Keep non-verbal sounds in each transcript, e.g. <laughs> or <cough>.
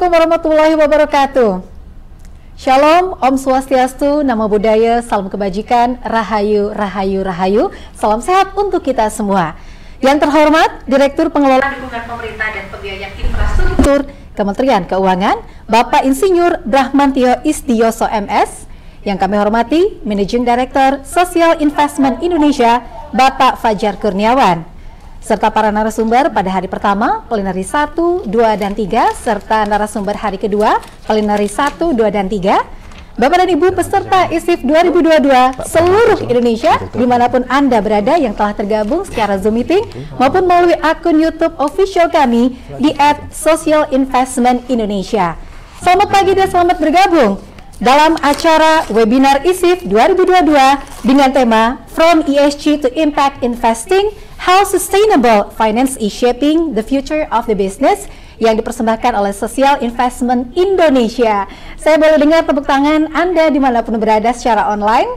Assalamualaikum warahmatullahi wabarakatuh. Shalom, Om Swastiastu, Nama Budaya, Salam Kebajikan, Rahayu, Rahayu, Rahayu, Salam Sehat untuk kita semua. Yang terhormat, Direktur Pengelola Dukungan Pemerintah dan Pembiayaan Infrastruktur Kementerian Keuangan, Bapak Insinyur Brahmantio Istiyoso MS, yang kami hormati, Managing Director Social Investment Indonesia, Bapak Fajar Kurniawan serta para narasumber pada hari pertama, plenary 1, 2, dan 3, serta narasumber hari kedua, plenary 1, 2, dan 3. Bapak dan Ibu peserta e ISIF 2022 seluruh Indonesia dimanapun Anda berada yang telah tergabung secara Zoom meeting maupun melalui akun YouTube official kami di at Social Investment Indonesia. Selamat pagi dan selamat bergabung dalam acara webinar e ISIF 2022 dengan tema From ESG to Impact Investing – How Sustainable Finance is Shaping the Future of the Business yang dipersembahkan oleh Social Investment Indonesia. Saya boleh dengar tepuk tangan Anda dimanapun berada secara online.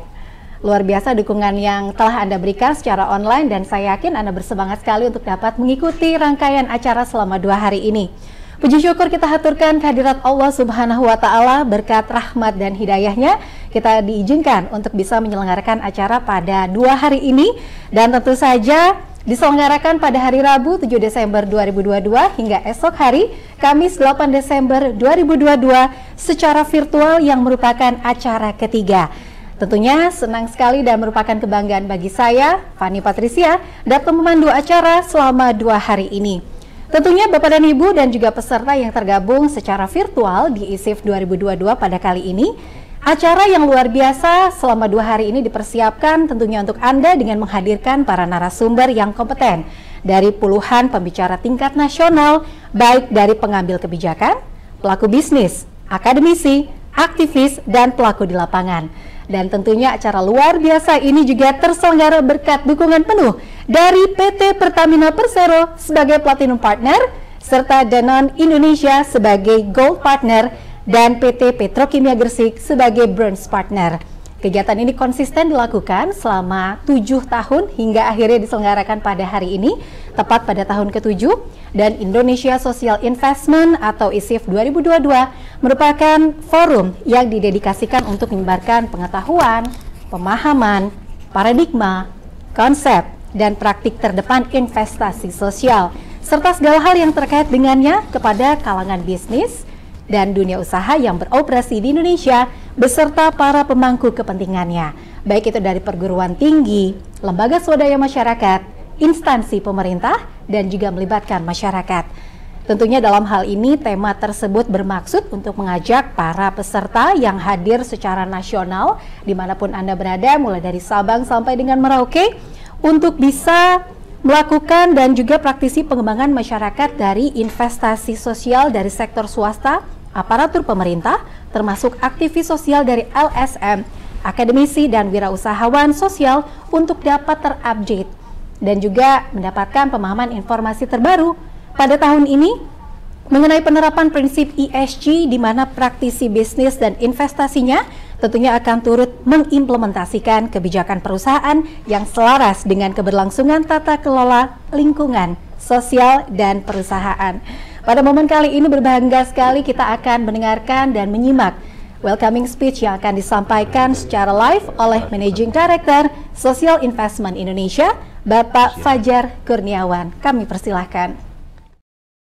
Luar biasa dukungan yang telah Anda berikan secara online dan saya yakin Anda bersemangat sekali untuk dapat mengikuti rangkaian acara selama dua hari ini. Puji syukur kita haturkan kehadirat Allah Subhanahu wa taala berkat rahmat dan hidayahnya kita diizinkan untuk bisa menyelenggarakan acara pada dua hari ini dan tentu saja Diselenggarakan pada hari Rabu 7 Desember 2022 hingga esok hari Kamis 8 Desember 2022 secara virtual yang merupakan acara ketiga. Tentunya senang sekali dan merupakan kebanggaan bagi saya, Fani Patricia, dapat memandu acara selama dua hari ini. Tentunya Bapak dan Ibu dan juga peserta yang tergabung secara virtual di e ISIF 2022 pada kali ini Acara yang luar biasa selama dua hari ini dipersiapkan tentunya untuk Anda dengan menghadirkan para narasumber yang kompeten dari puluhan pembicara tingkat nasional, baik dari pengambil kebijakan, pelaku bisnis, akademisi, aktivis, dan pelaku di lapangan. Dan tentunya acara luar biasa ini juga terselenggara berkat dukungan penuh dari PT Pertamina Persero sebagai Platinum Partner, serta Danone Indonesia sebagai Gold Partner dan PT Petrokimia Gresik sebagai Burns Partner. Kegiatan ini konsisten dilakukan selama tujuh tahun hingga akhirnya diselenggarakan pada hari ini, tepat pada tahun ke-7. Dan Indonesia Social Investment atau ISIF 2022 merupakan forum yang didedikasikan untuk menyebarkan pengetahuan, pemahaman, paradigma, konsep, dan praktik terdepan investasi sosial, serta segala hal yang terkait dengannya kepada kalangan bisnis, dan dunia usaha yang beroperasi di Indonesia beserta para pemangku kepentingannya, baik itu dari perguruan tinggi, lembaga swadaya masyarakat, instansi pemerintah, dan juga melibatkan masyarakat. Tentunya dalam hal ini tema tersebut bermaksud untuk mengajak para peserta yang hadir secara nasional dimanapun Anda berada mulai dari Sabang sampai dengan Merauke untuk bisa melakukan dan juga praktisi pengembangan masyarakat dari investasi sosial dari sektor swasta, aparatur pemerintah, termasuk aktivis sosial dari LSM, akademisi dan wirausahawan sosial untuk dapat terupdate dan juga mendapatkan pemahaman informasi terbaru pada tahun ini mengenai penerapan prinsip ESG di mana praktisi bisnis dan investasinya tentunya akan turut mengimplementasikan kebijakan perusahaan yang selaras dengan keberlangsungan tata kelola lingkungan, sosial, dan perusahaan. Pada momen kali ini berbangga sekali kita akan mendengarkan dan menyimak welcoming speech yang akan disampaikan secara live oleh Managing Director Social Investment Indonesia, Bapak Fajar Kurniawan. Kami persilahkan.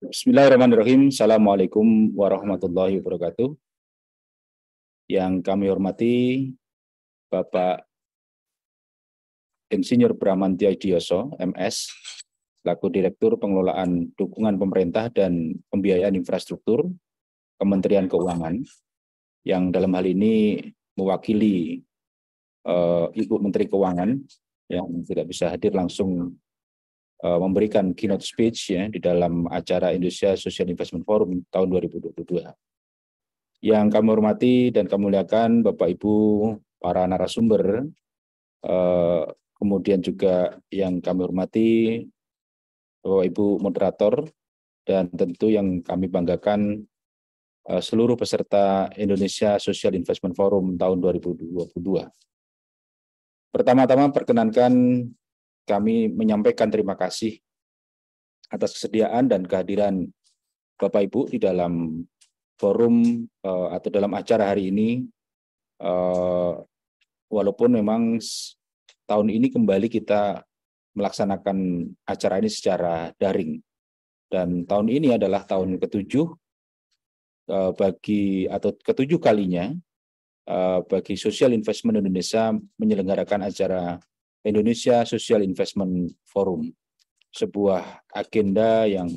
Bismillahirrahmanirrahim. Assalamualaikum warahmatullahi wabarakatuh. Yang kami hormati Bapak Insinyur Bramantia Dioso, MS, selaku Direktur Pengelolaan Dukungan Pemerintah dan Pembiayaan Infrastruktur Kementerian Keuangan, yang dalam hal ini mewakili uh, Ibu Menteri Keuangan yang tidak bisa hadir langsung uh, memberikan keynote speech ya di dalam acara Indonesia Social Investment Forum tahun 2022. Yang kami hormati dan kami muliakan Bapak Ibu para narasumber, eh, kemudian juga yang kami hormati Bapak Ibu moderator, dan tentu yang kami banggakan eh, seluruh peserta Indonesia Social Investment Forum tahun 2022. Pertama-tama perkenankan kami menyampaikan terima kasih atas kesediaan dan kehadiran Bapak Ibu di dalam forum uh, atau dalam acara hari ini uh, walaupun memang tahun ini kembali kita melaksanakan acara ini secara daring dan tahun ini adalah tahun ketujuh uh, bagi atau ketujuh kalinya uh, bagi Social Investment Indonesia menyelenggarakan acara Indonesia Social Investment Forum sebuah agenda yang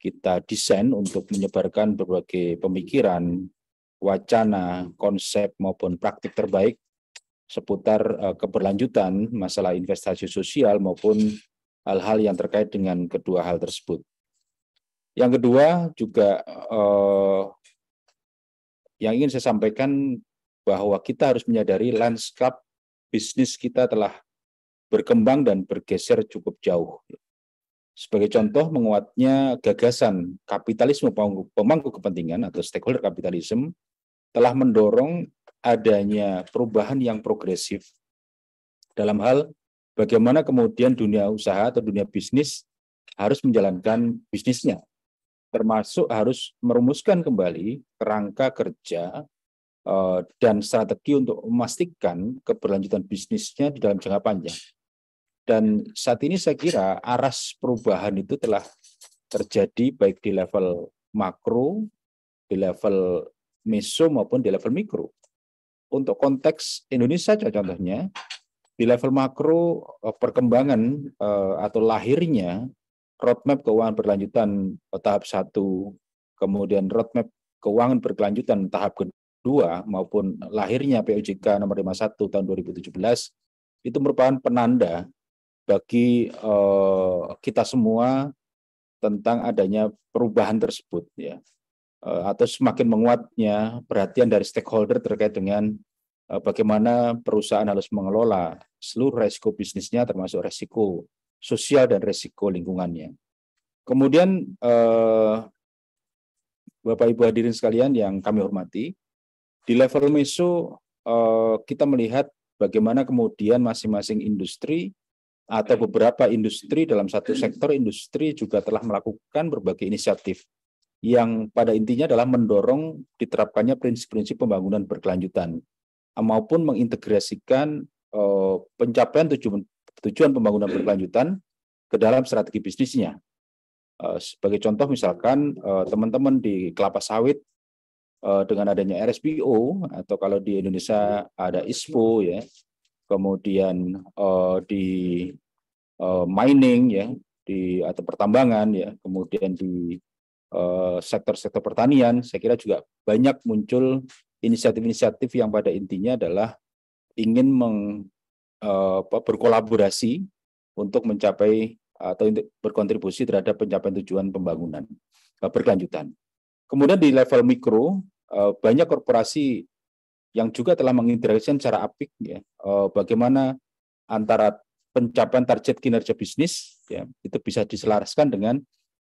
kita desain untuk menyebarkan berbagai pemikiran, wacana, konsep maupun praktik terbaik seputar eh, keberlanjutan masalah investasi sosial maupun hal-hal yang terkait dengan kedua hal tersebut. Yang kedua juga eh, yang ingin saya sampaikan bahwa kita harus menyadari lanskap bisnis kita telah berkembang dan bergeser cukup jauh. Sebagai contoh menguatnya gagasan kapitalisme pemangku kepentingan atau stakeholder kapitalisme telah mendorong adanya perubahan yang progresif dalam hal bagaimana kemudian dunia usaha atau dunia bisnis harus menjalankan bisnisnya termasuk harus merumuskan kembali kerangka kerja eh, dan strategi untuk memastikan keberlanjutan bisnisnya di dalam jangka panjang. Dan saat ini saya kira aras perubahan itu telah terjadi baik di level makro, di level meso maupun di level mikro. Untuk konteks Indonesia contohnya, di level makro eh, perkembangan eh, atau lahirnya roadmap keuangan berkelanjutan tahap satu, kemudian roadmap keuangan berkelanjutan tahap kedua maupun lahirnya POJK nomor 51 tahun 2017 itu merupakan penanda bagi uh, kita semua tentang adanya perubahan tersebut ya uh, atau semakin menguatnya perhatian dari stakeholder terkait dengan uh, bagaimana perusahaan harus mengelola seluruh resiko bisnisnya termasuk resiko sosial dan resiko lingkungannya. Kemudian uh, Bapak Ibu hadirin sekalian yang kami hormati, di level meso kita melihat bagaimana kemudian masing-masing industri atau beberapa industri dalam satu sektor industri juga telah melakukan berbagai inisiatif yang pada intinya adalah mendorong diterapkannya prinsip-prinsip pembangunan berkelanjutan maupun mengintegrasikan eh, pencapaian tujuan, tujuan pembangunan berkelanjutan ke dalam strategi bisnisnya. Eh, sebagai contoh misalkan eh, teman-teman di kelapa sawit dengan adanya RSPO atau kalau di Indonesia ada ISPO ya kemudian di Eh, mining ya di atau pertambangan ya kemudian di eh, sektor-sektor uh, pertanian saya kira juga banyak muncul inisiatif-inisiatif yang pada intinya adalah ingin meng, uh, berkolaborasi untuk mencapai atau berkontribusi terhadap pencapaian tujuan pembangunan uh, berkelanjutan. Kemudian di level mikro uh, banyak korporasi yang juga telah mengintegrasikan secara apik ya uh, bagaimana antara pencapaian target kinerja bisnis ya itu bisa diselaraskan dengan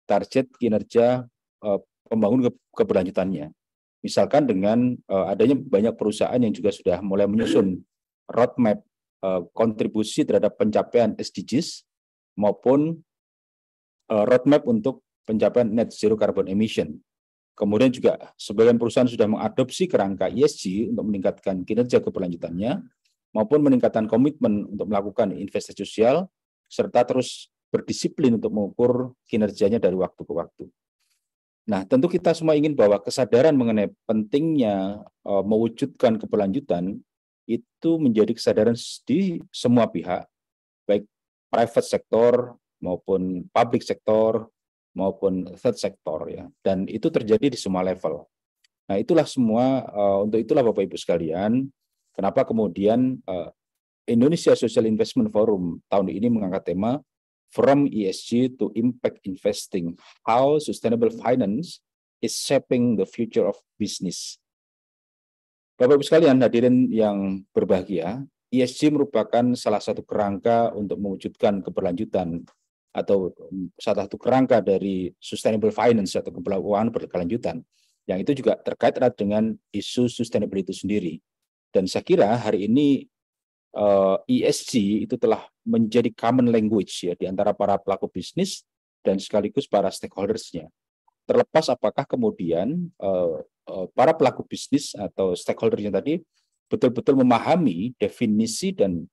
target kinerja uh, pembangun ke keberlanjutannya. Misalkan dengan uh, adanya banyak perusahaan yang juga sudah mulai menyusun roadmap uh, kontribusi terhadap pencapaian SDGs maupun uh, roadmap untuk pencapaian net zero carbon emission. Kemudian juga sebagian perusahaan sudah mengadopsi kerangka ESG untuk meningkatkan kinerja keberlanjutannya maupun meningkatkan komitmen untuk melakukan investasi sosial serta terus berdisiplin untuk mengukur kinerjanya dari waktu ke waktu. Nah, tentu kita semua ingin bahwa kesadaran mengenai pentingnya eh, mewujudkan keberlanjutan itu menjadi kesadaran di semua pihak, baik private sector maupun public sector maupun third sector ya. Dan itu terjadi di semua level. Nah, itulah semua eh, untuk itulah Bapak Ibu sekalian, Kenapa kemudian uh, Indonesia Social Investment Forum tahun ini mengangkat tema From ESG to Impact Investing, How Sustainable Finance is Shaping the Future of Business. Bapak-Ibu sekalian, hadirin yang berbahagia, ESG merupakan salah satu kerangka untuk mewujudkan keberlanjutan atau mm, salah satu kerangka dari sustainable finance atau keuangan berkelanjutan yang itu juga terkait erat dengan isu sustainability itu sendiri. Dan saya kira hari ini uh, eh, ESG itu telah menjadi common language ya di antara para pelaku bisnis dan sekaligus para stakeholdersnya. Terlepas apakah kemudian eh, eh, para pelaku bisnis atau stakeholder yang tadi betul-betul memahami definisi dan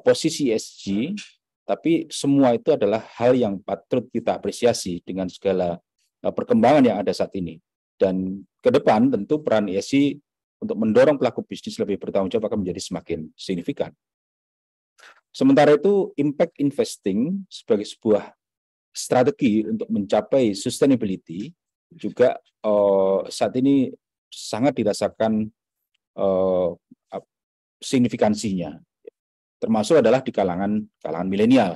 posisi ESG, tapi semua itu adalah hal yang patut kita apresiasi dengan segala perkembangan yang ada saat ini. Dan ke depan tentu peran ESG untuk mendorong pelaku bisnis lebih bertanggung jawab akan menjadi semakin signifikan. Sementara itu, impact investing sebagai sebuah strategi untuk mencapai sustainability juga uh, saat ini sangat dirasakan uh, signifikansinya. Termasuk adalah di kalangan kalangan milenial.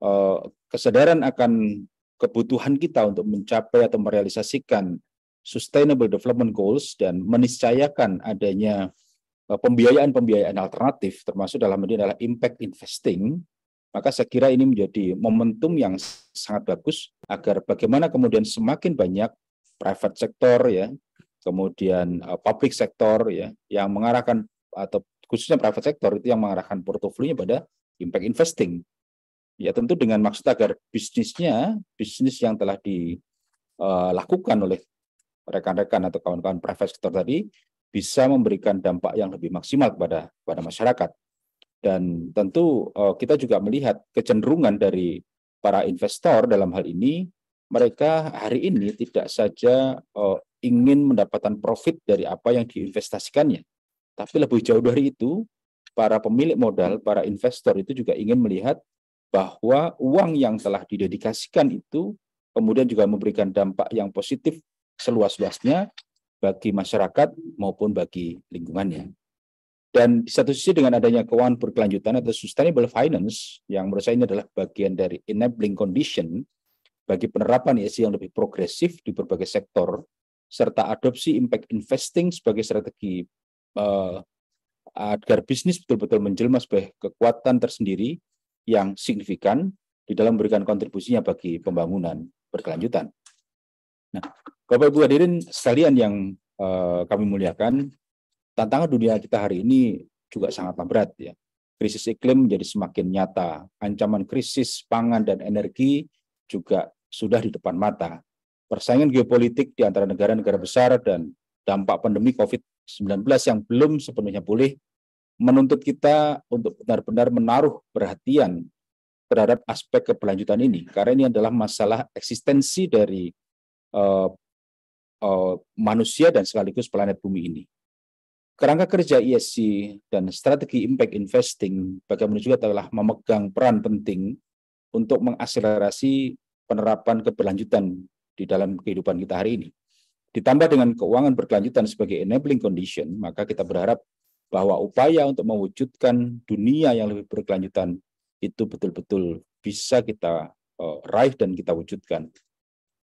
Uh, kesadaran akan kebutuhan kita untuk mencapai atau merealisasikan Sustainable Development Goals dan meniscayakan adanya e, pembiayaan-pembiayaan alternatif termasuk dalam ini adalah impact investing maka saya kira ini menjadi momentum yang sangat bagus agar bagaimana kemudian semakin banyak private sector ya kemudian e, public sector ya yang mengarahkan atau khususnya private sector itu yang mengarahkan portofolionya pada impact investing ya tentu dengan maksud agar bisnisnya bisnis yang telah dilakukan e, oleh rekan-rekan atau kawan-kawan private sector tadi bisa memberikan dampak yang lebih maksimal kepada kepada masyarakat. Dan tentu uh, kita juga melihat kecenderungan dari para investor dalam hal ini mereka hari ini tidak saja uh, ingin mendapatkan profit dari apa yang diinvestasikannya, tapi lebih jauh dari itu para pemilik modal, para investor itu juga ingin melihat bahwa uang yang telah didedikasikan itu kemudian juga memberikan dampak yang positif seluas-luasnya bagi masyarakat maupun bagi lingkungannya. Dan di satu sisi dengan adanya keuangan berkelanjutan atau sustainable finance yang menurut saya ini adalah bagian dari enabling condition bagi penerapan ESG yang lebih progresif di berbagai sektor serta adopsi impact investing sebagai strategi uh, agar bisnis betul-betul menjelma sebagai kekuatan tersendiri yang signifikan di dalam memberikan kontribusinya bagi pembangunan berkelanjutan. Nah, Bapak Ibu hadirin sekalian yang uh, kami muliakan, tantangan dunia kita hari ini juga sangatlah berat ya. Krisis iklim menjadi semakin nyata, ancaman krisis pangan dan energi juga sudah di depan mata. Persaingan geopolitik di antara negara-negara besar dan dampak pandemi COVID-19 yang belum sepenuhnya pulih menuntut kita untuk benar-benar menaruh perhatian terhadap aspek keberlanjutan ini karena ini adalah masalah eksistensi dari eh, Eh, manusia dan sekaligus planet bumi ini. Kerangka kerja ESG dan strategi impact investing bagaimana juga telah memegang peran penting untuk mengakselerasi penerapan keberlanjutan di dalam kehidupan kita hari ini. Ditambah dengan keuangan berkelanjutan sebagai enabling condition, maka kita berharap bahwa upaya untuk mewujudkan dunia yang lebih berkelanjutan itu betul-betul bisa kita uh, raih dan kita wujudkan.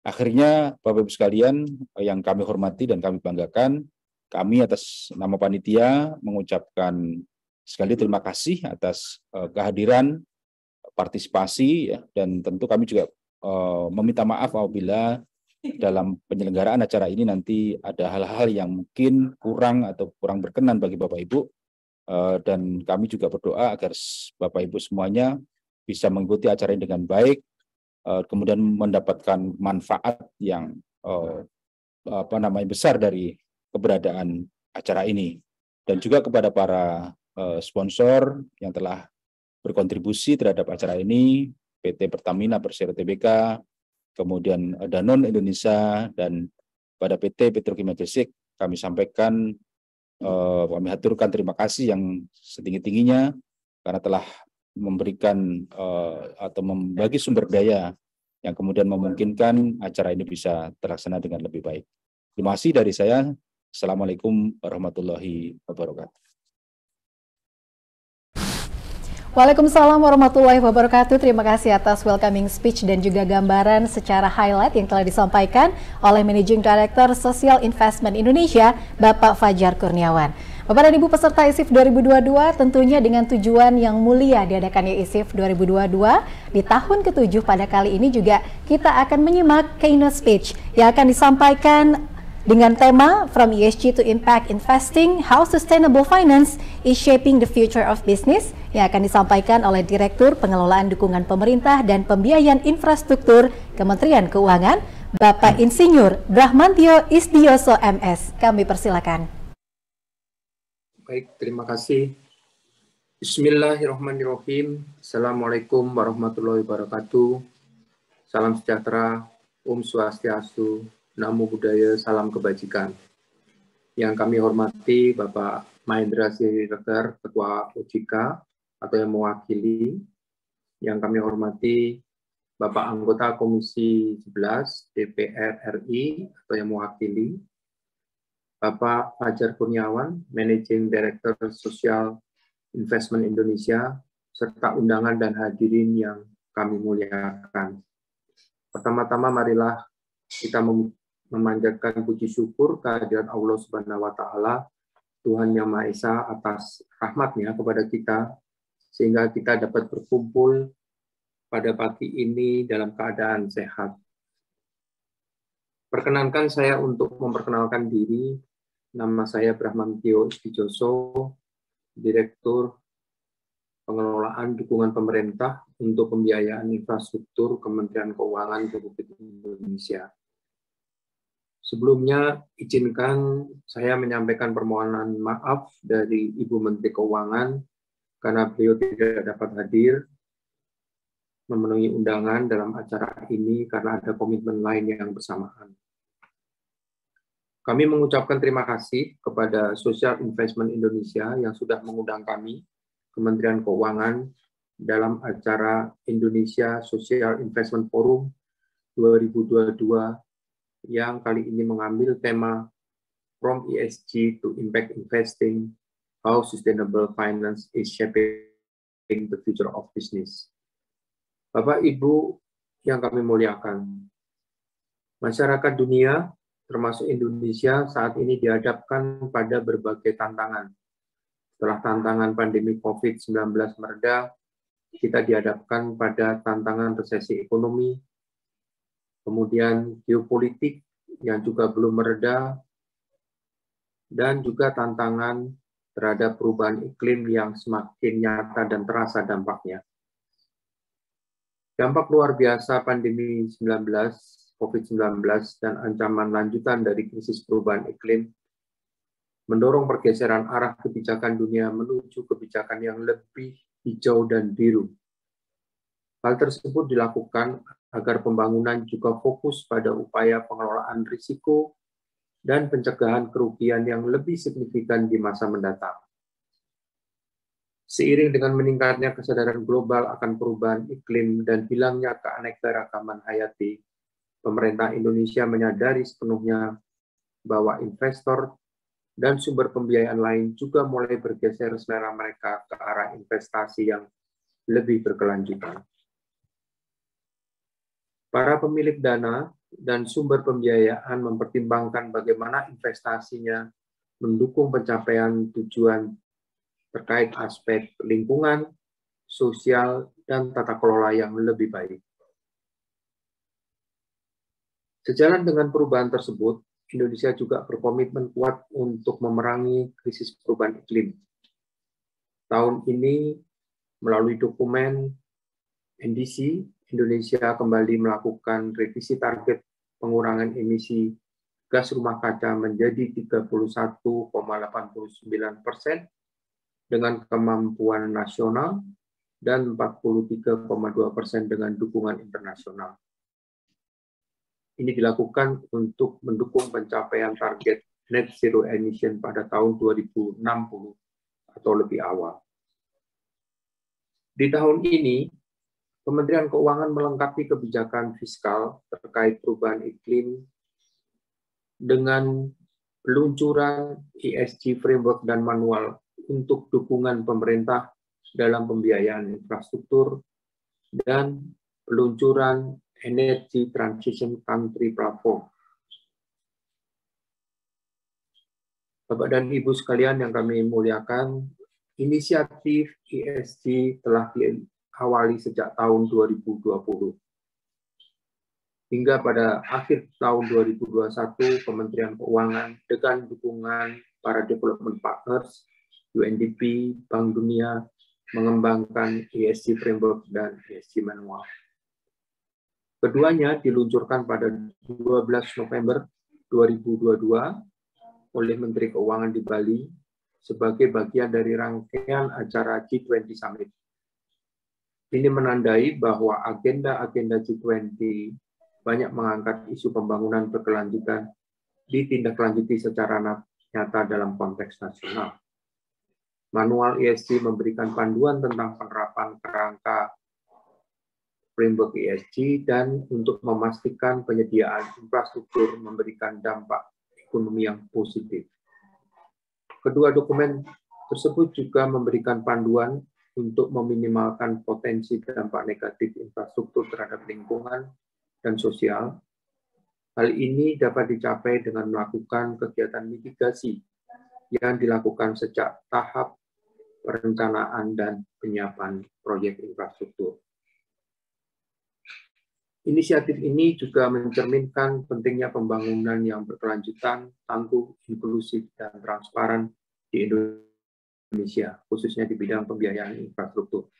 Akhirnya Bapak Ibu sekalian eh, yang kami hormati dan kami banggakan, kami atas nama panitia mengucapkan sekali terima kasih atas eh, kehadiran, partisipasi ya, dan tentu kami juga eh, meminta maaf apabila dalam penyelenggaraan acara ini nanti ada hal-hal yang mungkin kurang atau kurang berkenan bagi Bapak Ibu dan kami juga berdoa agar Bapak Ibu semuanya bisa mengikuti acara ini dengan baik Eh, kemudian mendapatkan manfaat yang uh, apa namanya besar dari keberadaan acara ini dan juga kepada para uh, sponsor yang telah berkontribusi terhadap acara ini PT Pertamina Persero TBK kemudian Danone Indonesia dan pada PT Petrokimia Gresik kami sampaikan uh, kami haturkan terima kasih yang setinggi-tingginya karena telah memberikan uh, atau membagi sumber daya yang kemudian memungkinkan acara ini bisa terlaksana dengan lebih baik. Terima kasih dari saya. Assalamualaikum warahmatullahi wabarakatuh. Waalaikumsalam warahmatullahi wabarakatuh. Terima kasih atas welcoming speech dan juga gambaran secara highlight yang telah disampaikan oleh Managing Director Social Investment Indonesia, Bapak Fajar Kurniawan. Bapak dan Ibu peserta e ISIF 2022 tentunya dengan tujuan yang mulia diadakannya ISIF 2022 di tahun ke-7 pada kali ini juga kita akan menyimak keynote speech yang akan disampaikan dengan tema From ESG to Impact Investing, How Sustainable Finance is Shaping the Future of Business yang akan disampaikan oleh Direktur Pengelolaan Dukungan Pemerintah dan Pembiayaan Infrastruktur Kementerian Keuangan, Bapak Insinyur Brahmantio Isdioso MS. Kami persilakan. Baik, terima kasih. Bismillahirrahmanirrahim. Assalamualaikum warahmatullahi wabarakatuh. Salam sejahtera, Om Swastiastu, Namo Buddhaya, Salam Kebajikan. Yang kami hormati Bapak Mahendra Siregar, Ketua OJK, atau yang mewakili. Yang kami hormati Bapak Anggota Komisi 11 DPR RI, atau yang mewakili. Bapak Fajar Kurniawan, Managing Director Social Investment Indonesia, serta undangan dan hadirin yang kami muliakan. Pertama-tama marilah kita memanjatkan puji syukur kehadiran Allah Subhanahu wa taala Tuhan Yang Maha Esa atas rahmatnya kepada kita sehingga kita dapat berkumpul pada pagi ini dalam keadaan sehat. Perkenankan saya untuk memperkenalkan diri Nama saya Brahman Tio Istijoso, Direktur Pengelolaan Dukungan Pemerintah untuk Pembiayaan Infrastruktur Kementerian Keuangan Republik Indonesia. Sebelumnya, izinkan saya menyampaikan permohonan maaf dari Ibu Menteri Keuangan karena beliau tidak dapat hadir memenuhi undangan dalam acara ini karena ada komitmen lain yang bersamaan. Kami mengucapkan terima kasih kepada Social Investment Indonesia yang sudah mengundang kami, Kementerian Keuangan, dalam acara Indonesia Social Investment Forum 2022 yang kali ini mengambil tema From ESG to Impact Investing, How Sustainable Finance is Shaping the Future of Business. Bapak, Ibu yang kami muliakan, masyarakat dunia termasuk Indonesia saat ini dihadapkan pada berbagai tantangan. Setelah tantangan pandemi COVID-19 mereda, kita dihadapkan pada tantangan resesi ekonomi, kemudian geopolitik yang juga belum mereda, dan juga tantangan terhadap perubahan iklim yang semakin nyata dan terasa dampaknya. Dampak luar biasa pandemi 19 COVID-19 dan ancaman lanjutan dari krisis perubahan iklim mendorong pergeseran arah kebijakan dunia menuju kebijakan yang lebih hijau dan biru. Hal tersebut dilakukan agar pembangunan juga fokus pada upaya pengelolaan risiko dan pencegahan kerugian yang lebih signifikan di masa mendatang. Seiring dengan meningkatnya kesadaran global akan perubahan iklim dan hilangnya keanekaragaman hayati, pemerintah Indonesia menyadari sepenuhnya bahwa investor dan sumber pembiayaan lain juga mulai bergeser selera mereka ke arah investasi yang lebih berkelanjutan. Para pemilik dana dan sumber pembiayaan mempertimbangkan bagaimana investasinya mendukung pencapaian tujuan terkait aspek lingkungan, sosial, dan tata kelola yang lebih baik. Sejalan dengan perubahan tersebut, Indonesia juga berkomitmen kuat untuk memerangi krisis perubahan iklim. Tahun ini, melalui dokumen NDC, Indonesia kembali melakukan revisi target pengurangan emisi gas rumah kaca menjadi 31,89 persen dengan kemampuan nasional dan 43,2 persen dengan dukungan internasional. Ini dilakukan untuk mendukung pencapaian target net zero emission pada tahun 2060 atau lebih awal. Di tahun ini, Kementerian Keuangan melengkapi kebijakan fiskal terkait perubahan iklim dengan peluncuran ESG framework dan manual untuk dukungan pemerintah dalam pembiayaan infrastruktur dan peluncuran Energy Transition Country Platform. Bapak dan Ibu sekalian yang kami muliakan, inisiatif ESG telah diawali sejak tahun 2020. Hingga pada akhir tahun 2021, Kementerian Keuangan dengan dukungan para development partners, UNDP, Bank Dunia, mengembangkan ESG Framework dan ESG Manual. Keduanya diluncurkan pada 12 November 2022 oleh Menteri Keuangan di Bali sebagai bagian dari rangkaian acara G20 Summit. Ini menandai bahwa agenda-agenda G20 banyak mengangkat isu pembangunan berkelanjutan ditindaklanjuti secara nyata dalam konteks nasional. Manual ESG memberikan panduan tentang penerapan kerangka framework ESG, dan untuk memastikan penyediaan infrastruktur memberikan dampak ekonomi yang positif. Kedua dokumen tersebut juga memberikan panduan untuk meminimalkan potensi dampak negatif infrastruktur terhadap lingkungan dan sosial. Hal ini dapat dicapai dengan melakukan kegiatan mitigasi yang dilakukan sejak tahap perencanaan dan penyiapan proyek infrastruktur. Inisiatif ini juga mencerminkan pentingnya pembangunan yang berkelanjutan, tangguh, inklusif, dan transparan di Indonesia, khususnya di bidang pembiayaan infrastruktur.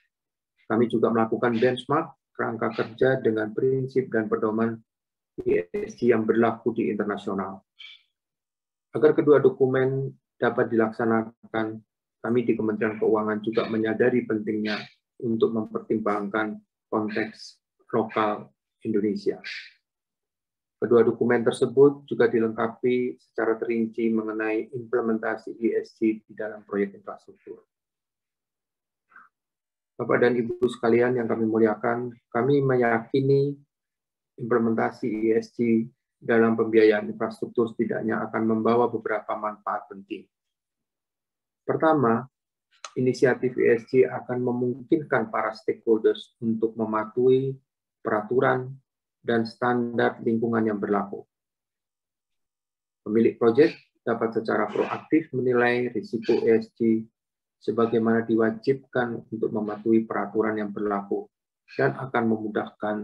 Kami juga melakukan benchmark kerangka kerja dengan prinsip dan pedoman ESG yang berlaku di internasional. Agar kedua dokumen dapat dilaksanakan, kami di Kementerian Keuangan juga menyadari pentingnya untuk mempertimbangkan konteks lokal Indonesia. Kedua dokumen tersebut juga dilengkapi secara terinci mengenai implementasi ESG di dalam proyek infrastruktur. Bapak dan Ibu sekalian yang kami muliakan, kami meyakini implementasi ESG dalam pembiayaan infrastruktur setidaknya akan membawa beberapa manfaat penting. Pertama, inisiatif ESG akan memungkinkan para stakeholders untuk mematuhi peraturan, dan standar lingkungan yang berlaku. Pemilik proyek dapat secara proaktif menilai risiko ESG sebagaimana diwajibkan untuk mematuhi peraturan yang berlaku dan akan memudahkan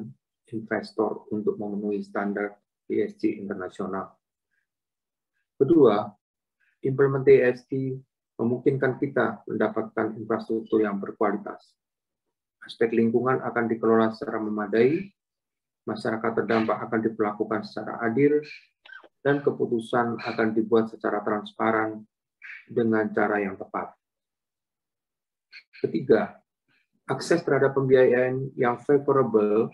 investor untuk memenuhi standar ESG internasional. Kedua, implementasi ESG memungkinkan kita mendapatkan infrastruktur yang berkualitas aspek lingkungan akan dikelola secara memadai, masyarakat terdampak akan diperlakukan secara adil, dan keputusan akan dibuat secara transparan dengan cara yang tepat. Ketiga, akses terhadap pembiayaan yang favorable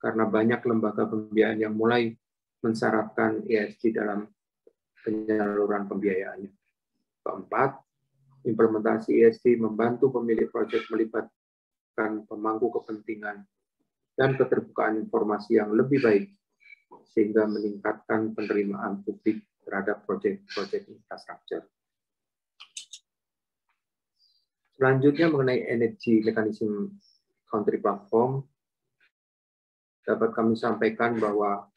karena banyak lembaga pembiayaan yang mulai mensyaratkan ESG dalam penyaluran pembiayaannya. Keempat, implementasi ESG membantu pemilik proyek melibat dan pemangku kepentingan dan keterbukaan informasi yang lebih baik sehingga meningkatkan penerimaan publik terhadap proyek-proyek infrastruktur. Selanjutnya mengenai energi mekanisme country platform, dapat kami sampaikan bahwa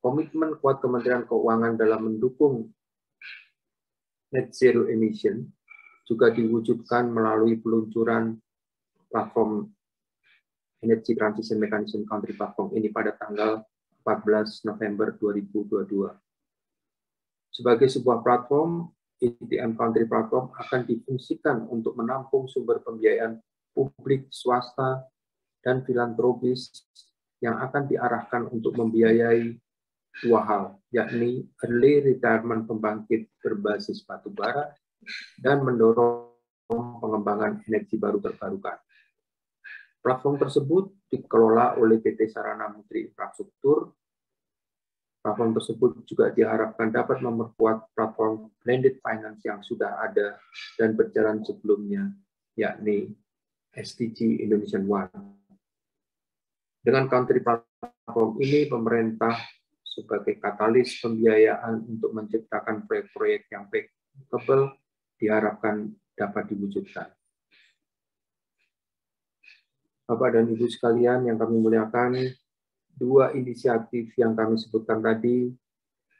komitmen kuat Kementerian Keuangan dalam mendukung net zero emission juga diwujudkan melalui peluncuran platform Energy Transition Mechanism Country Platform ini pada tanggal 14 November 2022. Sebagai sebuah platform, ITM e Country Platform akan difungsikan untuk menampung sumber pembiayaan publik, swasta, dan filantropis yang akan diarahkan untuk membiayai dua hal, yakni early retirement pembangkit berbasis batu bara dan mendorong pengembangan energi baru terbarukan. Platform tersebut dikelola oleh PT Sarana Menteri Infrastruktur. Platform tersebut juga diharapkan dapat memperkuat platform blended finance yang sudah ada dan berjalan sebelumnya, yakni SDG Indonesian One. Dengan country platform ini, pemerintah sebagai katalis pembiayaan untuk menciptakan proyek-proyek yang bankable diharapkan dapat diwujudkan. Bapak dan Ibu sekalian yang kami muliakan, dua inisiatif yang kami sebutkan tadi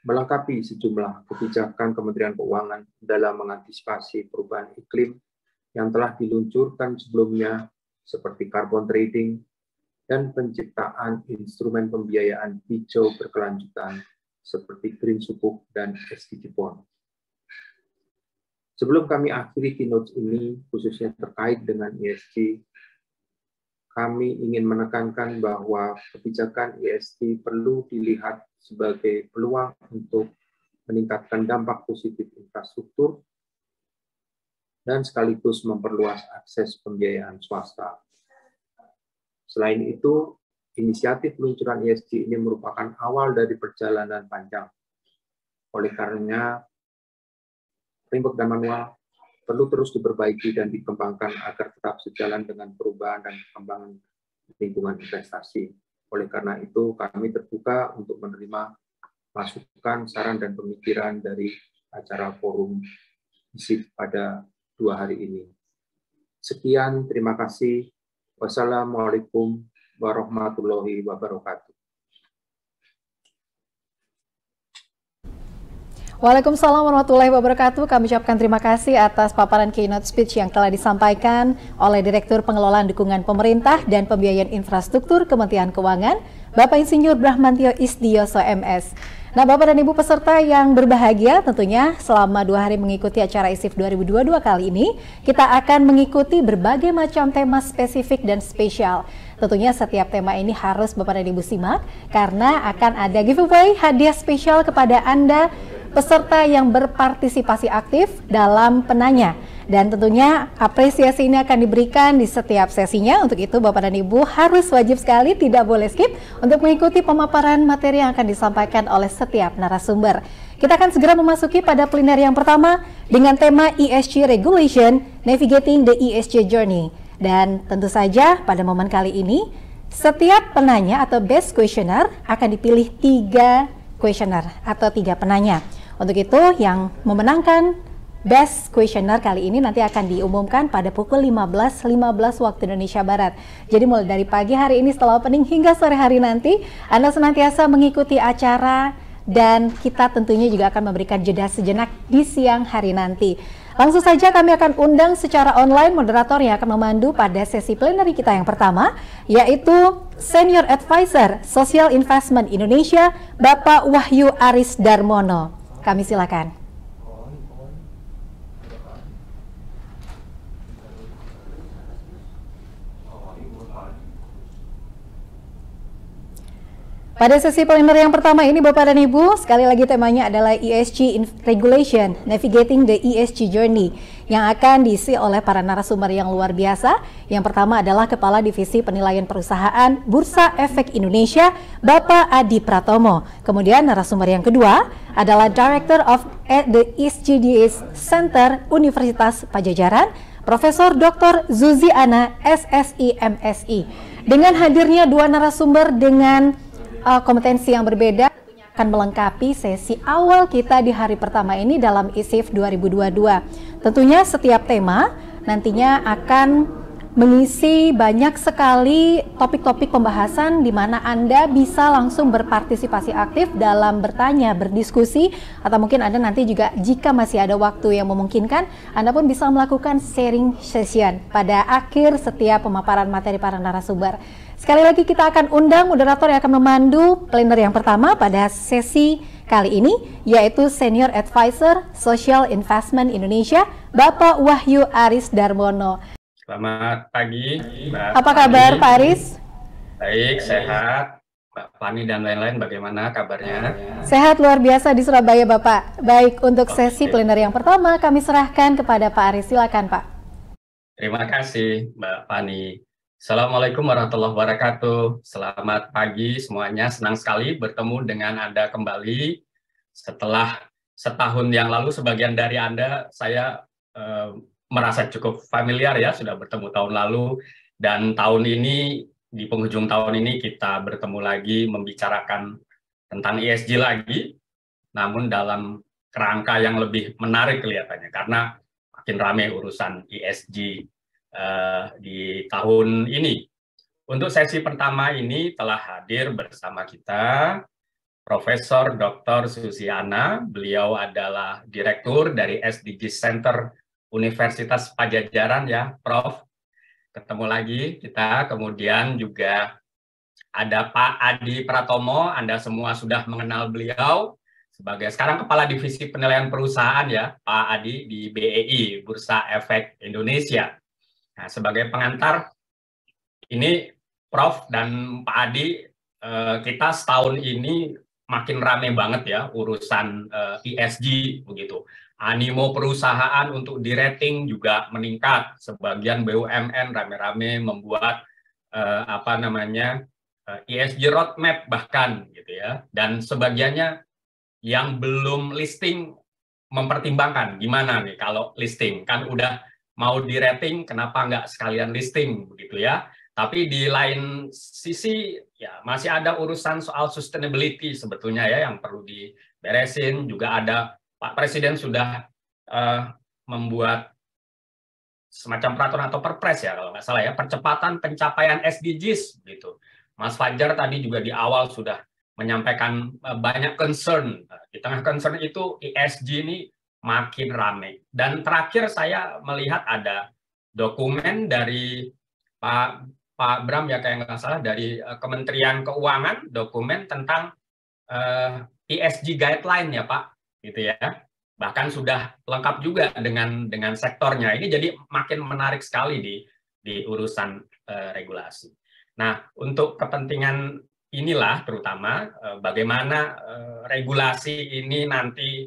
melengkapi sejumlah kebijakan Kementerian Keuangan dalam mengantisipasi perubahan iklim yang telah diluncurkan sebelumnya seperti carbon trading dan penciptaan instrumen pembiayaan hijau berkelanjutan seperti Green Sukuk dan SDG Bond. Sebelum kami akhiri keynote ini, khususnya terkait dengan ESG, kami ingin menekankan bahwa kebijakan ESG perlu dilihat sebagai peluang untuk meningkatkan dampak positif infrastruktur dan sekaligus memperluas akses pembiayaan swasta. Selain itu, inisiatif peluncuran ESG ini merupakan awal dari perjalanan panjang. Oleh karenanya, Rimbuk dan Manual perlu terus diperbaiki dan dikembangkan agar tetap sejalan dengan perubahan dan perkembangan lingkungan investasi. Oleh karena itu, kami terbuka untuk menerima masukan, saran, dan pemikiran dari acara forum ISIF pada dua hari ini. Sekian, terima kasih. Wassalamualaikum warahmatullahi wabarakatuh. Waalaikumsalam warahmatullahi wabarakatuh. Kami ucapkan terima kasih atas paparan keynote speech yang telah disampaikan oleh Direktur Pengelolaan Dukungan Pemerintah dan Pembiayaan Infrastruktur Kementerian Keuangan, Bapak Insinyur Brahmantio Isdioso MS. Nah, Bapak dan Ibu peserta yang berbahagia, tentunya selama dua hari mengikuti acara ISIF 2022 kali ini, kita akan mengikuti berbagai macam tema spesifik dan spesial. Tentunya setiap tema ini harus Bapak dan Ibu simak karena akan ada giveaway hadiah spesial kepada Anda peserta yang berpartisipasi aktif dalam penanya. Dan tentunya apresiasi ini akan diberikan di setiap sesinya. Untuk itu Bapak dan Ibu harus wajib sekali tidak boleh skip untuk mengikuti pemaparan materi yang akan disampaikan oleh setiap narasumber. Kita akan segera memasuki pada plenary yang pertama dengan tema ESG Regulation Navigating the ESG Journey. Dan tentu saja pada momen kali ini setiap penanya atau best questioner akan dipilih tiga questioner atau tiga penanya. Untuk itu yang memenangkan Best Questioner kali ini nanti akan diumumkan pada pukul 15.15 .15 waktu Indonesia Barat. Jadi mulai dari pagi hari ini setelah opening hingga sore hari nanti, Anda senantiasa mengikuti acara dan kita tentunya juga akan memberikan jeda sejenak di siang hari nanti. Langsung saja kami akan undang secara online moderator yang akan memandu pada sesi plenary kita yang pertama, yaitu Senior Advisor Social Investment Indonesia, Bapak Wahyu Aris Darmono. Kami silakan. Pada sesi planner yang pertama ini Bapak dan Ibu, sekali lagi temanya adalah ESG Regulation, Navigating the ESG Journey yang akan diisi oleh para narasumber yang luar biasa. Yang pertama adalah Kepala Divisi Penilaian Perusahaan Bursa Efek Indonesia, Bapak Adi Pratomo. Kemudian narasumber yang kedua adalah Director of the East GDS Center Universitas Pajajaran, Profesor Dr. Zuzi Ana, SSI MSI. Dengan hadirnya dua narasumber dengan uh, kompetensi yang berbeda, akan melengkapi sesi awal kita di hari pertama ini dalam ISIF 2022. Tentunya setiap tema nantinya akan mengisi banyak sekali topik-topik pembahasan di mana Anda bisa langsung berpartisipasi aktif dalam bertanya, berdiskusi, atau mungkin Anda nanti juga jika masih ada waktu yang memungkinkan, Anda pun bisa melakukan sharing session pada akhir setiap pemaparan materi para narasumber. Sekali lagi kita akan undang moderator yang akan memandu planner yang pertama pada sesi kali ini yaitu Senior Advisor Social Investment Indonesia Bapak Wahyu Aris Darmono. Selamat pagi, Mbak. Apa kabar Pak Aris? Baik, sehat. Mbak Pani dan lain-lain bagaimana kabarnya? Sehat luar biasa di Surabaya Bapak. Baik, untuk Oke. sesi plenar yang pertama kami serahkan kepada Pak Aris. Silakan Pak. Terima kasih Mbak Pani. Assalamualaikum warahmatullahi wabarakatuh. Selamat pagi semuanya. Senang sekali bertemu dengan Anda kembali. Setelah setahun yang lalu, sebagian dari Anda saya eh, merasa cukup familiar ya, sudah bertemu tahun lalu. Dan tahun ini, di penghujung tahun ini kita bertemu lagi membicarakan tentang ESG lagi. Namun dalam kerangka yang lebih menarik kelihatannya, karena makin ramai urusan ESG uh, di tahun ini. Untuk sesi pertama ini telah hadir bersama kita Profesor Dr. Susiana. Beliau adalah direktur dari SDG Center Universitas Pajajaran ya, Prof. Ketemu lagi kita. Kemudian juga ada Pak Adi Pratomo. Anda semua sudah mengenal beliau sebagai sekarang kepala divisi penilaian perusahaan ya, Pak Adi di BEI, Bursa Efek Indonesia. Nah, sebagai pengantar, ini Prof dan Pak Adi, eh, kita setahun ini makin rame banget ya urusan ESG eh, e begitu. Animo perusahaan untuk di-rating juga meningkat. Sebagian BUMN rame-rame membuat eh, apa namanya ESG eh, e roadmap bahkan gitu ya. Dan sebagiannya yang belum listing mempertimbangkan gimana nih kalau listing kan udah mau di rating kenapa nggak sekalian listing begitu ya. Tapi di lain sisi ya masih ada urusan soal sustainability sebetulnya ya yang perlu diberesin. Juga ada Pak Presiden sudah uh, membuat semacam peraturan atau perpres ya kalau nggak salah ya percepatan pencapaian SDGs gitu. Mas Fajar tadi juga di awal sudah menyampaikan eh, banyak concern. Nah, di tengah concern itu ESG ini makin ramai. Dan terakhir saya melihat ada dokumen dari Pak Pak Bram ya kayak nggak salah dari eh, Kementerian Keuangan dokumen tentang eh, ESG guideline ya Pak, gitu ya. Bahkan sudah lengkap juga dengan dengan sektornya. Ini jadi makin menarik sekali di di urusan eh, regulasi. Nah, untuk kepentingan inilah terutama eh, bagaimana eh, regulasi ini nanti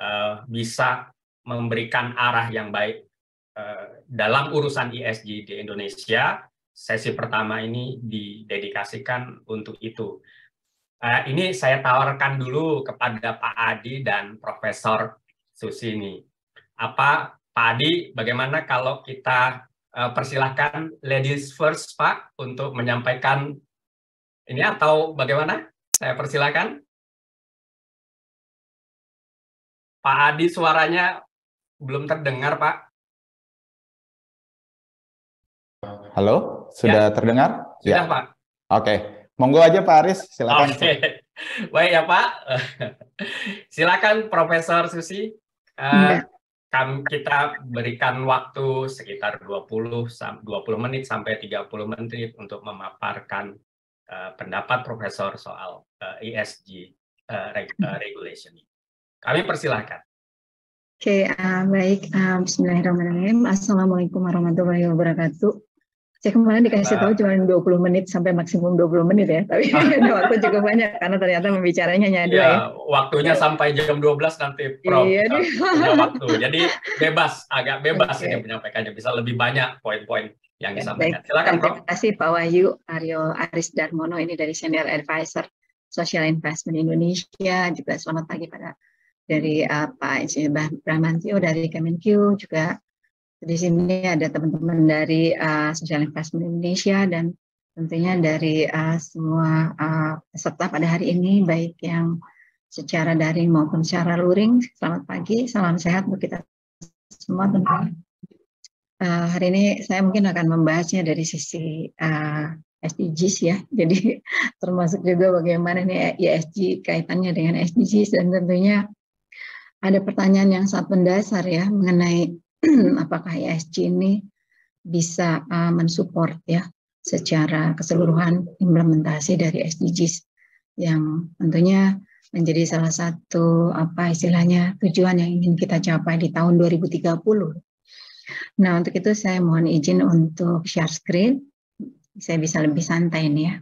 Eh, bisa memberikan arah yang baik eh, dalam urusan ESG di Indonesia. Sesi pertama ini didedikasikan untuk itu. Eh, ini saya tawarkan dulu kepada Pak Adi dan Profesor Susini. Apa Pak Adi, bagaimana kalau kita uh, persilahkan ladies first Pak untuk menyampaikan ini atau bagaimana? Saya persilahkan. Pak Adi suaranya belum terdengar, Pak. Halo, sudah ya. terdengar? Sudah, ya. Pak. Oke, monggo aja Pak Aris, silakan. Oke, <laughs> baik ya Pak. <laughs> silakan Profesor Susi. Uh, eh, ya. kami, kita berikan waktu sekitar 20 20 menit sampai 30 menit untuk memaparkan uh, pendapat Profesor soal uh, ESG uh, regulation ini. Kami persilahkan. Oke, okay, uh, eh, baik. Uh, Bismillahirrahmanirrahim. Assalamualaikum warahmatullahi wabarakatuh. Saya kemarin dikasih tahu cuma 20 menit sampai maksimum 20 menit ya, tapi ada <laughs> <laughs> waktu cukup banyak karena ternyata membicaranya hanya dua. Ya, ya. waktunya ya. sampai jam 12 nanti Prof. Iya, kan, punya waktu. Jadi bebas, agak bebas okay. yang menyampaikannya bisa lebih banyak poin-poin yang disampaikan. Silakan Prof. Terima kasih Pak Wahyu Aryo Aris Darmono ini dari Senior Advisor Social Investment Indonesia. Juga selamat pagi pada dari uh, Pak Insinyur Bramantio dari Kemenq juga di sini ada teman-teman dari uh, Social Investment Indonesia dan tentunya dari uh, semua uh, peserta pada hari ini baik yang secara daring maupun secara luring. Selamat pagi, salam sehat untuk kita semua teman. Uh, hari ini saya mungkin akan membahasnya dari sisi uh, SDGs ya. <laughs> Jadi termasuk juga bagaimana nih ESG kaitannya dengan SDGs dan tentunya ada pertanyaan yang sangat mendasar ya mengenai <clears throat> apakah ESG ini bisa uh, mensupport ya secara keseluruhan implementasi dari SDGs yang tentunya menjadi salah satu apa istilahnya tujuan yang ingin kita capai di tahun 2030. Nah, untuk itu saya mohon izin untuk share screen. Saya bisa lebih santai nih ya.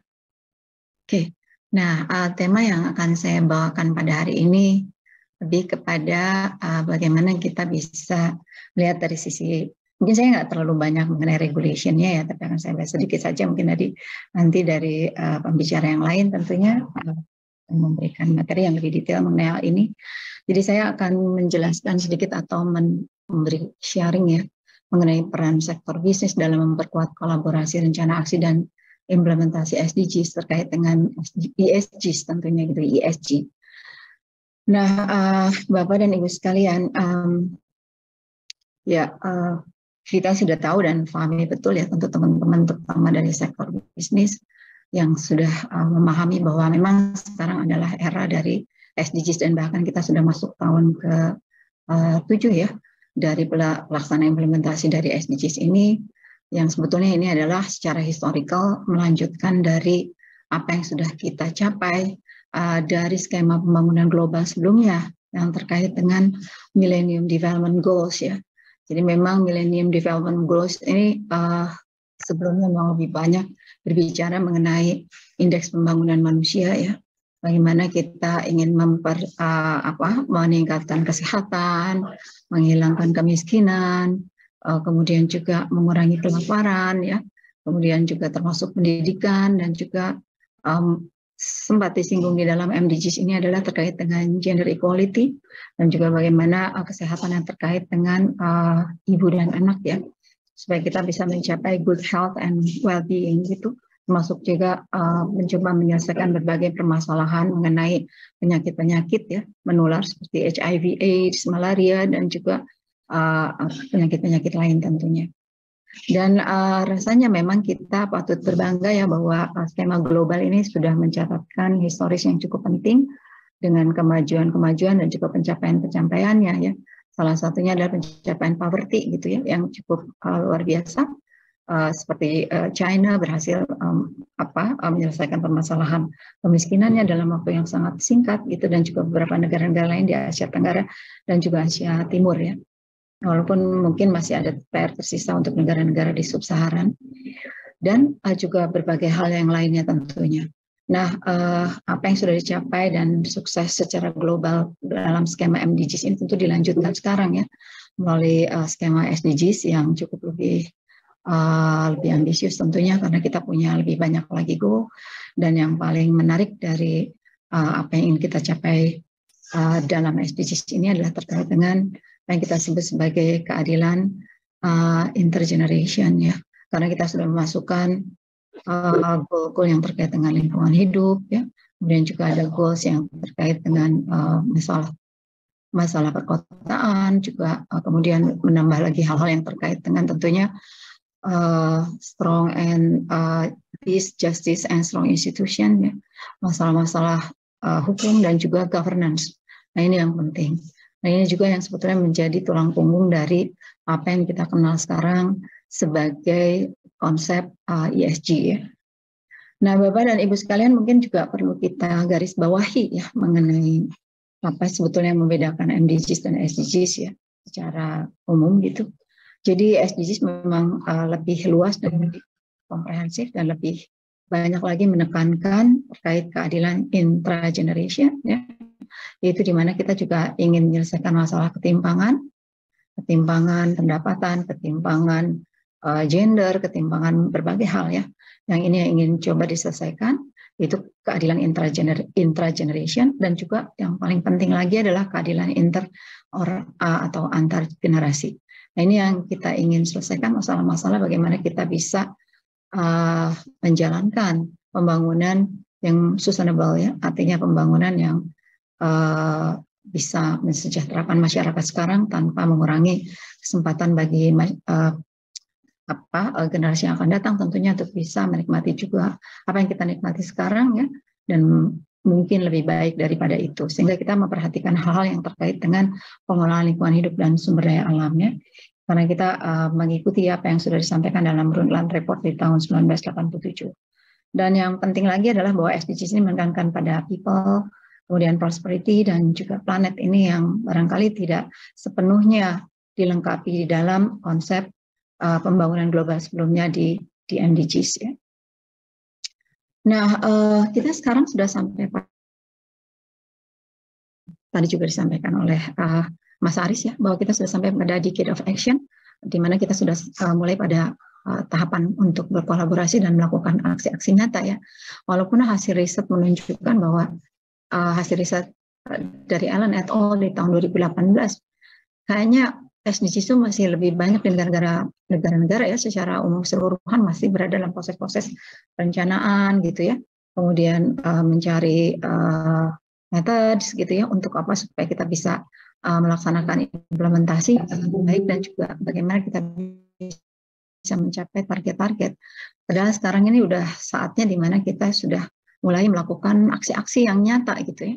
Oke. Nah, eh, tema yang akan saya bawakan pada hari ini lebih kepada uh, bagaimana kita bisa melihat dari sisi mungkin saya nggak terlalu banyak mengenai regulationnya ya tapi akan saya bahas sedikit saja mungkin dari nanti dari uh, pembicara yang lain tentunya uh, memberikan materi yang lebih detail mengenai hal ini jadi saya akan menjelaskan sedikit atau memberi sharing ya mengenai peran sektor bisnis dalam memperkuat kolaborasi rencana aksi dan implementasi SDGs terkait dengan ESG tentunya gitu ESG Nah, uh, Bapak dan Ibu sekalian, um, ya uh, kita sudah tahu dan pahami betul ya untuk teman-teman terutama dari sektor bisnis yang sudah uh, memahami bahwa memang sekarang adalah era dari SDGs dan bahkan kita sudah masuk tahun ke tujuh ya dari pelaksanaan implementasi dari SDGs ini yang sebetulnya ini adalah secara historical melanjutkan dari apa yang sudah kita capai uh, dari skema pembangunan global sebelumnya yang terkait dengan Millennium Development Goals ya. Jadi memang Millennium Development Goals ini uh, sebelumnya memang lebih banyak berbicara mengenai indeks pembangunan manusia ya. Bagaimana kita ingin memper uh, apa meningkatkan kesehatan, menghilangkan kemiskinan, uh, kemudian juga mengurangi kelaparan ya. Kemudian juga termasuk pendidikan dan juga um, sempat disinggung di dalam MDGs ini adalah terkait dengan gender equality dan juga bagaimana uh, kesehatan yang terkait dengan uh, ibu dan anak ya supaya kita bisa mencapai good health and well-being gitu termasuk juga uh, mencoba menyelesaikan berbagai permasalahan mengenai penyakit-penyakit ya menular seperti HIV/AIDS, malaria dan juga uh, penyakit -penyakit lain tentunya. Dan uh, rasanya memang kita patut berbangga ya bahwa eh, skema global ini sudah mencatatkan historis yang cukup penting dengan kemajuan-kemajuan dan juga pencapaian-pencapaiannya ya. Salah satunya adalah pencapaian poverty gitu ya yang cukup uh, luar biasa. Uh, seperti uh, China berhasil um, apa uh, menyelesaikan permasalahan kemiskinannya dalam waktu yang sangat singkat gitu dan juga beberapa negara-negara lain di Asia Tenggara dan juga Asia Timur ya walaupun mungkin masih ada PR tersisa untuk negara-negara di sub-Saharan dan uh, juga berbagai hal yang lainnya tentunya. Nah, uh, apa yang sudah dicapai dan sukses secara global dalam skema MDGs ini tentu dilanjutkan sekarang ya melalui uh, skema SDGs yang cukup lebih uh, lebih ambisius tentunya karena kita punya lebih banyak lagi go dan yang paling menarik dari uh, apa yang ingin kita capai uh, dalam SDGs ini adalah terkait dengan yang kita sebut sebagai keadilan uh, intergeneration ya karena kita sudah memasukkan uh, goal-goal yang terkait dengan lingkungan hidup ya kemudian juga ada goals yang terkait dengan uh, masalah masalah perkotaan juga uh, kemudian menambah lagi hal-hal yang terkait dengan tentunya uh, strong and uh, peace justice and strong institution ya masalah-masalah uh, hukum dan juga governance nah ini yang penting Nah ini juga yang sebetulnya menjadi tulang punggung dari apa yang kita kenal sekarang sebagai konsep uh, ESG ya. Nah Bapak dan Ibu sekalian mungkin juga perlu kita garis bawahi ya mengenai apa sebetulnya yang membedakan MDGs dan SDGs ya secara umum gitu. Jadi SDGs memang uh, lebih luas dan hmm. lebih komprehensif dan lebih banyak lagi menekankan terkait keadilan intra generation ya yaitu di mana kita juga ingin menyelesaikan masalah ketimpangan, ketimpangan pendapatan, ketimpangan uh, gender, ketimpangan berbagai hal ya. Yang ini yang ingin coba diselesaikan itu keadilan intragener intrageneration dan juga yang paling penting lagi adalah keadilan inter or, uh, atau antar generasi. Nah, ini yang kita ingin selesaikan masalah-masalah bagaimana kita bisa uh, menjalankan pembangunan yang sustainable ya, artinya pembangunan yang Eh, bisa mensejahterakan masyarakat sekarang tanpa mengurangi kesempatan bagi uh, apa uh, generasi yang akan datang tentunya untuk bisa menikmati juga apa yang kita nikmati sekarang ya dan mungkin lebih baik daripada itu sehingga kita memperhatikan hal-hal yang terkait dengan pengelolaan lingkungan hidup dan sumber daya alamnya karena kita uh, mengikuti apa yang sudah disampaikan dalam Brundtland Report di tahun 1987. Dan yang penting lagi adalah bahwa SDGs ini menekankan pada people, kemudian prosperity dan juga planet ini yang barangkali tidak sepenuhnya dilengkapi di dalam konsep uh, pembangunan global sebelumnya di di MDGs ya. Nah, uh, kita sekarang sudah sampai tadi juga disampaikan oleh uh, Mas Aris ya bahwa kita sudah sampai pada decade of action di mana kita sudah uh, mulai pada tahapan untuk berkolaborasi dan melakukan aksi-aksi nyata ya. Walaupun hasil riset menunjukkan bahwa uh, hasil riset eh, dari Alan et al. di tahun 2018, kayaknya SDGs itu masih lebih banyak di negara-negara ya secara umum keseluruhan masih berada dalam proses-proses perencanaan gitu ya, kemudian uh, mencari uh, methods gitu ya untuk apa supaya kita bisa uh, melaksanakan implementasi baik dan juga bagaimana kita bisa mencapai target-target. Padahal sekarang ini udah saatnya dimana kita sudah mulai melakukan aksi-aksi yang nyata gitu ya.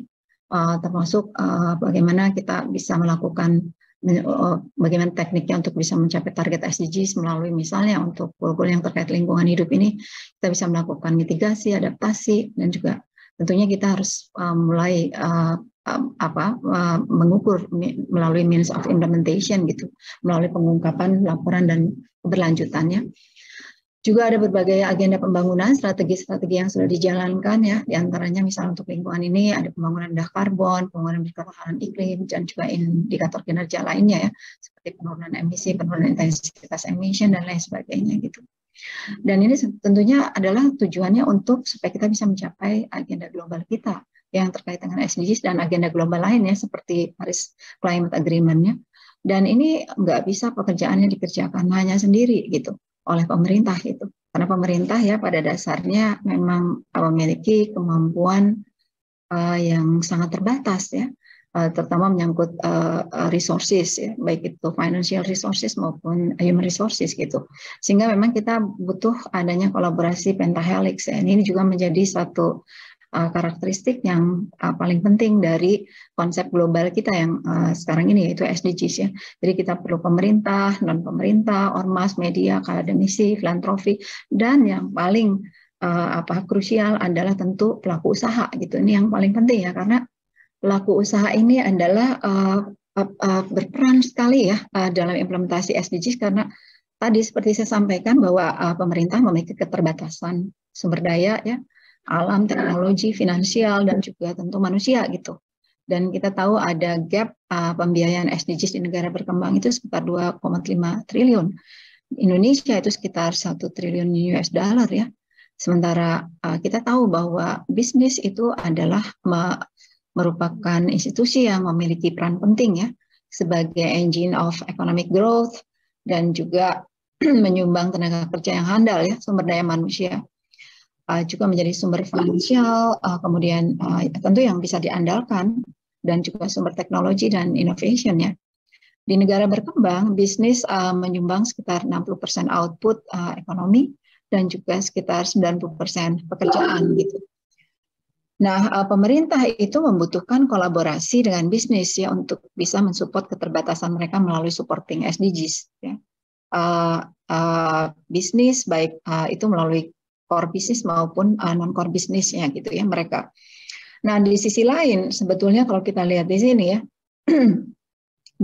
Uh, termasuk uh, bagaimana kita bisa melakukan eh, bagaimana tekniknya untuk bisa mencapai target SDGs melalui misalnya untuk goal-goal yang terkait lingkungan hidup ini kita bisa melakukan mitigasi, adaptasi dan juga tentunya kita harus uh, mulai uh, apa uh, mengukur melalui means of implementation gitu melalui pengungkapan laporan dan keberlanjutannya juga ada berbagai agenda pembangunan, strategi-strategi yang sudah dijalankan ya, diantaranya misalnya untuk lingkungan ini ada pembangunan rendah karbon, pembangunan berketahanan iklim, dan juga indikator kinerja lainnya ya, seperti penurunan emisi, penurunan intensitas emisi dan lain sebagainya gitu. Dan ini tentunya adalah tujuannya untuk supaya kita bisa mencapai agenda global kita yang terkait dengan SDGs dan agenda global lainnya seperti Paris Climate Agreement-nya. Dan ini nggak bisa pekerjaannya dikerjakan hanya sendiri gitu oleh pemerintah itu. Karena pemerintah ya pada dasarnya memang eh, memiliki kemampuan uh, yang sangat terbatas ya, uh, terutama menyangkut uh, resources ya, baik itu financial resources maupun human resources gitu. Sehingga memang kita butuh adanya kolaborasi pentahelix ya. Ini juga menjadi satu uh, karakteristik yang uh, paling penting dari konsep global kita yang uh, sekarang ini yaitu SDGs ya. Jadi kita perlu pemerintah, non pemerintah, ormas, media, akademisi, filantropi dan yang paling uh, apa krusial adalah tentu pelaku usaha gitu. Ini yang paling penting ya karena pelaku usaha ini adalah uh, berperan sekali ya dalam implementasi SDGs karena tadi seperti saya sampaikan bahwa pemerintah memiliki keterbatasan sumber daya ya alam, teknologi, finansial, dan juga tentu manusia gitu. Dan kita tahu ada gap uh, pembiayaan SDGs di negara berkembang itu sekitar 2,5 triliun. Indonesia itu sekitar 1 triliun US dollar ya. Sementara uh, kita tahu bahwa bisnis itu adalah merupakan institusi yang memiliki peran penting ya sebagai engine of economic growth dan juga <clears throat> menyumbang tenaga kerja yang handal ya sumber daya manusia uh, juga menjadi sumber finansial, uh, kemudian uh, tentu yang bisa diandalkan dan juga sumber teknologi dan innovation ya. Di negara berkembang, bisnis uh, menyumbang sekitar 60% output uh, ekonomi dan juga sekitar 90% pekerjaan gitu. Nah, uh, pemerintah itu membutuhkan kolaborasi dengan bisnis ya untuk bisa mensupport keterbatasan mereka melalui supporting SDGs ya. Uh, uh, bisnis baik uh, itu melalui core bisnis maupun uh, non core bisnisnya gitu ya mereka. Nah di sisi lain sebetulnya kalau kita lihat di sini ya <clears throat>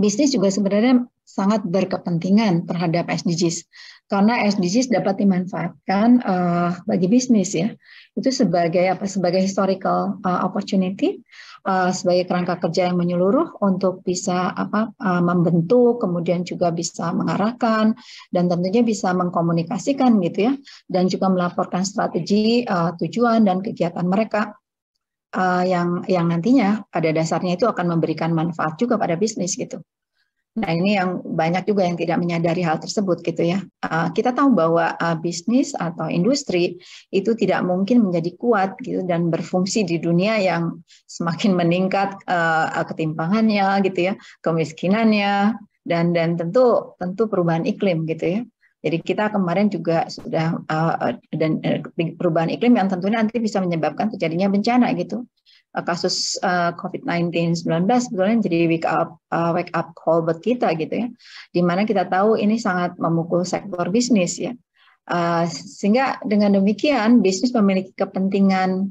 bisnis juga sebenarnya sangat berkepentingan terhadap SDGs karena SDGs dapat dimanfaatkan uh, bagi bisnis ya itu sebagai apa sebagai historical uh, opportunity Eh, sebagai kerangka kerja yang menyeluruh untuk bisa apa eh, membentuk kemudian juga bisa mengarahkan dan tentunya bisa mengkomunikasikan gitu ya dan juga melaporkan strategi eh, tujuan dan kegiatan mereka yang yang nantinya pada dasarnya itu akan memberikan manfaat juga pada bisnis gitu. Nah, ini yang banyak juga yang tidak menyadari hal tersebut gitu ya. Eh, kita tahu bahwa eh, bisnis atau industri itu tidak mungkin menjadi kuat gitu dan berfungsi di dunia yang semakin meningkat eh, ketimpangannya gitu ya, kemiskinannya dan dan tentu tentu perubahan iklim gitu ya. Jadi kita kemarin juga sudah dan perubahan iklim yang tentunya nanti bisa menyebabkan terjadinya bencana gitu. Uh, kasus uh, COVID-19 19 sebetulnya jadi wake up uh, wake up call buat kita gitu ya. Dimana kita tahu ini sangat memukul sektor bisnis ya. Uh, sehingga dengan demikian bisnis memiliki kepentingan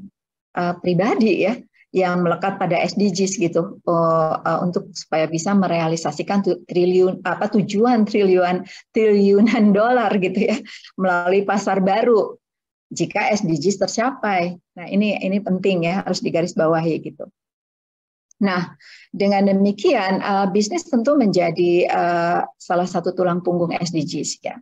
uh, pribadi ya yang melekat pada SDGs gitu uh, uh, untuk supaya bisa merealisasikan tu, triliun apa tujuan triliun triliunan dolar gitu ya melalui pasar baru jika SDGs tercapai. Nah, ini ini penting ya, harus digarisbawahi gitu. Nah, dengan demikian uh, bisnis tentu menjadi uh, salah satu tulang punggung SDGs ya.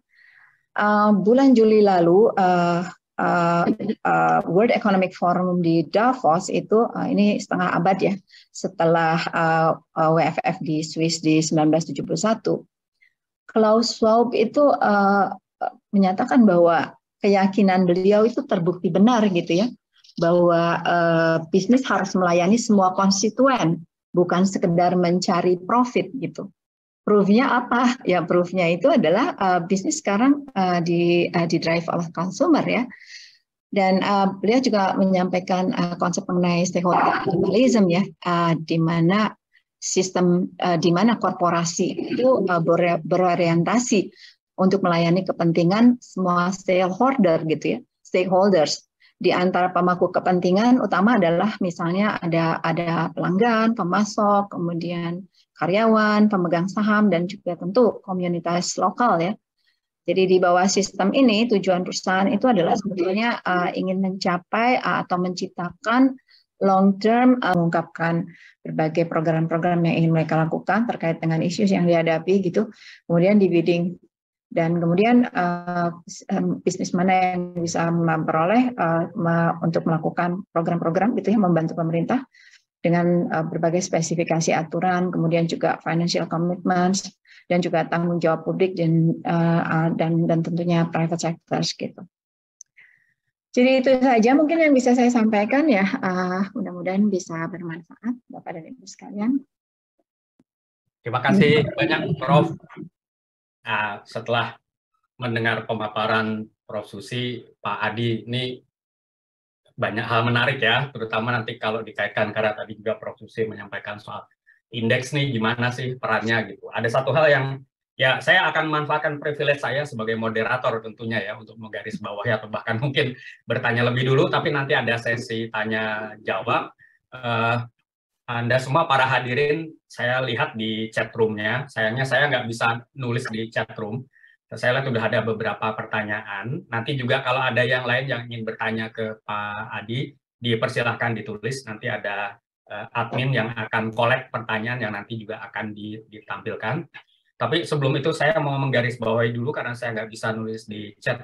Uh, bulan Juli lalu uh, uh, uh, World Economic Forum di Davos itu uh, ini setengah abad ya setelah uh, uh, WFF di Swiss di 1971. Klaus Schwab itu uh, menyatakan bahwa keyakinan beliau itu terbukti benar gitu ya bahwa uh, bisnis harus melayani semua konstituen bukan sekedar mencari profit gitu. Proofnya apa? Ya proofnya itu adalah uh, bisnis sekarang uh, di uh, di drive oleh consumer ya. Dan uh, beliau juga menyampaikan uh, konsep mengenai stakeholder capitalism ya, uh, di mana sistem uh, di mana korporasi itu uh, berorientasi untuk melayani kepentingan semua stakeholder gitu ya, stakeholders. Di antara pemangku kepentingan utama adalah misalnya ada ada pelanggan, pemasok, kemudian karyawan, pemegang saham dan juga tentu komunitas lokal ya. Jadi di bawah sistem ini tujuan perusahaan itu adalah sebetulnya uh, ingin mencapai uh, atau menciptakan long term uh, mengungkapkan berbagai program-program yang ingin mereka lakukan terkait dengan isu yang dihadapi gitu. Kemudian di bidding dan kemudian uh, bisnis mana yang bisa memperoleh uh, untuk melakukan program-program gitu ya membantu pemerintah dengan uh, berbagai spesifikasi aturan kemudian juga financial commitments dan juga tanggung jawab publik dan uh, dan dan tentunya private sectors gitu. Jadi itu saja mungkin yang bisa saya sampaikan ya. Uh, mudah-mudahan bisa bermanfaat Bapak dan Ibu sekalian. Terima kasih banyak Prof. Ah, setelah mendengar pemaparan Prof. Susi, Pak Adi, ini banyak hal menarik ya, terutama nanti kalau dikaitkan karena tadi juga Prof. Susi menyampaikan soal indeks nih gimana sih perannya gitu. Ada satu hal yang ya saya akan manfaatkan privilege saya sebagai moderator tentunya ya untuk menggaris atau bahkan mungkin bertanya lebih dulu, tapi nanti ada sesi tanya jawab. Uh, anda semua para hadirin, saya lihat di chat roomnya. Sayangnya saya nggak bisa nulis di chat room. Saya lihat sudah ada beberapa pertanyaan. Nanti juga kalau ada yang lain yang ingin bertanya ke Pak Adi, dipersilahkan ditulis. Nanti ada eh, admin yang akan kolek pertanyaan yang nanti juga akan ditampilkan. Tapi sebelum itu saya mau menggarisbawahi dulu karena saya nggak bisa nulis di chat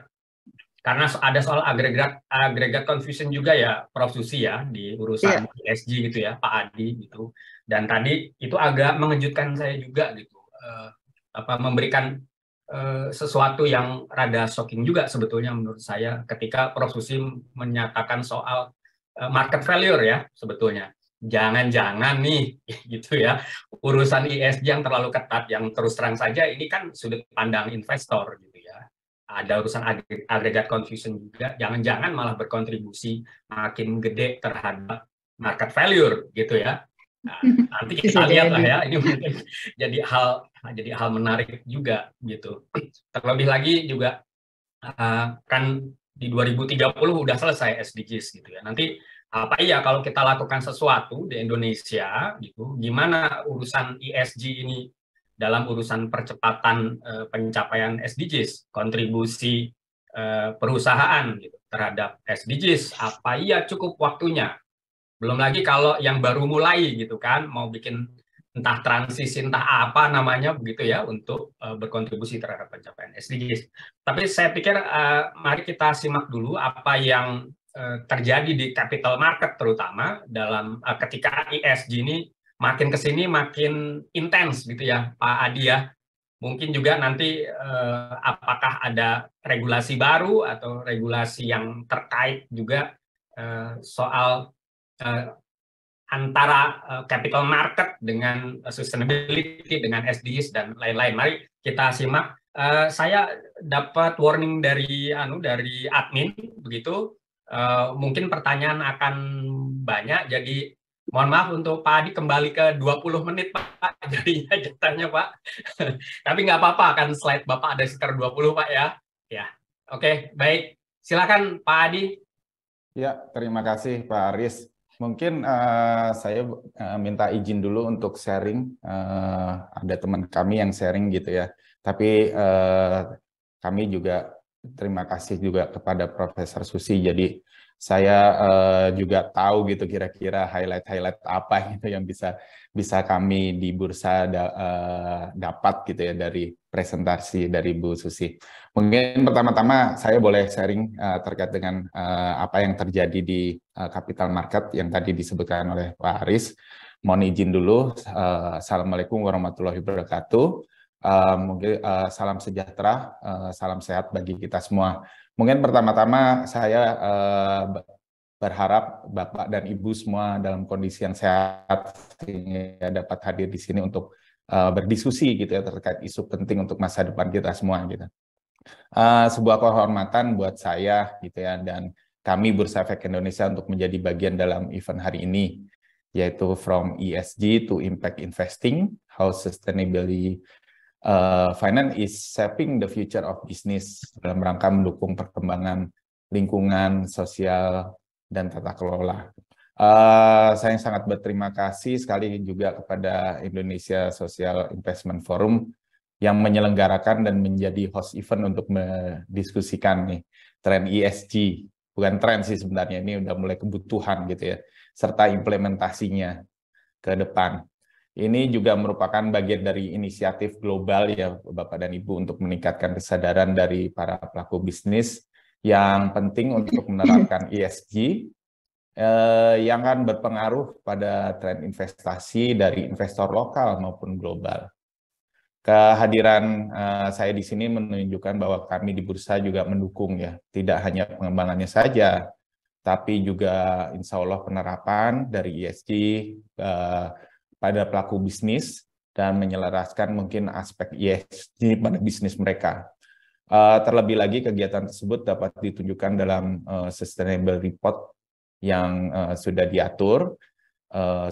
karena ada soal agregat agregat confusion juga ya Prof Susi ya di urusan yeah. ESG gitu ya Pak Adi gitu dan tadi itu agak mengejutkan saya juga gitu uh, apa memberikan uh, sesuatu yang rada shocking juga sebetulnya menurut saya ketika Prof Susi menyatakan soal uh, market failure ya sebetulnya jangan-jangan nih <laughs> gitu ya urusan ESG yang terlalu ketat yang terus terang saja ini kan sudut pandang investor gitu ada urusan agregat confusion juga, jangan-jangan malah berkontribusi makin gede terhadap market value gitu ya. Nah, <laughs> nanti kita lihat lah ya, ini mungkin jadi hal jadi hal menarik juga gitu. Terlebih lagi juga uh, kan di 2030 udah selesai SDGs gitu ya. Nanti apa iya kalau kita lakukan sesuatu di Indonesia gitu, gimana urusan ESG ini dalam urusan percepatan uh, pencapaian SDGs, kontribusi uh, perusahaan gitu, terhadap SDGs, apa iya cukup waktunya. Belum lagi kalau yang baru mulai gitu kan, mau bikin entah transisi, entah apa namanya begitu ya, untuk uh, berkontribusi terhadap pencapaian SDGs. Tapi saya pikir uh, mari kita simak dulu apa yang terjadi di capital market terutama dalam uh, ketika ESG ini makin ke sini makin intens gitu ya Pak Adi ya. Mungkin juga nanti eh, apakah ada regulasi baru atau regulasi yang terkait juga eh, soal eh, antara eh, capital market dengan sustainability dengan SDGs dan lain-lain. Mari kita simak Eh, saya dapat warning dari anu dari admin begitu Eh, mungkin pertanyaan akan banyak jadi Mohon maaf untuk Pak Adi kembali ke 20 menit Pak, <laughs> jadinya jatahnya Pak. <laughs> Tapi nggak apa-apa, akan slide Bapak ada sekitar 20 Pak ya. Ya, oke baik. Silakan Pak Adi. Ya, terima kasih Pak Aris. Mungkin uh, saya uh, minta izin dulu untuk sharing. Uh, ada teman kami yang sharing gitu ya. Tapi uh, kami juga terima kasih juga kepada Profesor Susi. Jadi saya uh, juga tahu gitu kira-kira highlight-highlight apa <laughs> gitu yang bisa bisa kami di bursa da, uh, dapat gitu ya dari presentasi dari Bu Susi. Mungkin pertama-tama saya boleh sharing uh, terkait dengan uh, apa yang terjadi di uh, capital market yang tadi disebutkan oleh Pak Aris. Mohon izin dulu. Uh, Assalamualaikum warahmatullahi wabarakatuh. Uh, mungkin uh, salam sejahtera, uh, salam sehat bagi kita semua. Mungkin pertama-tama saya uh, berharap Bapak dan Ibu semua dalam kondisi yang sehat sehingga dapat hadir di sini untuk uh, berdiskusi gitu ya terkait isu penting untuk masa depan kita semua gitu. Uh, sebuah kehormatan buat saya gitu ya dan kami Bursa Efek Indonesia untuk menjadi bagian dalam event hari ini yaitu from ESG to impact investing how sustainability uh, finance is shaping the future of business dalam rangka mendukung perkembangan lingkungan, sosial, dan tata kelola. Uh, saya sangat berterima kasih sekali juga kepada Indonesia Social Investment Forum yang menyelenggarakan dan menjadi host event untuk mendiskusikan nih tren ESG bukan tren sih sebenarnya ini udah mulai kebutuhan gitu ya serta implementasinya ke depan. Ini juga merupakan bagian dari inisiatif global ya Bapak dan Ibu untuk meningkatkan kesadaran dari para pelaku bisnis yang penting untuk menerapkan ESG eh, yang akan berpengaruh pada tren investasi dari investor lokal maupun global. Kehadiran eh, saya di sini menunjukkan bahwa kami di bursa juga mendukung ya, tidak hanya pengembangannya saja, tapi juga insya Allah penerapan dari ESG eh, pada pelaku bisnis dan menyelaraskan mungkin aspek ESG pada bisnis mereka. Eh, terlebih lagi kegiatan tersebut dapat ditunjukkan dalam eh, sustainable report yang eh, sudah diatur,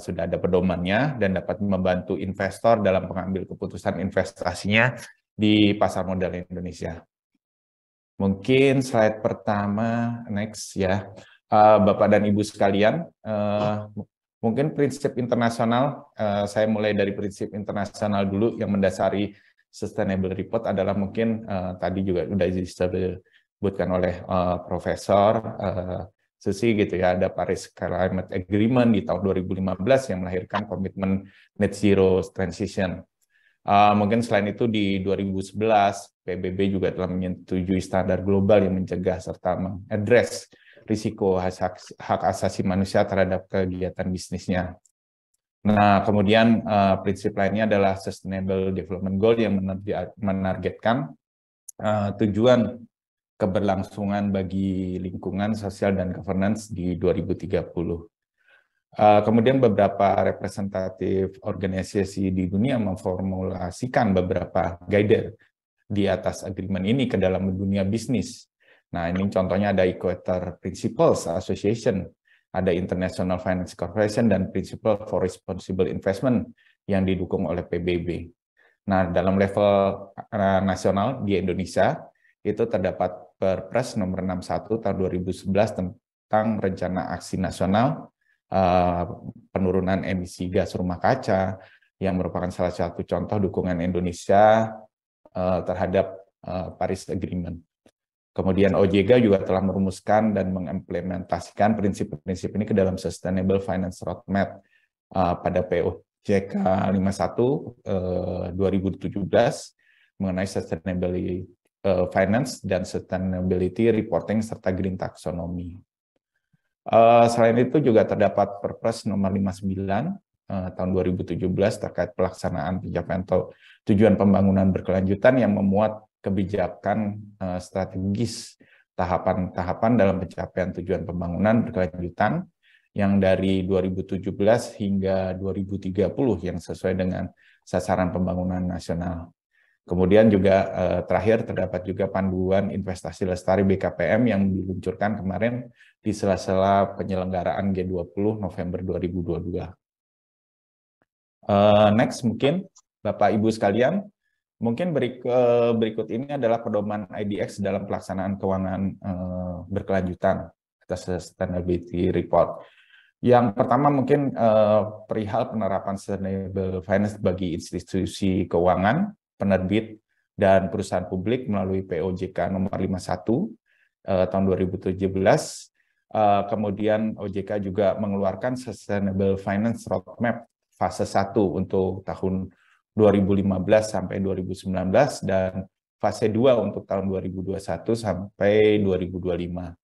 sudah ada pedomannya dan dapat membantu investor dalam mengambil keputusan investasinya di pasar modal Indonesia. Mungkin slide pertama next ya. Bapak dan Ibu sekalian, Mungkin prinsip internasional, eh, saya mulai dari prinsip internasional dulu yang mendasari sustainable report adalah mungkin eh, tadi juga sudah disebutkan oleh eh, Profesor uh, Susi gitu ya, ada Paris Climate Agreement di tahun 2015 yang melahirkan komitmen net zero transition. mungkin selain itu di 2011 PBB juga telah menyetujui standar global yang mencegah serta mengadres risiko hak, hak asasi manusia terhadap kegiatan bisnisnya. Nah, kemudian uh, prinsip lainnya adalah Sustainable Development Goal yang menargetkan uh, tujuan keberlangsungan bagi lingkungan, sosial, dan governance di 2030. Uh, eh, kemudian beberapa representatif organisasi di dunia memformulasikan beberapa guide di atas agreement ini ke dalam dunia bisnis. Nah, ini contohnya ada Equator Principles Association, ada International Finance Corporation, dan Principle for Responsible Investment yang didukung oleh PBB. Nah, dalam level eh, nasional di Indonesia, itu terdapat Perpres nomor 61 tahun 2011 tentang Rencana Aksi Nasional eh, Penurunan Emisi Gas Rumah Kaca, yang merupakan salah satu contoh dukungan Indonesia eh, terhadap Paris Agreement. Kemudian OJK juga telah merumuskan dan mengimplementasikan prinsip-prinsip ini ke dalam Sustainable Finance Roadmap uh, pada POJK 51 uh, 2017 mengenai sustainability uh, finance dan sustainability reporting serta green taxonomy. Uh, selain itu juga terdapat Perpres nomor 59 uh, tahun 2017 terkait pelaksanaan pencapaian tujuan pembangunan berkelanjutan yang memuat kebijakan eh, strategis tahapan-tahapan dalam pencapaian tujuan pembangunan berkelanjutan yang dari 2017 hingga 2030 yang sesuai dengan sasaran pembangunan nasional. Kemudian juga eh, terakhir terdapat juga panduan investasi lestari BKPM yang diluncurkan kemarin di sela-sela penyelenggaraan G20 November 2022. Eh, next mungkin Bapak Ibu sekalian, Mungkin eh, berikut ini adalah pedoman IDX dalam pelaksanaan keuangan eh, berkelanjutan atas sustainability report. Yang pertama mungkin eh, perihal penerapan sustainable finance bagi institusi keuangan, penerbit, dan perusahaan publik melalui POJK nomor 51 tahun 2017. kemudian OJK juga mengeluarkan Sustainable Finance Roadmap fase 1 untuk tahun 2015 sampai 2019 dan fase 2 untuk tahun 2021 sampai 2025.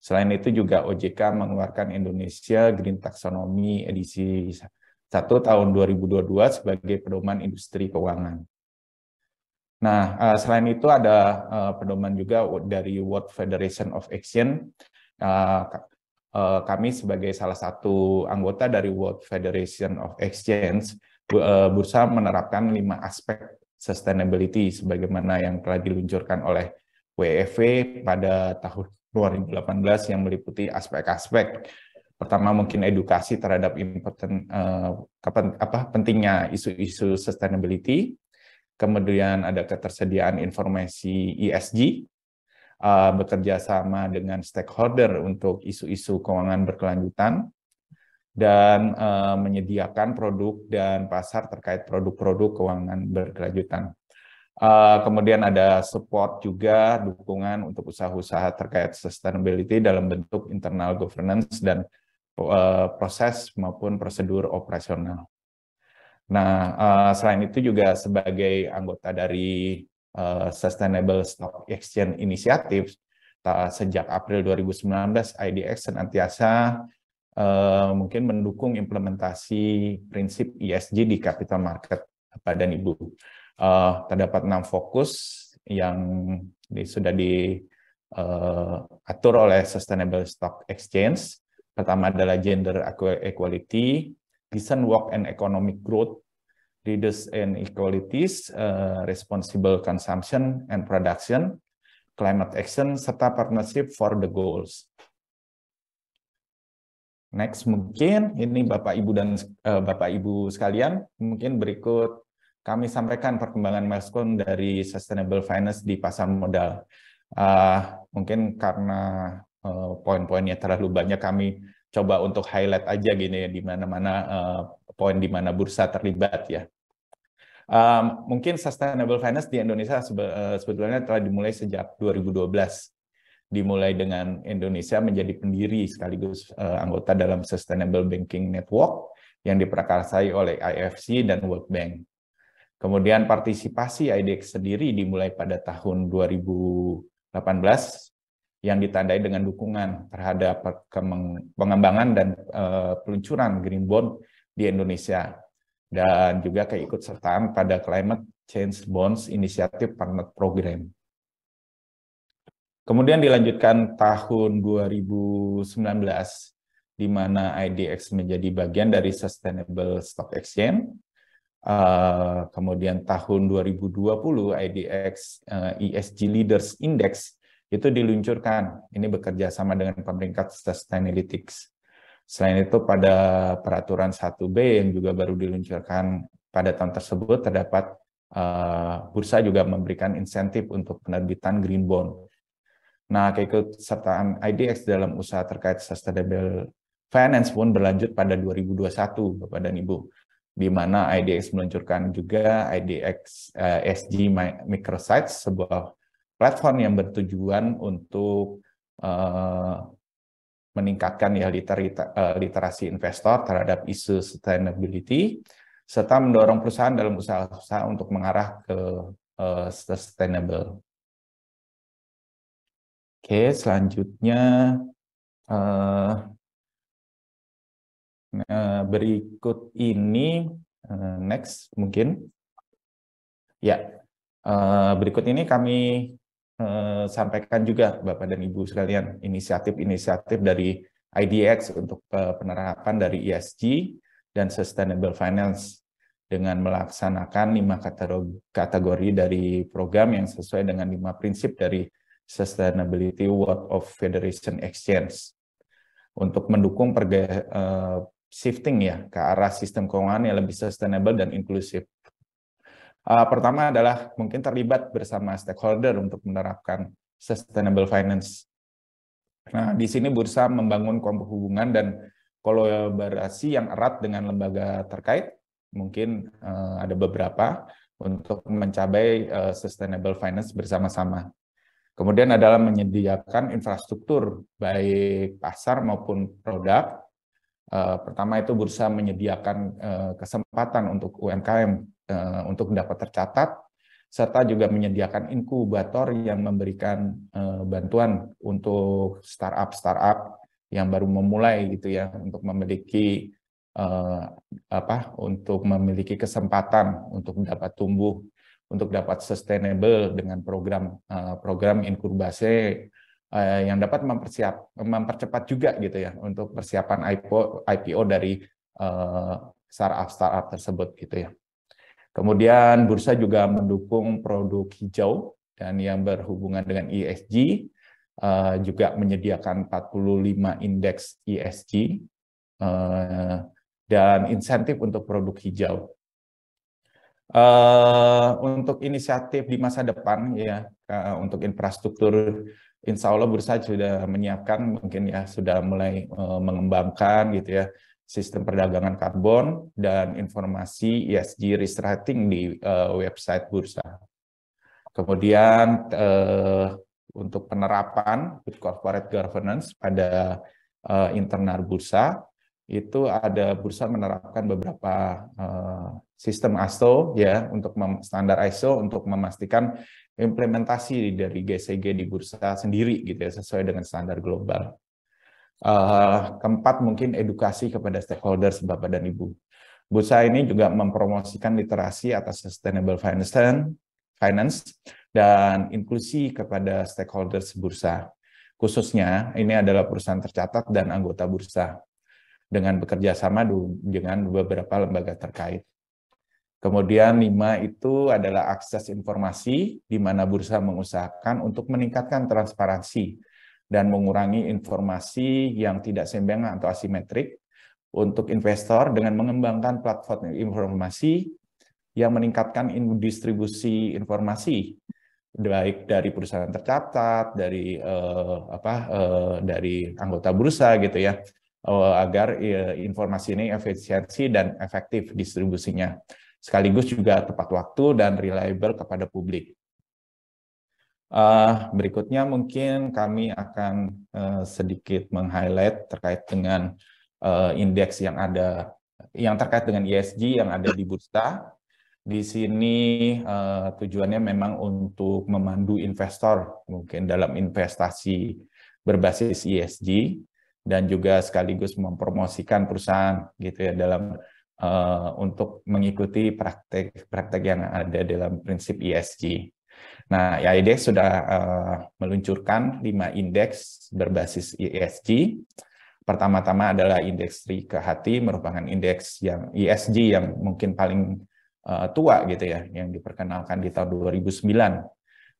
Selain itu juga OJK mengeluarkan Indonesia Green Taxonomy edisi 1 tahun 2022 sebagai pedoman industri keuangan. Nah, eh, selain itu ada eh, pedoman juga dari World Federation of Action. Eh, kami sebagai salah satu anggota dari World Federation of Exchange Eh, bursa menerapkan lima aspek sustainability sebagaimana yang telah diluncurkan oleh WEF pada tahun 2018 yang meliputi aspek-aspek pertama mungkin edukasi terhadap important uh, eh, apa pentingnya isu-isu sustainability kemudian ada ketersediaan informasi ESG uh, eh, bekerja sama dengan stakeholder untuk isu-isu keuangan berkelanjutan dan uh, menyediakan produk dan pasar terkait produk-produk keuangan berkelanjutan. Uh, kemudian ada support juga dukungan untuk usaha-usaha terkait sustainability dalam bentuk internal governance dan uh, proses maupun prosedur operasional. Nah, uh, selain itu juga sebagai anggota dari uh, Sustainable Stock Exchange Initiative, sejak April 2019 IDX senantiasa Eh, mungkin mendukung implementasi prinsip ESG di capital market Bapak dan Ibu. Uh, terdapat enam fokus yang di, sudah diatur eh, uh, oleh Sustainable Stock Exchange. Pertama adalah gender equality, decent work and economic growth, reduce inequalities, uh, responsible consumption and production, climate action, serta partnership for the goals. Next mungkin ini Bapak Ibu dan uh, Bapak Ibu sekalian, mungkin berikut kami sampaikan perkembangan milestone dari sustainable finance di pasar modal. Uh, mungkin karena uh, poin-poinnya terlalu banyak kami coba untuk highlight aja gini di mana-mana uh, poin di mana bursa terlibat ya. Um, mungkin sustainable finance di Indonesia sebe sebetulnya telah dimulai sejak 2012 dimulai dengan Indonesia menjadi pendiri sekaligus eh, anggota dalam Sustainable Banking Network yang diperakarsai oleh IFC dan World Bank. Kemudian partisipasi IDX sendiri dimulai pada tahun 2018 yang ditandai dengan dukungan terhadap pengembangan dan eh, peluncuran green bond di Indonesia dan juga keikutsertaan pada Climate Change Bonds Initiative Partner Program Kemudian dilanjutkan tahun 2019, di mana IDX menjadi bagian dari Sustainable Stock Exchange. Uh, kemudian tahun 2020 IDX uh, ESG Leaders Index itu diluncurkan. Ini bekerja sama dengan pemeringkat Sustainalytics. Selain itu pada peraturan 1B yang juga baru diluncurkan pada tahun tersebut terdapat uh, bursa juga memberikan insentif untuk penerbitan green bond Nah, keikutsertaan IDX dalam usaha terkait sustainable finance pun berlanjut pada 2021, Bapak dan Ibu, di mana IDX meluncurkan juga IDX eh, SG Microsites, sebuah platform yang bertujuan untuk eh, meningkatkan ya literita, eh, literasi investor terhadap isu sustainability, serta mendorong perusahaan dalam usaha-usaha untuk mengarah ke uh, sustainable Oke, selanjutnya nah, berikut ini uh, next mungkin. Ya, uh, berikut ini kami uh, sampaikan juga Bapak dan Ibu sekalian inisiatif-inisiatif dari IDX untuk uh, penerapan dari ESG dan Sustainable Finance dengan melaksanakan lima kategori dari program yang sesuai dengan lima prinsip dari Sustainability World of Federation Exchange untuk mendukung perge, uh, shifting ya ke arah sistem keuangan yang lebih sustainable dan inklusif. Uh, pertama adalah mungkin terlibat bersama stakeholder untuk menerapkan sustainable finance. Nah, di sini bursa membangun kelompok hubungan dan kolaborasi yang erat dengan lembaga terkait. Mungkin uh, ada beberapa untuk mencapai uh, sustainable finance bersama-sama. Kemudian adalah menyediakan infrastruktur baik pasar maupun produk. Eh, pertama itu bursa menyediakan eh, kesempatan untuk UMKM eh, untuk dapat tercatat serta juga menyediakan inkubator yang memberikan bantuan untuk startup-startup yang baru memulai gitu ya untuk memiliki apa untuk memiliki kesempatan untuk dapat tumbuh untuk dapat sustainable dengan program eh, program inkubasi eh, yang dapat mempersiap mempercepat juga gitu ya untuk persiapan IPO IPO dari eh, startup startup tersebut gitu ya. Kemudian bursa juga mendukung produk hijau dan yang berhubungan dengan ESG juga menyediakan 45 indeks ESG dan insentif untuk produk hijau Eh, untuk inisiatif di masa depan ya uh, untuk infrastruktur insya Allah bursa sudah menyiapkan mungkin ya sudah mulai uh, mengembangkan gitu ya sistem perdagangan karbon dan informasi ESG risk rating di uh, website bursa. Kemudian uh, untuk penerapan good corporate governance pada uh, internal bursa itu ada bursa menerapkan beberapa uh, sistem ISO ya untuk standar ISO untuk memastikan implementasi dari GCG di bursa sendiri gitu ya sesuai dengan standar global. Uh, keempat mungkin edukasi kepada stakeholders Bapak dan Ibu. Bursa ini juga mempromosikan literasi atas sustainable finance, finance dan inklusi kepada stakeholders bursa. Khususnya ini adalah perusahaan tercatat dan anggota bursa dengan bekerja sama dengan beberapa lembaga terkait. Kemudian lima itu adalah akses informasi di mana bursa mengusahakan untuk meningkatkan transparansi dan mengurangi informasi yang tidak seimbang atau asimetrik untuk investor dengan mengembangkan platform informasi yang meningkatkan distribusi informasi baik dari perusahaan tercatat, dari eh, apa eh, dari anggota bursa gitu ya Eh, agar eh, informasi ini efisiensi dan efektif distribusinya, sekaligus juga tepat waktu dan reliable kepada publik. Eh, berikutnya mungkin kami akan sedikit meng-highlight terkait dengan indeks yang ada yang terkait dengan ESG yang ada di bursa. Di sini tujuannya memang untuk memandu investor mungkin dalam investasi berbasis ESG dan juga sekaligus mempromosikan perusahaan gitu ya dalam uh, untuk mengikuti praktek-praktek yang ada dalam prinsip ESG. Nah, IDE sudah uh, meluncurkan lima indeks berbasis ESG. Pertama-tama adalah indeks Tri Hati, merupakan indeks yang ESG yang mungkin paling uh, tua gitu ya, yang diperkenalkan di tahun 2009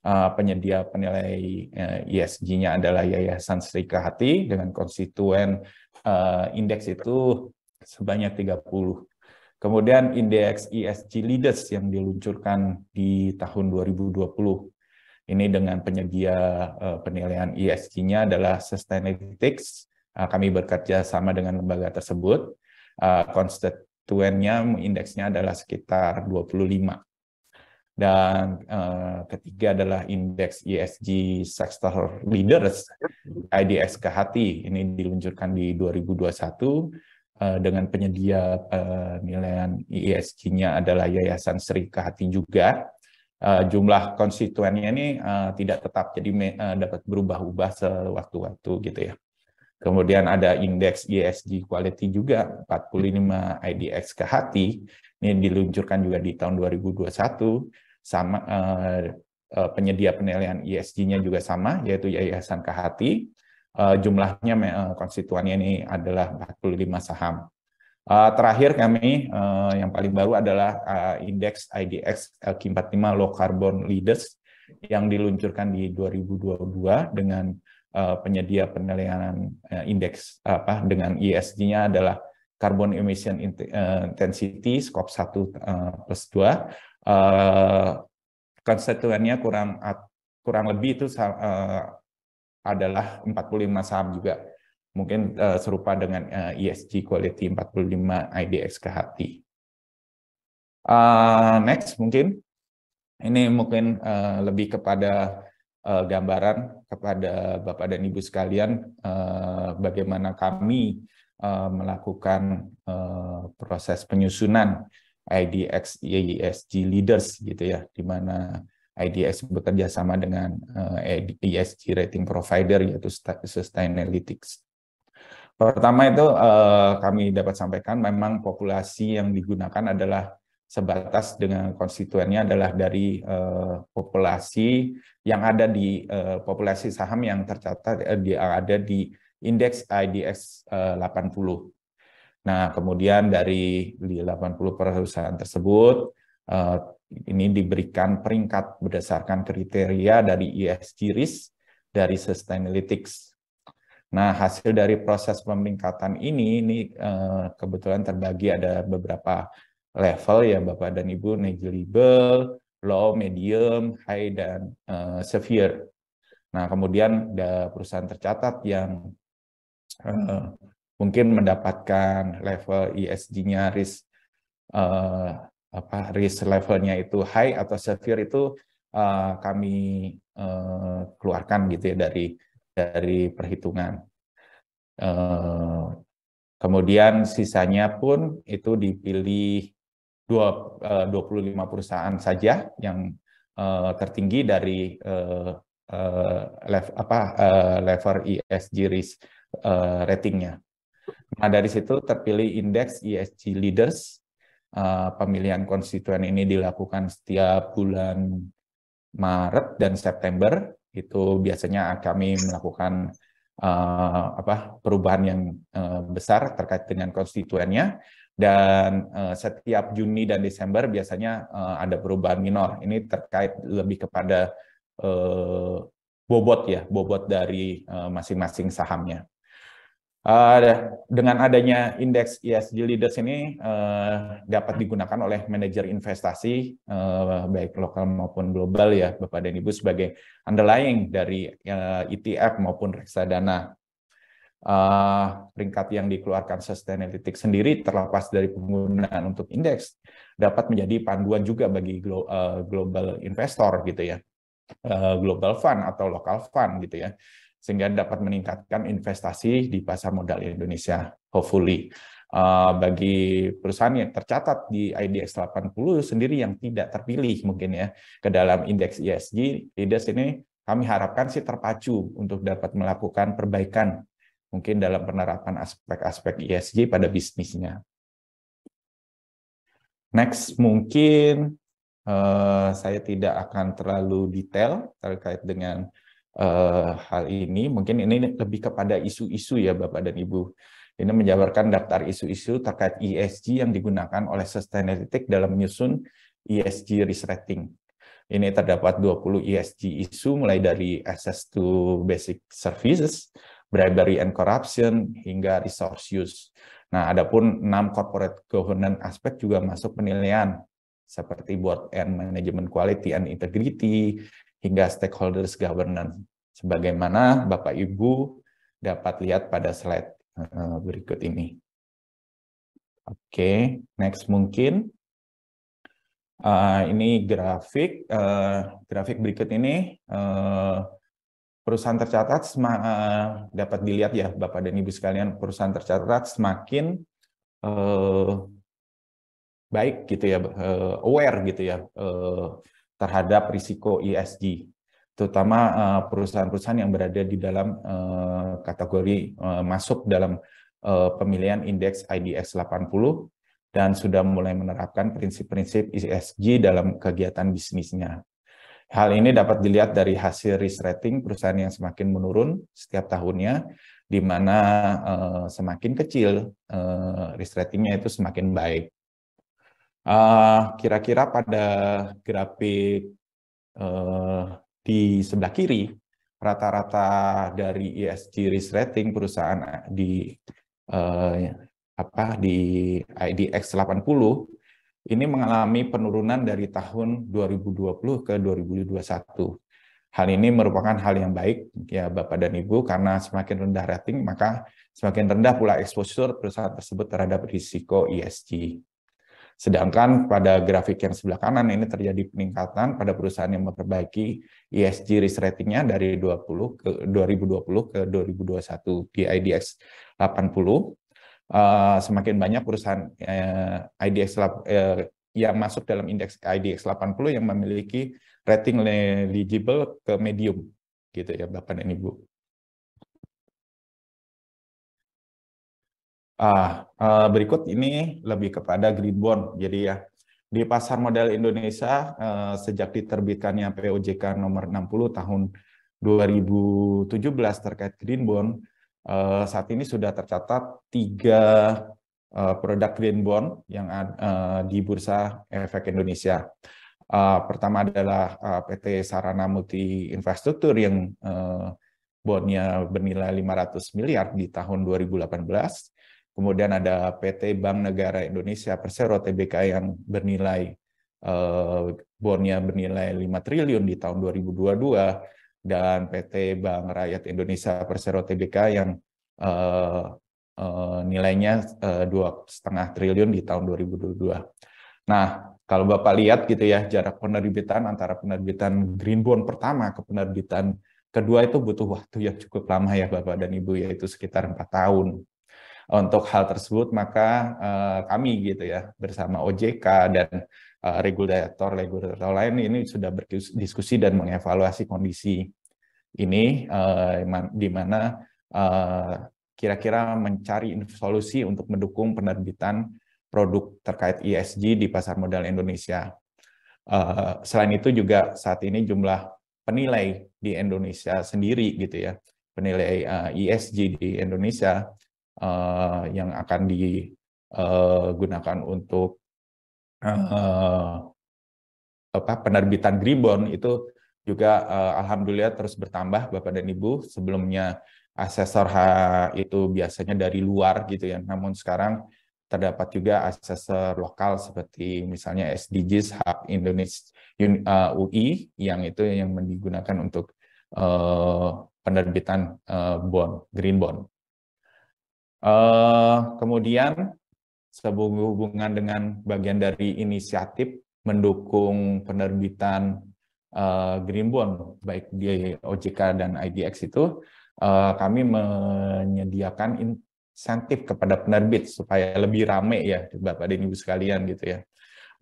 Eh, penyedia penilai ESG-nya eh, e adalah Yayasan Sri Khati dengan konstituen uh, indeks itu sebanyak 30. Kemudian indeks ESG Leaders yang diluncurkan di tahun 2020. Ini dengan penyedia uh, penilaian ESG-nya adalah Sustainalytics. Uh, kami bekerja sama dengan lembaga tersebut. Uh, konstituennya, indeksnya adalah sekitar 25 dan uh, ketiga adalah indeks ESG Sector Leaders IDS Kehati ini diluncurkan di 2021 uh, eh, dengan penyedia penilaian eh, uh, e ESG-nya adalah Yayasan Sri Kehati juga uh, jumlah konstituennya ini uh, tidak tetap jadi uh, dapat berubah-ubah sewaktu-waktu gitu ya Kemudian ada indeks ESG quality juga 45 IDX Kehati ini diluncurkan juga di tahun 2021 sama eh, eh, penyedia penilaian ESG-nya juga sama yaitu Yayasan Kahati. Uh, jumlahnya konstituannya ini adalah 45 saham. terakhir kami yang paling baru adalah indeks IDX LQ45 Low Carbon Leaders yang diluncurkan di 2022 dengan penyedia penilaian indeks apa dengan ESG-nya adalah Carbon Emission Intensity Scope 1 plus 2 uh, konstituennya kurang kurang lebih itu uh, adalah 45 saham juga. Mungkin uh, serupa dengan uh, ESG Quality 45 IDX KHT. Uh, next mungkin ini mungkin uh, lebih kepada uh, gambaran kepada Bapak dan Ibu sekalian uh, bagaimana kami uh, melakukan uh, proses penyusunan IDX ESG leaders gitu ya, di mana IDX bekerja sama dengan ESG eh, rating provider yaitu Sustainalytics. Pertama itu eh, kami dapat sampaikan memang populasi yang digunakan adalah sebatas dengan konstituennya adalah dari eh, populasi yang ada di populasi saham yang tercatat uh, ada di indeks IDX uh, 80. Nah, kemudian dari 80 perusahaan tersebut, eh, ini diberikan peringkat berdasarkan kriteria dari ESG risk dari Sustainalytics. Nah, hasil dari proses pemeringkatan ini, ini eh, kebetulan terbagi ada beberapa level ya Bapak dan Ibu, negligible, low, medium, high, dan eh, severe. Nah, kemudian ada perusahaan tercatat yang uh, mungkin mendapatkan level ESG-nya risk uh, apa risk levelnya itu high atau severe itu uh, kami uh, keluarkan gitu ya dari dari perhitungan. Uh, kemudian sisanya pun itu dipilih dua 25 perusahaan saja yang uh, tertinggi dari uh, uh, level apa uh, level ESG risk uh, ratingnya. Nah, dari situ terpilih indeks ESG leaders. Eh, pemilihan konstituen ini dilakukan setiap bulan Maret dan September. Itu biasanya kami melakukan uh, apa perubahan yang uh, besar terkait dengan konstituennya dan uh, setiap Juni dan Desember biasanya uh, ada perubahan minor. Ini terkait lebih kepada uh, bobot ya, bobot dari masing-masing uh, masing -masing sahamnya. Uh, dengan adanya indeks ESG Leaders ini uh, dapat digunakan oleh manajer investasi uh, baik lokal maupun global ya Bapak dan Ibu sebagai underlying dari uh, ETF maupun reksadana. Uh, peringkat yang dikeluarkan Sustainability sendiri terlepas dari penggunaan untuk indeks dapat menjadi panduan juga bagi glo uh, global investor gitu ya, uh, global fund atau lokal fund gitu ya sehingga dapat meningkatkan investasi di pasar modal Indonesia, hopefully. Uh, bagi perusahaan yang tercatat di IDX 80 sendiri yang tidak terpilih mungkin ya ke dalam indeks ESG, leaders ini kami harapkan sih terpacu untuk dapat melakukan perbaikan mungkin dalam penerapan aspek-aspek ESG pada bisnisnya. Next, mungkin uh, saya tidak akan terlalu detail terkait dengan uh, hal ini. Mungkin ini lebih kepada isu-isu ya Bapak dan Ibu. Ini menjabarkan daftar isu-isu terkait ESG yang digunakan oleh Sustainalytic dalam menyusun ESG risk rating. Ini terdapat 20 ESG isu mulai dari access to basic services, bribery and corruption, hingga resource use. Nah, pun 6 corporate governance aspek juga masuk penilaian seperti board and management quality and integrity, hingga stakeholders governance. Sebagaimana Bapak Ibu dapat lihat pada slide eh, berikut ini. Oke, okay, next mungkin. Uh, ini grafik, uh, grafik berikut ini uh, perusahaan tercatat uh, dapat dilihat ya Bapak dan Ibu sekalian perusahaan tercatat semakin uh, baik gitu ya, uh, aware gitu ya, uh, terhadap risiko ESG, terutama eh, perusahaan-perusahaan yang berada di dalam eh, kategori eh, masuk dalam pemilihan indeks IDX 80 dan sudah mulai menerapkan prinsip-prinsip ESG dalam kegiatan bisnisnya. Hal ini dapat dilihat dari hasil risk rating perusahaan yang semakin menurun setiap tahunnya, di mana semakin kecil risk ratingnya itu semakin baik. Eh, kira-kira uh, pada grafik uh, di sebelah kiri, rata-rata dari ESG risk rating perusahaan di uh, apa di IDX 80 ini mengalami penurunan dari tahun 2020 ke 2021. Hal ini merupakan hal yang baik ya Bapak dan Ibu karena semakin rendah rating maka semakin rendah pula exposure perusahaan tersebut terhadap risiko ESG. Sedangkan pada grafik yang sebelah kanan ini terjadi peningkatan pada perusahaan yang memperbaiki ESG risk ratingnya dari 20 ke 2020 ke 2021 di IDX 80. Uh, semakin banyak perusahaan eh, IDX eh, yang masuk dalam indeks IDX 80 yang memiliki rating eligible ke medium gitu ya Bapak dan Ibu. Ah, eh, berikut ini lebih kepada green bond. Jadi ya di pasar modal Indonesia eh, sejak diterbitkannya POJK nomor 60 tahun 2017 terkait green bond eh, saat ini sudah tercatat tiga produk green bond yang ada di bursa efek Indonesia. pertama adalah PT Sarana Multi Infrastruktur yang bondnya bonnya bernilai 500 miliar di tahun 2018. Kemudian ada PT Bank Negara Indonesia Persero TBK yang bernilai eh, bornya bernilai 5 triliun di tahun 2022 dan PT Bank Rakyat Indonesia Persero TBK yang eh, eh, nilainya eh, dua setengah triliun di tahun 2022. Nah, kalau Bapak lihat gitu ya jarak penerbitan antara penerbitan green bond pertama ke penerbitan kedua itu butuh waktu yang cukup lama ya Bapak dan Ibu yaitu sekitar empat tahun untuk hal tersebut maka uh, kami gitu ya bersama OJK dan uh, regulator regulator lain ini sudah berdiskusi dan mengevaluasi kondisi ini uh, di mana uh, kira-kira mencari solusi untuk mendukung penerbitan produk terkait ESG di pasar modal Indonesia. Uh, selain itu juga saat ini jumlah penilai di Indonesia sendiri gitu ya, penilai uh, ESG di Indonesia uh, yang akan digunakan eh, untuk uh, apa penerbitan Gribon itu juga uh, alhamdulillah terus bertambah Bapak dan Ibu. Sebelumnya asesor itu biasanya dari luar gitu ya. Namun sekarang terdapat juga asesor lokal seperti misalnya SDGs Hub Indonesia UI yang itu yang digunakan untuk uh, penerbitan uh, bond, green bond. Uh, kemudian sehubungan dengan bagian dari inisiatif mendukung penerbitan uh, green bond baik di OJK dan IDX itu uh, kami menyediakan insentif kepada penerbit supaya lebih ramai ya Bapak dan Ibu sekalian gitu ya.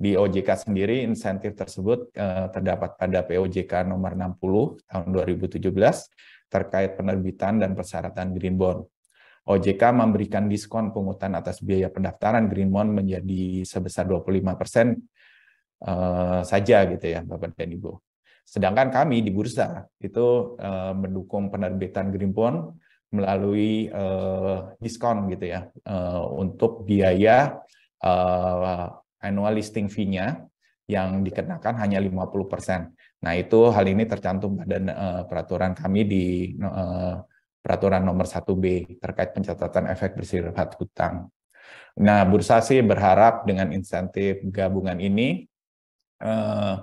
Di OJK sendiri insentif tersebut uh, terdapat pada POJK nomor 60 tahun 2017 terkait penerbitan dan persyaratan green bond. OJK memberikan diskon pungutan atas biaya pendaftaran Green Bond menjadi sebesar 25 persen uh, saja gitu ya Bapak dan Ibu. Sedangkan kami di bursa itu uh, mendukung penerbitan Green Bond melalui uh, diskon gitu ya uh, untuk biaya uh, annual listing fee-nya yang dikenakan hanya 50%. Nah, itu hal ini tercantum pada uh, peraturan kami di uh, peraturan nomor 1B terkait pencatatan efek bersifat hutang. Nah, bursa sih berharap dengan insentif gabungan ini eh,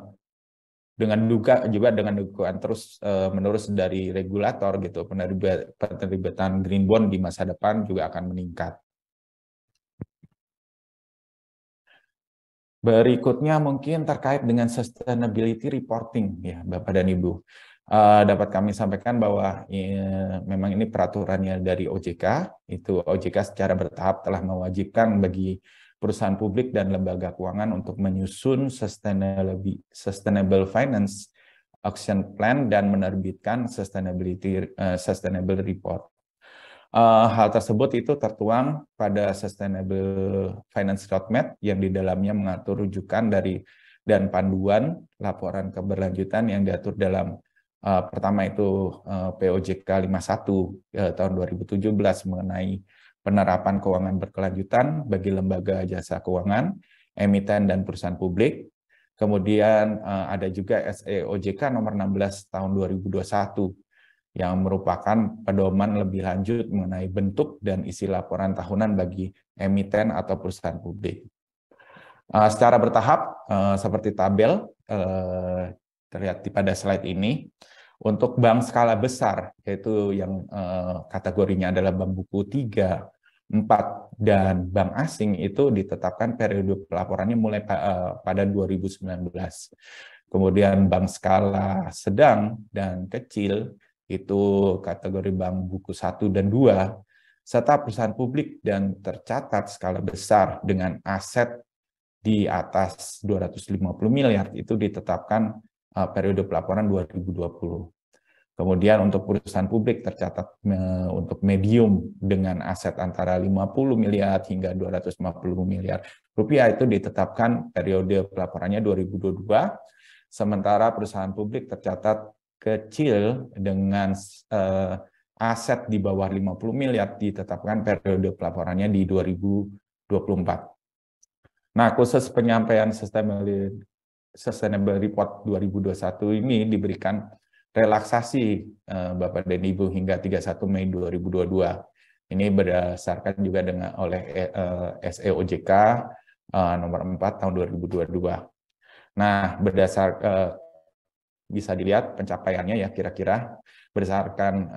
dengan duga juga dengan dukungan terus eh, menerus dari regulator gitu penerbitan green bond di masa depan juga akan meningkat. Berikutnya mungkin terkait dengan sustainability reporting ya Bapak dan Ibu uh, dapat kami sampaikan bahwa uh, memang ini peraturannya dari OJK. Itu OJK secara bertahap telah mewajibkan bagi perusahaan publik dan lembaga keuangan untuk menyusun sustainable, finance action plan dan menerbitkan sustainability uh, sustainable report. Uh, hal tersebut itu tertuang pada Sustainable Finance Roadmap yang di dalamnya mengatur rujukan dari dan panduan laporan keberlanjutan yang diatur dalam Eh, pertama itu uh, POJK 51 uh, tahun 2017 mengenai penerapan keuangan berkelanjutan bagi lembaga jasa keuangan, emiten dan perusahaan publik. Kemudian eh, ada juga SEOJK nomor 16 tahun 2021 yang merupakan pedoman lebih lanjut mengenai bentuk dan isi laporan tahunan bagi emiten atau perusahaan publik. Eh, secara bertahap, seperti tabel terlihat pada slide ini, untuk bank skala besar, yaitu yang eh, kategorinya adalah bank buku 3, 4, dan bank asing itu ditetapkan periode pelaporannya mulai pa, eh, pada 2019. Kemudian bank skala sedang dan kecil itu kategori bank buku 1 dan 2, serta perusahaan publik dan tercatat skala besar dengan aset di atas 250 miliar itu ditetapkan Eh, periode pelaporan 2020. Kemudian untuk perusahaan publik tercatat untuk medium dengan aset antara 50 miliar hingga 250 miliar rupiah itu ditetapkan periode pelaporannya 2022. Sementara perusahaan publik tercatat kecil dengan eh, aset di bawah 50 miliar ditetapkan periode pelaporannya di 2024. Nah, khusus penyampaian sustainability Sustainable Report 2021 ini diberikan relaksasi eh, Bapak dan Ibu hingga 31 Mei 2022. Ini berdasarkan juga dengan oleh eh, eh, SEOJK nomor 4 tahun 2022. Nah, berdasar bisa dilihat pencapaiannya ya kira-kira berdasarkan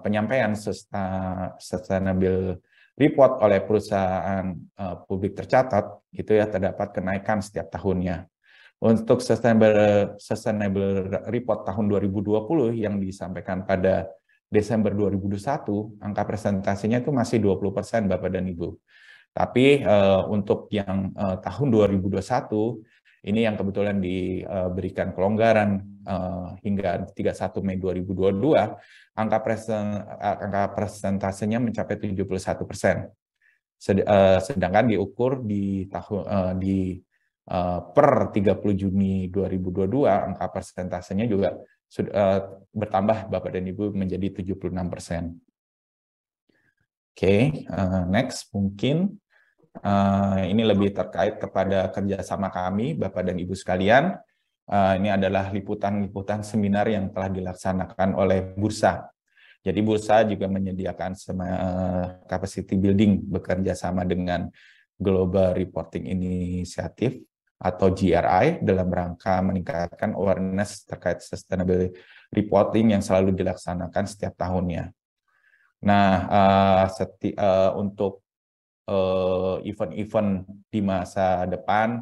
penyampaian sustainable report oleh perusahaan publik tercatat itu ya terdapat kenaikan setiap tahunnya. Untuk Sustainable, Sustainable Report tahun 2020 yang disampaikan pada Desember 2021, angka presentasinya itu masih 20 persen, Bapak dan Ibu. Tapi uh, untuk yang uh, tahun 2021, ini yang kebetulan diberikan kelonggaran uh, hingga 31 Mei 2022, angka, presen, angka presentasinya mencapai 71 persen. Sedangkan diukur di tahun uh, di Eh, per 30 Juni 2022 angka persentasenya juga sudah eh, uh, bertambah Bapak dan Ibu menjadi 76 persen. Oke, okay, uh, eh, next mungkin uh, ini lebih terkait kepada kerjasama kami Bapak dan Ibu sekalian. Uh, ini adalah liputan-liputan seminar yang telah dilaksanakan oleh Bursa. Jadi Bursa juga menyediakan sema, capacity building bekerja sama dengan Global Reporting Initiative atau GRI dalam rangka meningkatkan awareness terkait sustainability reporting yang selalu dilaksanakan setiap tahunnya. Nah, uh, seti, uh, untuk eh, event-event uh, di masa depan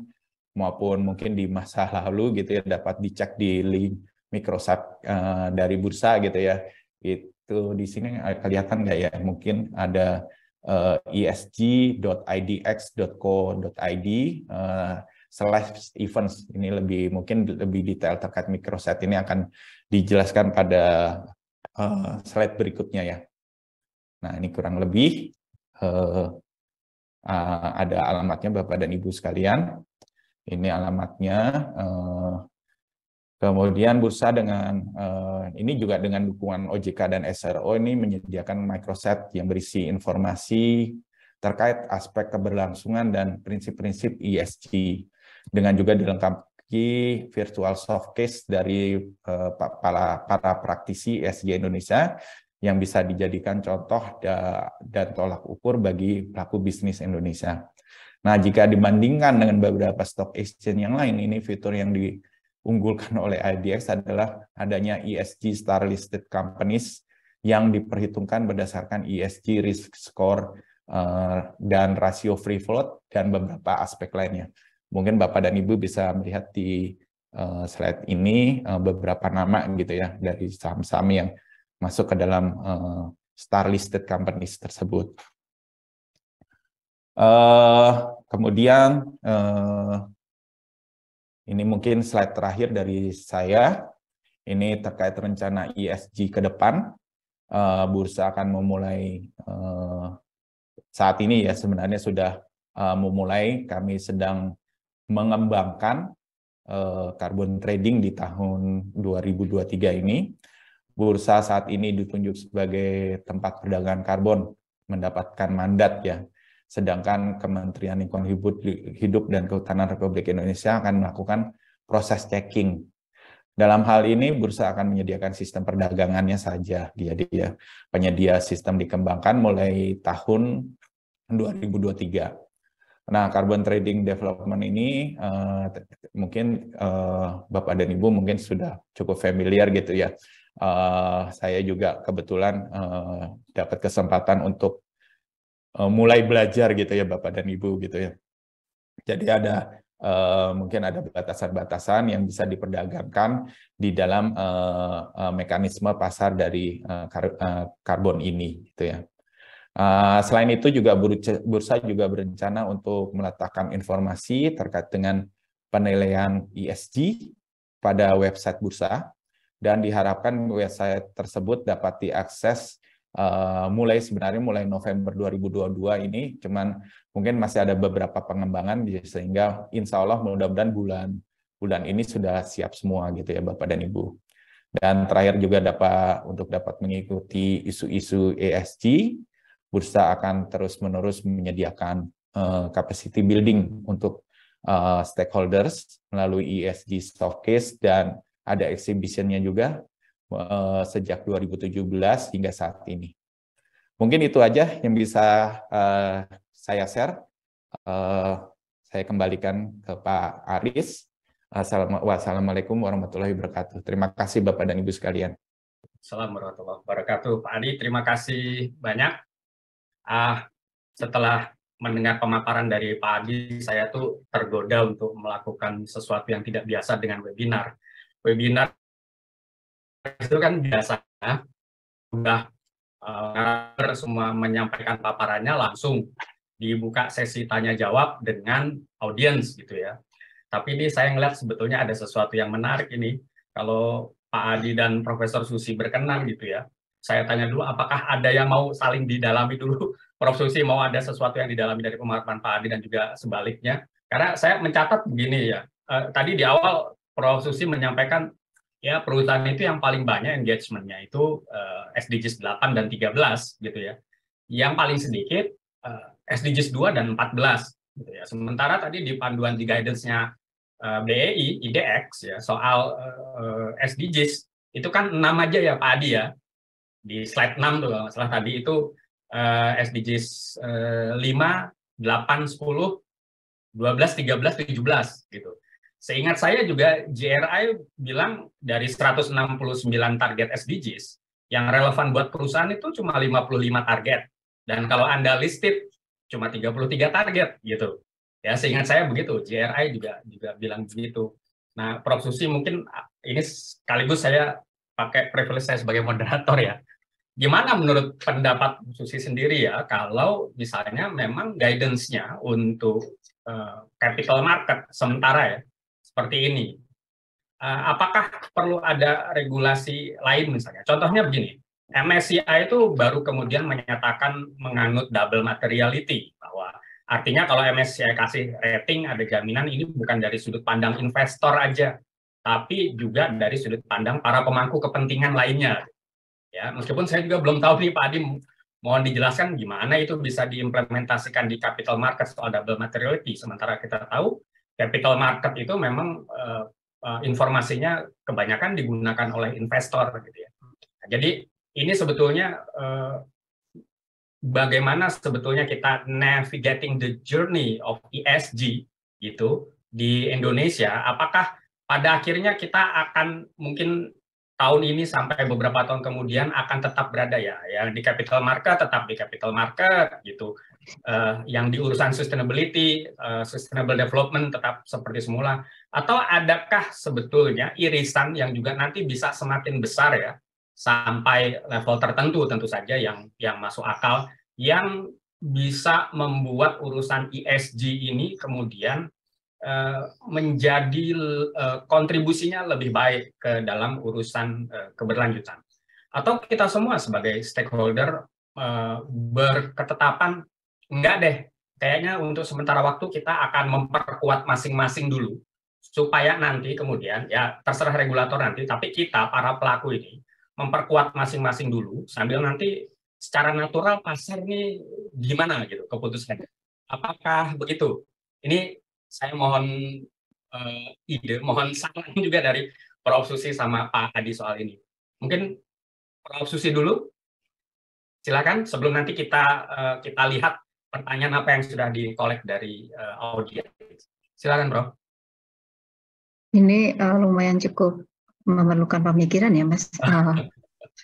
maupun mungkin di masa lalu gitu ya dapat dicek di link Microsoft uh, dari bursa gitu ya. Itu di sini kelihatan nggak ya? Mungkin ada uh, esg.idx.co.id uh, slash events ini lebih mungkin lebih detail terkait microset ini akan dijelaskan pada uh, slide berikutnya ya. Nah ini kurang lebih uh, uh, ada alamatnya Bapak dan Ibu sekalian. Ini alamatnya. Uh, kemudian bursa dengan ini juga dengan dukungan OJK dan SRO ini menyediakan microset yang berisi informasi terkait aspek keberlangsungan dan prinsip-prinsip ESG dengan juga dilengkapi virtual softcase dari uh, eh, para, para praktisi ESG Indonesia yang bisa dijadikan contoh dan tolak ukur bagi pelaku bisnis Indonesia. Nah, jika dibandingkan dengan beberapa stock exchange yang lain, ini fitur yang diunggulkan <laughs> oleh IDX adalah adanya ESG star listed companies yang diperhitungkan berdasarkan ESG risk score eh, dan rasio free float dan beberapa aspek lainnya. Mungkin Bapak dan Ibu bisa melihat di uh, slide ini uh, beberapa nama gitu ya dari saham-saham yang masuk ke dalam uh, star listed companies tersebut. Uh, kemudian uh, ini mungkin slide terakhir dari saya. Ini terkait rencana ESG ke depan. Uh, bursa akan memulai uh, saat ini ya sebenarnya sudah uh, memulai. Kami sedang mengembangkan eh, carbon trading di tahun 2023 ini. Bursa saat ini ditunjuk sebagai tempat perdagangan karbon, mendapatkan mandat ya. Sedangkan Kementerian Lingkungan Hidup dan Kehutanan Republik Indonesia akan melakukan proses checking. Dalam hal ini, bursa akan menyediakan sistem perdagangannya saja. Dia dia penyedia sistem dikembangkan mulai tahun 2023 Nah, carbon trading development ini uh, mungkin uh, Bapak dan Ibu mungkin sudah cukup familiar gitu ya. Uh, saya juga kebetulan uh, dapat kesempatan untuk uh, mulai belajar gitu ya Bapak dan Ibu gitu ya. Jadi ada uh, mungkin ada batasan-batasan yang bisa diperdagangkan di dalam uh, uh, mekanisme pasar dari uh, kar uh, karbon ini gitu ya. Eh, selain itu juga bursa juga berencana untuk meletakkan informasi terkait dengan penilaian ESG pada website bursa dan diharapkan website tersebut dapat diakses eh, mulai sebenarnya mulai November 2022 ini cuman mungkin masih ada beberapa pengembangan sehingga insya Allah mudah-mudahan bulan bulan ini sudah siap semua gitu ya Bapak dan Ibu dan terakhir juga dapat untuk dapat mengikuti isu-isu ESG bursa akan terus-menerus menyediakan uh, capacity building untuk uh, stakeholders melalui ESG showcase dan ada exhibitionnya juga uh, sejak 2017 hingga saat ini. Mungkin itu aja yang bisa uh, saya share. Uh, saya kembalikan ke Pak Aris. Wassalamualaikum warahmatullahi wabarakatuh. Terima kasih Bapak dan Ibu sekalian. Assalamualaikum warahmatullahi wabarakatuh. Pak Adi, terima kasih banyak ah setelah mendengar pemaparan dari Pak Adi, saya tuh tergoda untuk melakukan sesuatu yang tidak biasa dengan webinar. Webinar itu kan biasa, sudah ya. uh, eh, semua menyampaikan paparannya langsung dibuka sesi tanya jawab dengan audiens gitu ya. Tapi ini saya ngeliat sebetulnya ada sesuatu yang menarik ini. Kalau Pak Adi dan Profesor Susi berkenan gitu ya, saya tanya dulu apakah ada yang mau saling didalami dulu <laughs> Prof Susi mau ada sesuatu yang didalami dari pemahaman Pak Adi dan juga sebaliknya karena saya mencatat begini ya eh, tadi di awal Prof Susi menyampaikan ya perusahaan itu yang paling banyak engagementnya itu eh, SDGs 8 dan 13 gitu ya yang paling sedikit eh, SDGs 2 dan 14 gitu ya sementara tadi di panduan di guidance-nya eh, BEI IDX ya soal eh, SDGs eh, itu kan enam aja ya Pak Adi ya di slide 6 tuh kalau salah tadi itu uh, SDGs uh, 5, 8, 10, 12, 13, 17 gitu. Seingat saya juga JRI bilang dari 169 target SDGs yang relevan buat perusahaan itu cuma 55 target. Dan kalau Anda listed cuma 33 target gitu. Ya seingat saya begitu, JRI juga juga bilang begitu. Nah, Prof Susi mungkin ah, ini sekaligus saya pakai privilege saya sebagai moderator ya gimana menurut pendapat Susi sendiri ya kalau misalnya memang guidance-nya untuk uh, capital market sementara ya seperti ini uh, apakah perlu ada regulasi lain misalnya contohnya begini MSCI itu baru kemudian menyatakan menganut double materiality bahwa artinya kalau MSCI kasih rating ada jaminan ini bukan dari sudut pandang investor aja tapi juga dari sudut pandang para pemangku kepentingan lainnya Ya, meskipun saya juga belum tahu nih Pak Adi, mohon dijelaskan gimana itu bisa diimplementasikan di capital market soal double materiality. Sementara kita tahu capital market itu memang uh, uh, informasinya kebanyakan digunakan oleh investor gitu ya. Nah, jadi ini sebetulnya uh, bagaimana sebetulnya kita navigating the journey of ESG gitu di Indonesia apakah pada akhirnya kita akan mungkin tahun ini sampai beberapa tahun kemudian akan tetap berada ya. Yang di capital market tetap di capital market gitu. Uh, yang di urusan sustainability, uh, sustainable development tetap seperti semula. Atau adakah sebetulnya irisan yang juga nanti bisa semakin besar ya sampai level tertentu tentu saja yang yang masuk akal yang bisa membuat urusan ESG ini kemudian Eh, menjadi eh, kontribusinya lebih baik ke dalam urusan eh, keberlanjutan. Atau kita semua sebagai stakeholder berketetapan, enggak deh, kayaknya untuk sementara waktu kita akan memperkuat masing-masing dulu, supaya nanti kemudian, ya terserah regulator nanti, tapi kita, para pelaku ini, memperkuat masing-masing dulu, sambil nanti secara natural pasar ini gimana gitu keputusannya. Apakah begitu? Ini saya mohon uh, ide, mohon saran <laughs> juga dari Prof. Susi sama Pak Adi soal ini. Mungkin Prof. Susi dulu, silakan sebelum nanti kita uh, kita lihat pertanyaan apa yang sudah dikolek dari uh, audiens. Silakan, Prof. Ini uh, lumayan cukup memerlukan pemikiran ya, Mas. Uh,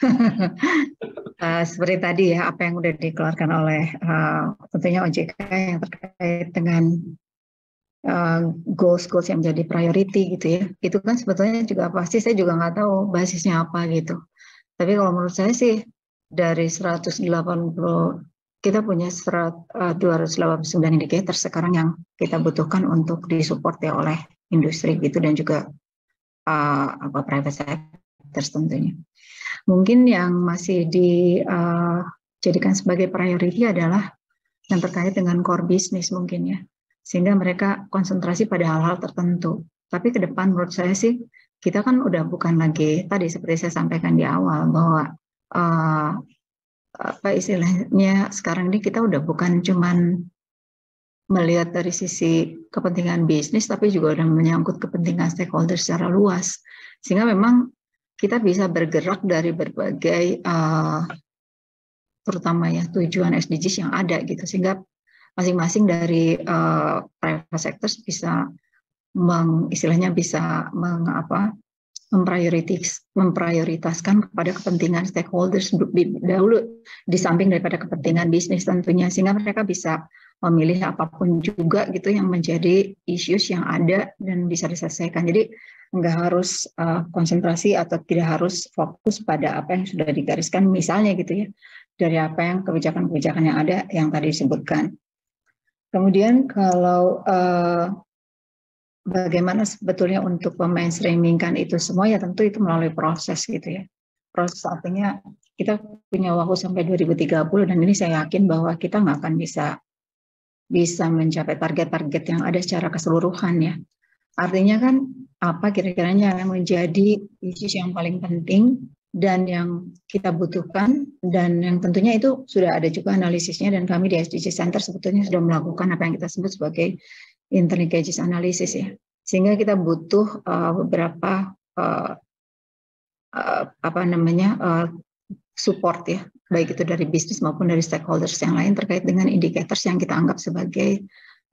<laughs> uh, <laughs> seperti tadi ya, apa yang sudah dikeluarkan oleh uh, tentunya OJK yang terkait dengan Eh, goals goals yang menjadi priority gitu ya itu kan sebetulnya juga pasti saya juga nggak tahu basisnya apa gitu tapi kalau menurut saya sih dari 180 kita punya serat, uh, 289 indikator sekarang yang kita butuhkan untuk disupport ya oleh industri gitu dan juga uh, apa private sector tentunya mungkin yang masih dijadikan eh, uh, sebagai priority adalah yang terkait dengan core bisnis mungkin ya sehingga mereka konsentrasi pada hal-hal tertentu. Tapi ke depan menurut saya sih kita kan udah bukan lagi tadi seperti saya sampaikan di awal bahwa uh, apa istilahnya sekarang ini kita udah bukan cuman melihat dari sisi kepentingan bisnis tapi juga udah menyangkut kepentingan stakeholder secara luas sehingga memang kita bisa bergerak dari berbagai uh, terutama ya tujuan SDGs yang ada gitu sehingga masing-masing dari uh, private sectors bisa meng, istilahnya bisa mengapa memprioritas, memprioritaskan kepada kepentingan stakeholders dahulu di samping daripada kepentingan bisnis tentunya sehingga mereka bisa memilih apapun juga gitu yang menjadi issues yang ada dan bisa diselesaikan. Jadi nggak harus uh, konsentrasi atau tidak harus fokus pada apa yang sudah digariskan misalnya gitu ya dari apa yang kebijakan-kebijakan yang ada yang tadi disebutkan. Kemudian kalau uh, bagaimana sebetulnya untuk memainstreamingkan itu semua ya tentu itu melalui proses gitu ya. Proses artinya kita punya waktu sampai 2030 dan ini saya yakin bahwa kita nggak akan bisa bisa mencapai target-target yang ada secara keseluruhan ya. Artinya kan apa kira-kiranya yang menjadi isu yang paling penting dan yang kita butuhkan dan yang tentunya itu sudah ada juga analisisnya dan kami di SDG Center sebetulnya sudah melakukan apa yang kita sebut sebagai interlinkages analysis ya sehingga kita butuh uh, beberapa uh, uh, apa namanya uh, support ya baik itu dari bisnis maupun dari stakeholders yang lain terkait dengan indikator yang kita anggap sebagai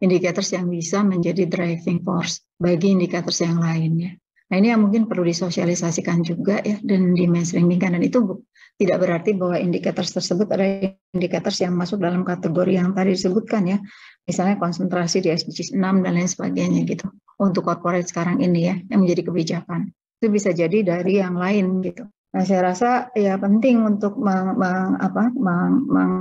indikator yang bisa menjadi driving force bagi indikator yang lainnya Nah ini yang mungkin perlu disosialisasikan juga ya dan di mainstreamingkan dan itu tidak berarti bahwa indikator tersebut ada indikator yang masuk dalam kategori yang tadi disebutkan ya. Misalnya konsentrasi di SDGs 6 dan lain sebagainya gitu. Untuk corporate sekarang ini ya yang menjadi kebijakan. Itu bisa jadi dari yang lain gitu. Nah saya rasa ya penting untuk meng, meng, apa, meng, meng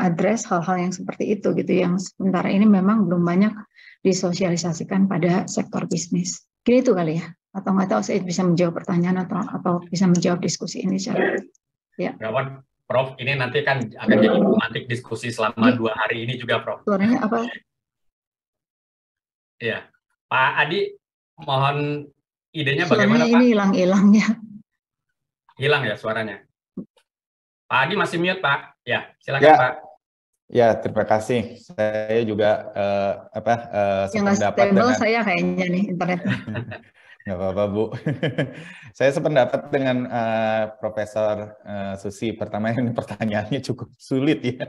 address hal-hal yang seperti itu gitu yang sementara ini memang belum banyak disosialisasikan pada sektor bisnis. kini itu kali ya atau nggak tahu saya bisa menjawab pertanyaan atau atau bisa menjawab diskusi ini secara ya. Berawan, Prof, ini nanti kan akan jadi pemantik diskusi selama ya. dua hari ini juga, Prof. Suaranya apa? Ya, Pak Adi, mohon idenya suaranya bagaimana ini Pak? ini hilang ya Hilang ya suaranya. Pak Adi masih mute Pak. Ya, silakan ya. Pak. Ya, terima kasih. Saya juga uh, apa uh, yang nggak stable saya kayaknya nih internet. <laughs> Ya apa Bu. <laughs> Saya sependapat dengan uh, Profesor uh, Susi. Pertama, ini <laughs> pertanyaannya cukup sulit ya.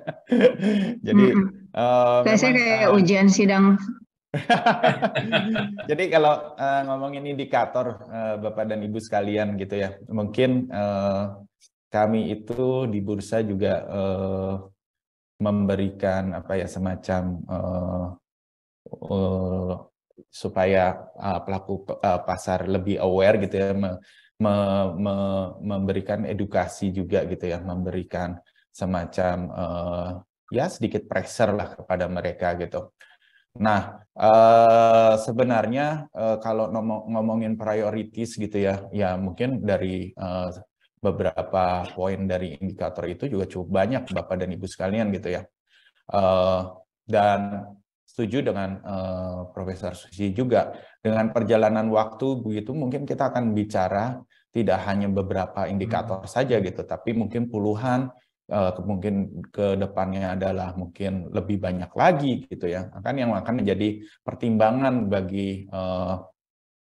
<laughs> Jadi, hmm. uh, saya kayak uh, ujian sidang. Jadi kalau uh, ngomongin indikator uh, Bapak dan Ibu sekalian gitu ya, mungkin uh, kami itu di bursa juga uh, memberikan apa ya semacam uh, uh, supaya uh, pelaku uh, pasar lebih aware gitu ya me, me, me, memberikan edukasi juga gitu ya memberikan semacam uh, ya sedikit pressure lah kepada mereka gitu. Nah, uh, sebenarnya uh, kalau ngomongin prioritas gitu ya, ya mungkin dari uh, beberapa poin dari indikator itu juga cukup banyak Bapak dan Ibu sekalian gitu ya. Uh, dan setuju dengan uh, Profesor Susi juga. Dengan perjalanan waktu begitu mungkin kita akan bicara tidak hanya beberapa indikator hmm. saja gitu, tapi mungkin puluhan, uh, mungkin ke depannya adalah mungkin lebih banyak lagi gitu ya. Akan yang akan menjadi pertimbangan bagi uh,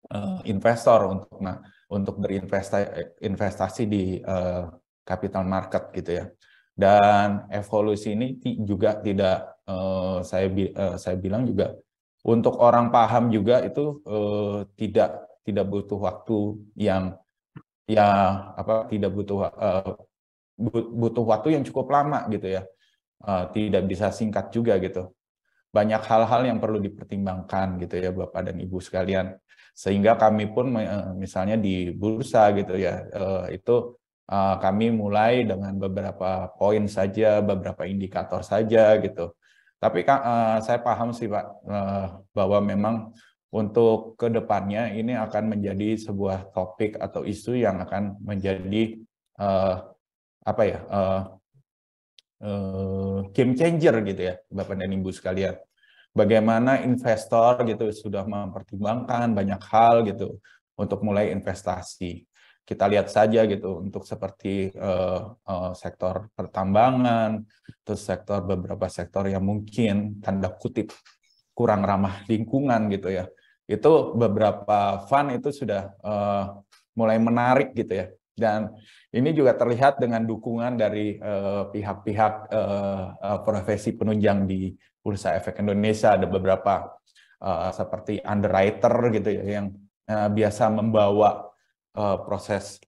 uh, investor untuk nah, untuk berinvestasi investasi di uh, capital market gitu ya. Dan evolusi ini juga tidak Eh, saya eh, saya bilang juga untuk orang paham juga itu eh, tidak tidak butuh waktu yang ya apa tidak butuh butuh waktu yang cukup lama gitu ya tidak bisa singkat juga gitu banyak hal-hal yang perlu dipertimbangkan gitu ya bapak dan ibu sekalian sehingga kami pun misalnya di bursa gitu ya itu kami mulai dengan beberapa poin saja beberapa indikator saja gitu tapi kan saya paham sih Pak uh, bahwa memang untuk kedepannya ini akan menjadi sebuah topik atau isu yang akan menjadi uh, apa ya uh, uh, game changer gitu ya Bapak dan Ibu sekalian. Bagaimana investor gitu sudah mempertimbangkan banyak hal gitu untuk mulai investasi kita lihat saja gitu untuk seperti uh, uh, sektor pertambangan, terus sektor beberapa sektor yang mungkin tanda kutip kurang ramah lingkungan gitu ya. Itu beberapa fund itu sudah uh, mulai menarik gitu ya. Dan ini juga terlihat dengan dukungan dari pihak-pihak uh, uh, profesi penunjang di Bursa Efek Indonesia ada beberapa uh, seperti underwriter gitu ya yang uh, biasa membawa uh, proses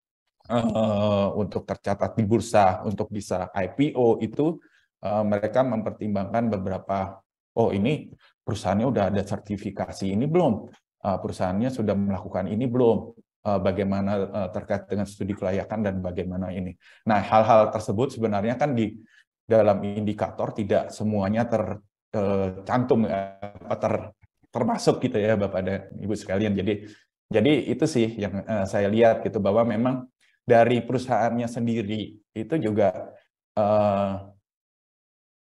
uh, untuk tercatat di bursa, untuk bisa IPO itu uh, mereka mempertimbangkan beberapa, oh ini perusahaannya udah ada sertifikasi ini belum, uh, perusahaannya sudah melakukan ini belum, uh, bagaimana uh, terkait dengan studi kelayakan dan bagaimana ini. Nah hal-hal tersebut sebenarnya kan di dalam indikator tidak semuanya tercantum ter, ya, ter, termasuk gitu ya Bapak dan Ibu sekalian. Jadi jadi itu sih yang uh, saya lihat gitu bahwa memang dari perusahaannya sendiri itu juga uh,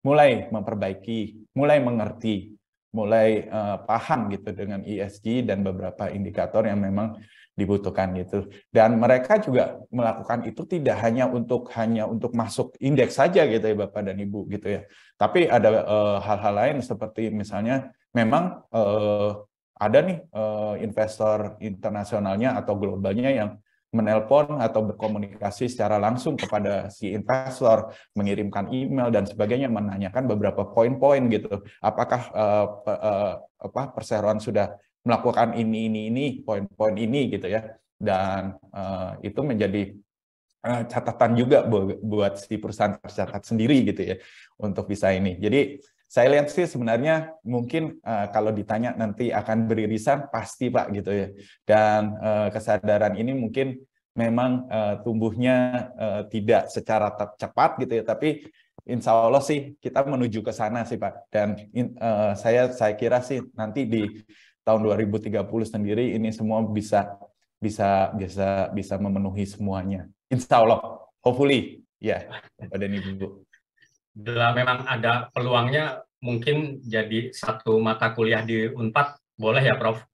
mulai memperbaiki, mulai mengerti, mulai uh, paham gitu dengan ESG dan beberapa indikator yang memang dibutuhkan gitu. Dan mereka juga melakukan itu tidak hanya untuk hanya untuk masuk indeks saja gitu ya Bapak dan Ibu gitu ya. Tapi ada hal-hal uh, lain seperti misalnya memang uh, ada nih eh, investor internasionalnya atau globalnya yang menelpon atau berkomunikasi secara langsung kepada si investor, mengirimkan email dan sebagainya, menanyakan beberapa poin-poin gitu. Apakah uh, apa perseroan sudah melakukan ini ini ini poin-poin ini gitu ya? Dan itu menjadi catatan juga buat si perusahaan tercatat sendiri gitu ya untuk bisa ini. Jadi saya lihat sih sebenarnya mungkin uh, kalau ditanya nanti akan beririsan pasti Pak gitu ya. Dan uh, kesadaran ini mungkin memang uh, tumbuhnya uh, tidak secara cepat gitu ya, tapi Insya Allah sih kita menuju ke sana sih Pak. Dan in, uh, saya saya kira sih nanti di tahun 2030 sendiri ini semua bisa bisa bisa bisa memenuhi semuanya. Insya Allah, hopefully ya yeah, pada Ibu bila memang ada peluangnya mungkin jadi satu mata kuliah di Unpad boleh ya Prof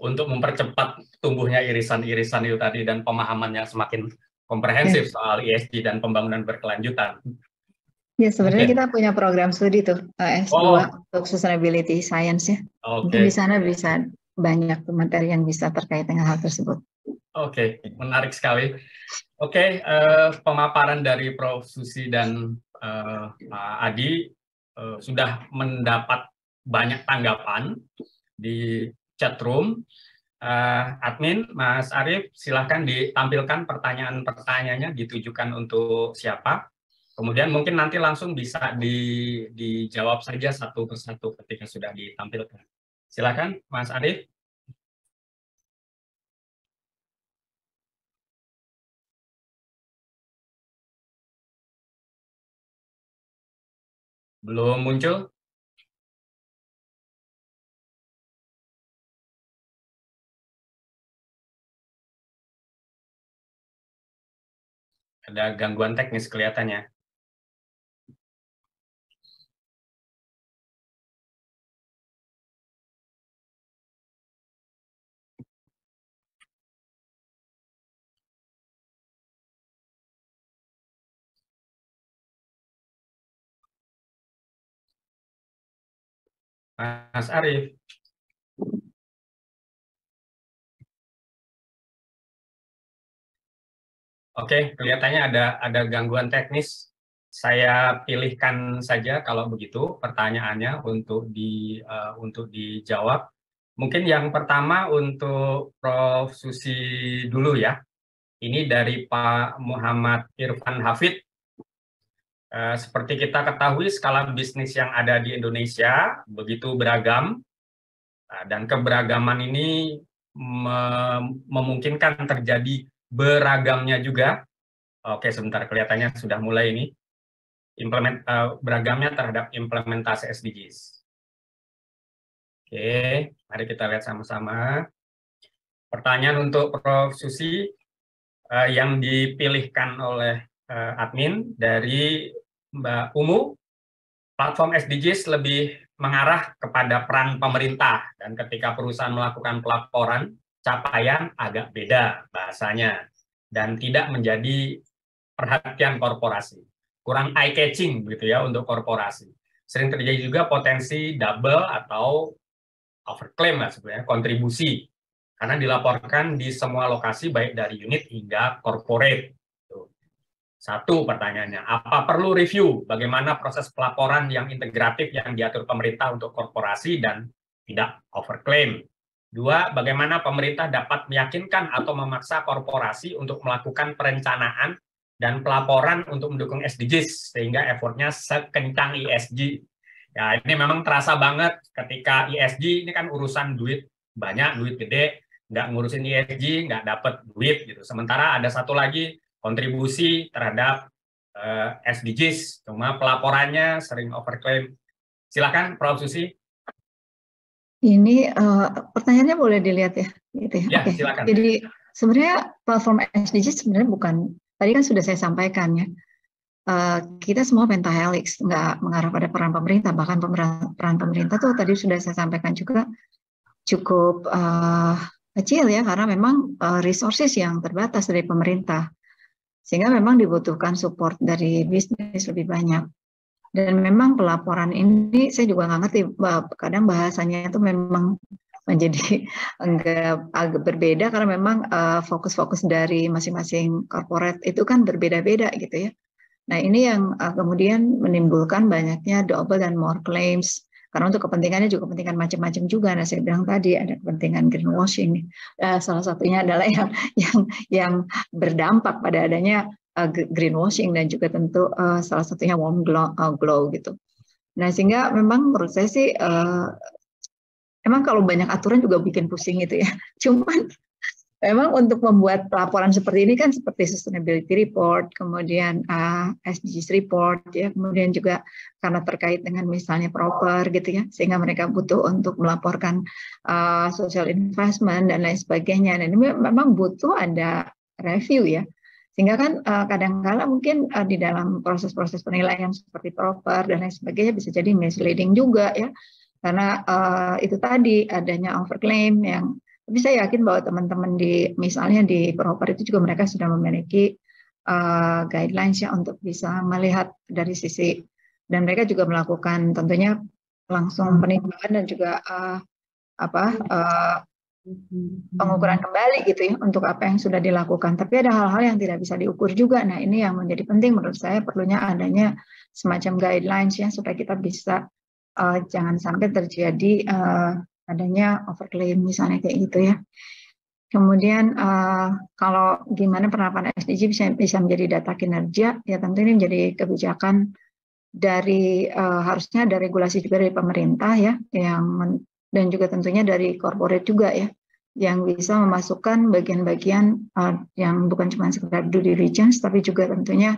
untuk mempercepat tumbuhnya irisan-irisan itu tadi dan pemahamannya semakin komprehensif yeah. soal ESG dan pembangunan berkelanjutan. Ya sebenarnya okay. kita punya program studi tuh eh, S2 oh. untuk sustainability science ya. Okay. di sana bisa banyak materi yang bisa terkait dengan hal tersebut. Oke, okay. menarik sekali. Oke, okay, eh, pemaparan dari Prof Susi dan uh, Pak Adi uh, sudah mendapat banyak tanggapan di chatroom. Uh, eh, admin, Mas Arief, silahkan ditampilkan pertanyaan-pertanyaannya ditujukan untuk siapa. Kemudian mungkin nanti langsung bisa di, dijawab saja satu persatu ketika sudah ditampilkan. Silakan, Mas Arief. belum muncul ada gangguan teknis kelihatannya Mas Arief. Oke, kelihatannya ada ada gangguan teknis. Saya pilihkan saja kalau begitu pertanyaannya untuk di uh, untuk dijawab. Mungkin yang pertama untuk Prof Susi dulu ya. Ini dari Pak Muhammad Irfan Hafid Eh, seperti kita ketahui, skala bisnis yang ada di Indonesia begitu beragam, nah, dan keberagaman ini memungkinkan terjadi beragamnya juga. Oke, sebentar, kelihatannya sudah mulai ini. Implement, uh, beragamnya terhadap implementasi SDGs. Oke, mari kita lihat sama-sama. Pertanyaan untuk Prof. Susi, uh, yang dipilihkan oleh uh, admin dari Mbak Umu, platform SDGs lebih mengarah kepada peran pemerintah dan ketika perusahaan melakukan pelaporan capaian agak beda bahasanya dan tidak menjadi perhatian korporasi kurang eye catching begitu ya untuk korporasi sering terjadi juga potensi double atau overclaim lah sebenarnya kontribusi karena dilaporkan di semua lokasi baik dari unit hingga corporate satu pertanyaannya, apa perlu review bagaimana proses pelaporan yang integratif yang diatur pemerintah untuk korporasi dan tidak overclaim? Dua, bagaimana pemerintah dapat meyakinkan atau memaksa korporasi untuk melakukan perencanaan dan pelaporan untuk mendukung SDGs sehingga effortnya sekencang ISG. Ya, ini memang terasa banget ketika ISG ini kan urusan duit banyak, duit gede, nggak ngurusin ESG, nggak dapat duit gitu. Sementara ada satu lagi kontribusi terhadap uh, eh, SDGs, cuma pelaporannya sering overclaim Silakan Prof Susi. Ini uh, pertanyaannya boleh dilihat ya, gitu ya. ya okay. silakan. Jadi sebenarnya platform SDGs sebenarnya bukan tadi kan sudah saya sampaikan ya. Uh, kita semua pentahelix, nggak mengarah pada peran pemerintah, bahkan peran peran pemerintah tuh tadi sudah saya sampaikan juga cukup uh, kecil ya, karena memang uh, resources yang terbatas dari pemerintah. Sehingga memang dibutuhkan support dari bisnis lebih banyak. Dan memang pelaporan ini saya juga nggak ngerti, kadang bahasanya itu memang <laughs> menjadi enggak agak berbeda karena memang eh, fokus-fokus uh, dari masing-masing corporate itu kan berbeda-beda gitu ya. Nah ini yang uh, kemudian menimbulkan banyaknya double dan more claims karena untuk kepentingannya juga kepentingan macam-macam juga. Nah, saya bilang tadi ada kepentingan greenwashing. Uh, salah satunya adalah yang yang yang berdampak pada adanya uh, greenwashing dan juga tentu uh, salah satunya warm glow, uh, glow gitu. Nah, sehingga memang menurut saya sih uh, emang kalau banyak aturan juga bikin pusing gitu ya. <laughs> Cuman memang untuk membuat laporan seperti ini kan seperti sustainability report, kemudian uh, eh, SDGs report, ya, kemudian juga karena terkait dengan misalnya proper gitu ya, sehingga mereka butuh untuk melaporkan uh, social investment dan lain sebagainya. Dan ini memang butuh ada review ya. Sehingga kan uh, kadang-kala mungkin uh, di dalam proses-proses penilaian seperti proper dan lain sebagainya bisa jadi misleading juga ya karena uh, itu tadi adanya overclaim yang tapi saya yakin bahwa teman-teman di misalnya di proper itu juga mereka sudah memiliki uh, guidelines ya untuk bisa melihat dari sisi dan mereka juga melakukan tentunya langsung hmm. penimbangan dan juga uh, apa uh, pengukuran kembali gitu ya untuk apa yang sudah dilakukan. Tapi ada hal-hal yang tidak bisa diukur juga. Nah ini yang menjadi penting menurut saya perlunya adanya semacam guidelines ya supaya kita bisa uh, jangan sampai terjadi uh, adanya overclaim misalnya kayak gitu ya. Kemudian uh, kalau gimana penerapan SDG bisa bisa menjadi data kinerja ya tentu ini menjadi kebijakan dari uh, harusnya ada regulasi juga dari pemerintah ya yang men, dan juga tentunya dari corporate juga ya yang bisa memasukkan bagian-bagian uh, yang bukan cuma sekedar due diligence tapi juga tentunya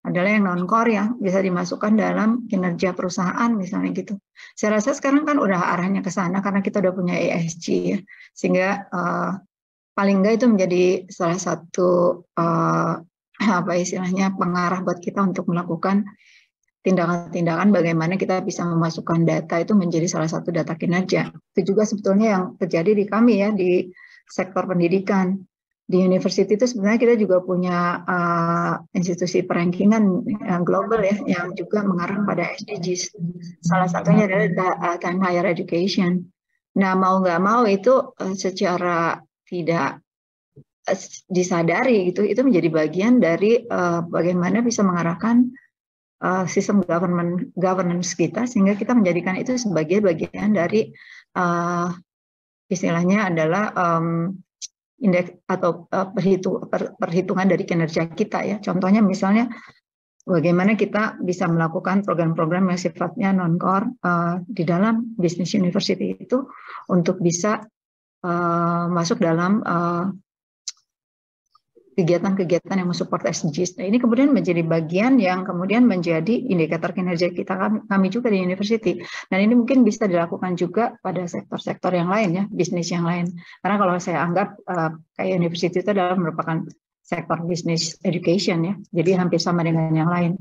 adalah yang non core ya bisa dimasukkan dalam kinerja perusahaan misalnya gitu. Saya rasa sekarang kan udah arahnya ke sana karena kita udah punya ESG ya sehingga uh, paling enggak itu menjadi salah satu uh, <clears throat> apa istilahnya pengarah buat kita untuk melakukan tindakan-tindakan bagaimana kita bisa memasukkan data itu menjadi salah satu data kinerja. Itu juga sebetulnya yang terjadi di kami ya di sektor pendidikan di university itu sebenarnya kita juga punya uh, institusi perankingan yang global ya yang juga mengarah pada SDGs. Salah satunya adalah dan eh, higher education. Nah mau nggak mau itu uh, secara tidak uh, disadari gitu itu menjadi bagian dari uh, bagaimana bisa mengarahkan uh, sistem government governance kita sehingga kita menjadikan itu sebagai bagian dari uh, istilahnya adalah um, indeks atau eh, perhitungan dari kinerja kita ya. Contohnya misalnya bagaimana kita bisa melakukan program-program yang sifatnya non-core uh, di dalam bisnis university itu untuk bisa uh, masuk dalam uh, kegiatan-kegiatan yang mensupport SDGs. Nah, ini kemudian menjadi bagian yang kemudian menjadi indikator kinerja kita kami, juga di university. Dan ini mungkin bisa dilakukan juga pada sektor-sektor yang lain ya, bisnis yang lain. Karena kalau saya anggap uh, kayak university itu adalah merupakan sektor bisnis education ya. Jadi hampir sama dengan yang lain.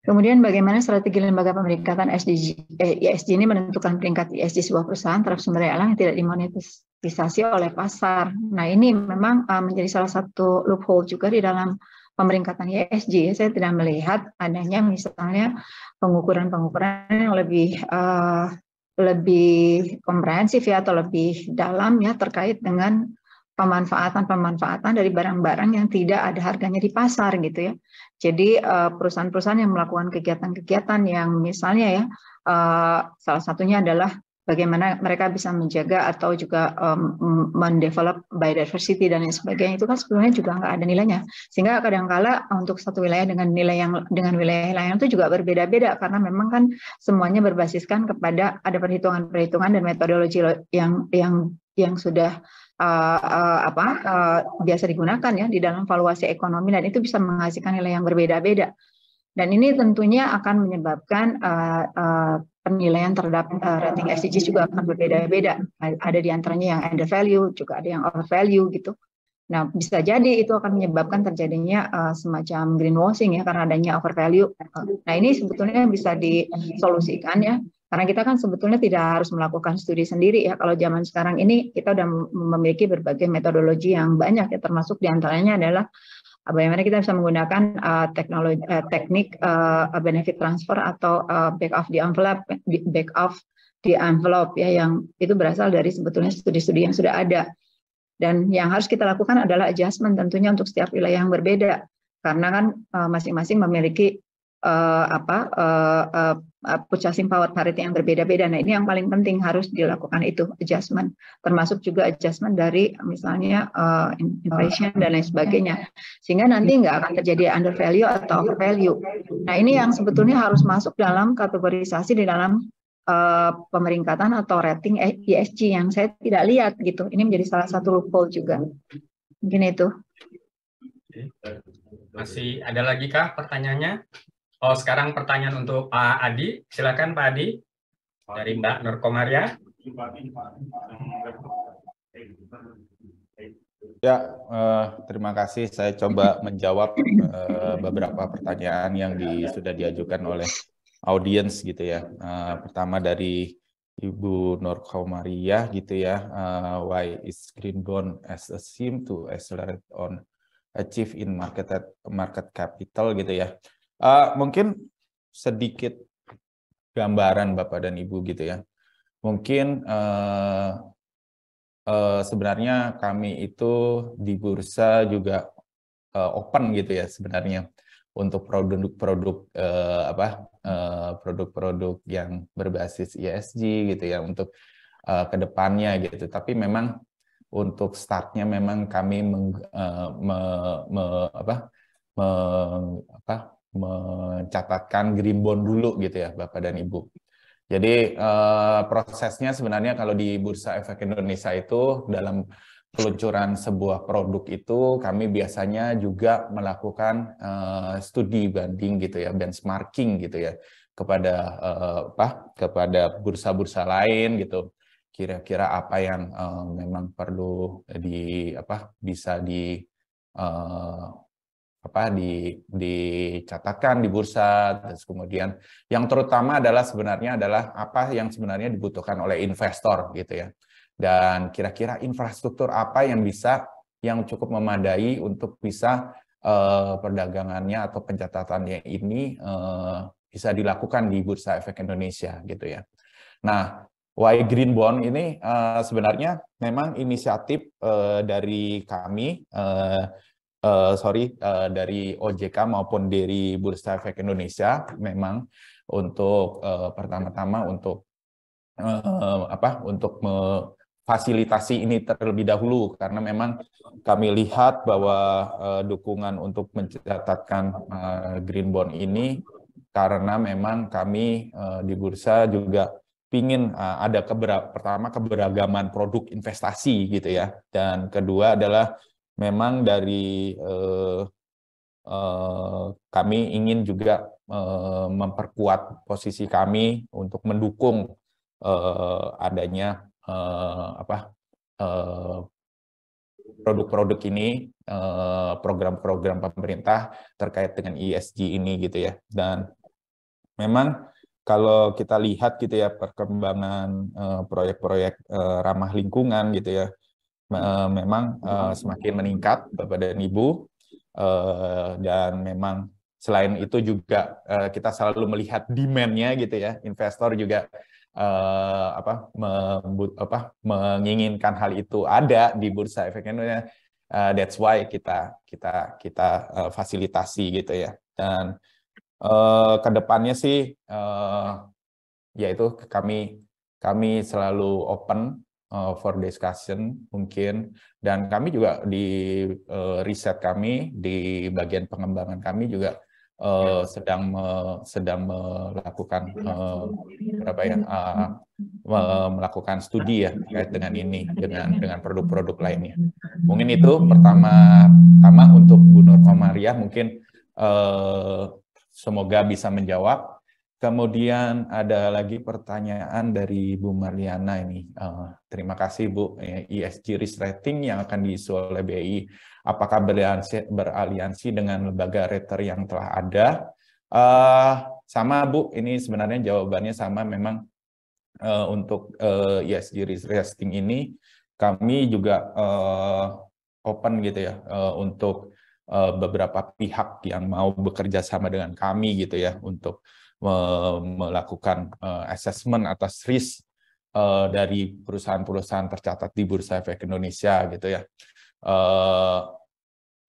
Kemudian bagaimana strategi lembaga pemeringkatan SDG, eh, ESG ini menentukan peringkat ESG sebuah perusahaan terhadap sumber daya alam yang tidak dimonetis, dikapitalisasi oleh pasar. Nah, ini memang uh, menjadi salah satu loophole juga di dalam pemeringkatan ESG. Saya tidak melihat adanya misalnya pengukuran-pengukuran yang lebih uh, lebih komprehensif ya atau lebih dalam ya terkait dengan pemanfaatan-pemanfaatan dari barang-barang yang tidak ada harganya di pasar gitu ya. Jadi eh, perusahaan-perusahaan yang melakukan kegiatan-kegiatan yang misalnya ya salah satunya adalah bagaimana mereka bisa menjaga atau juga um, mendevelop biodiversity dan lain sebagainya itu kan sebenarnya juga nggak ada nilainya sehingga kadangkala untuk satu wilayah dengan nilai yang dengan wilayah lain itu juga berbeda-beda karena memang kan semuanya berbasiskan kepada ada perhitungan-perhitungan dan metodologi yang yang yang sudah uh, uh, apa uh, biasa digunakan ya di dalam valuasi ekonomi dan itu bisa menghasilkan nilai yang berbeda-beda dan ini tentunya akan menyebabkan uh, uh, penilaian terhadap eh, rating SDGs juga akan berbeda-beda. Ada di antaranya yang under value, juga ada yang over value gitu. Nah, bisa jadi itu akan menyebabkan terjadinya uh, semacam greenwashing ya karena adanya over value. Eh, nah, ini sebetulnya bisa disolusikan ya. Karena kita kan sebetulnya tidak harus melakukan studi sendiri ya. Kalau zaman sekarang ini kita sudah memiliki berbagai metodologi yang banyak ya termasuk diantaranya adalah Eh, bagaimana kita bisa menggunakan uh, teknologi uh, teknik uh, benefit transfer atau uh, back of the envelope back of the envelope ya yang itu berasal dari sebetulnya studi-studi yang sudah ada dan yang harus kita lakukan adalah adjustment tentunya untuk setiap wilayah yang berbeda karena kan masing-masing uh, memiliki uh, apa uh, eh, uh, eh, purchasing power parity yang berbeda-beda. Nah, ini yang paling penting harus dilakukan itu adjustment, termasuk juga adjustment dari misalnya uh, inflation dan lain sebagainya, sehingga nanti nggak akan terjadi under value atau over value. Nah, ini yang sebetulnya harus masuk dalam kategorisasi di dalam pemeringkatan atau rating ESG e yang saya tidak lihat gitu. Ini menjadi salah satu loophole juga. Mungkin itu. Masih ada lagi kah pertanyaannya? Oh, sekarang pertanyaan untuk Pak Adi. Silakan Pak Adi dari Mbak Nurkomaria. Ya, eh, terima kasih. Saya coba menjawab eh, beberapa pertanyaan yang di, sudah diajukan oleh audiens gitu ya. Eh, pertama dari Ibu Nurkomaria gitu ya. Eh, why is green bond as a SIM to accelerate on achieve in market market capital gitu ya. Uh, mungkin sedikit gambaran Bapak dan Ibu gitu ya. Mungkin uh, uh, sebenarnya kami itu di bursa juga uh, open gitu ya sebenarnya untuk produk-produk uh, apa produk-produk uh, yang berbasis ESG gitu ya untuk uh, kedepannya gitu. Tapi memang untuk startnya memang kami meng, uh, me, me, apa, me, apa, mencatatkan grimbon dulu gitu ya Bapak dan Ibu. Jadi eh, prosesnya sebenarnya kalau di Bursa Efek Indonesia itu dalam peluncuran sebuah produk itu kami biasanya juga melakukan eh, studi banding gitu ya, benchmarking gitu ya kepada eh, apa kepada bursa-bursa lain gitu. Kira-kira apa yang memang perlu di apa bisa di apa di dicatatkan di bursa terus kemudian yang terutama adalah sebenarnya adalah apa yang sebenarnya dibutuhkan oleh investor gitu ya dan kira-kira infrastruktur apa yang bisa yang cukup memadai untuk bisa eh, perdagangannya atau pencatatannya ini eh, bisa dilakukan di bursa efek Indonesia gitu ya nah Why Green Bond ini uh, sebenarnya memang inisiatif uh, dari kami uh, uh, sorry uh, dari OJK maupun dari Bursa Efek Indonesia memang untuk uh, pertama-tama untuk uh, apa untuk me ini terlebih dahulu karena memang kami lihat bahwa uh, dukungan untuk mencatatkan uh, green bond ini karena memang kami uh, di bursa juga ingin uh, ada keber pertama keberagaman produk investasi gitu ya dan kedua adalah memang dari eh, eh, kami ingin juga eh, memperkuat posisi kami untuk mendukung eh, adanya eh, apa eh, produk-produk ini eh, program-program pemerintah terkait dengan ESG ini gitu ya dan memang kalau kita lihat gitu ya perkembangan eh, proyek-proyek ramah lingkungan gitu ya Eh, memang eh, semakin meningkat Bapak dan Ibu eh, dan memang selain itu juga kita selalu melihat demand-nya gitu ya investor juga apa, membut, apa menginginkan hal itu ada di bursa efek Indonesia that's why kita kita kita fasilitasi gitu ya dan uh, kedepannya sih uh, yaitu kami kami selalu open Eh, for discussion mungkin dan kami juga di uh, riset kami di bagian pengembangan kami juga uh, sedang me, sedang melakukan uh, berapa ya uh, melakukan studi ya terkait dengan ini dengan dengan produk-produk lainnya mungkin itu pertama pertama untuk Bu Nur Komariah ya, mungkin uh, semoga bisa menjawab Kemudian ada lagi pertanyaan dari Bu Marliana ini. Uh, terima kasih Bu, ESG eh, e risk rating yang akan diisi oleh BI. Apakah beraliansi, beraliansi dengan lembaga rater yang telah ada? Uh, sama Bu, ini sebenarnya jawabannya sama. Memang uh, untuk uh, ESG risk rating ini kami juga uh, open gitu ya uh, untuk uh, beberapa pihak yang mau bekerja sama dengan kami gitu ya untuk melakukan eh, assessment atas risk eh, dari perusahaan-perusahaan tercatat di Bursa Efek Indonesia gitu ya. Eh,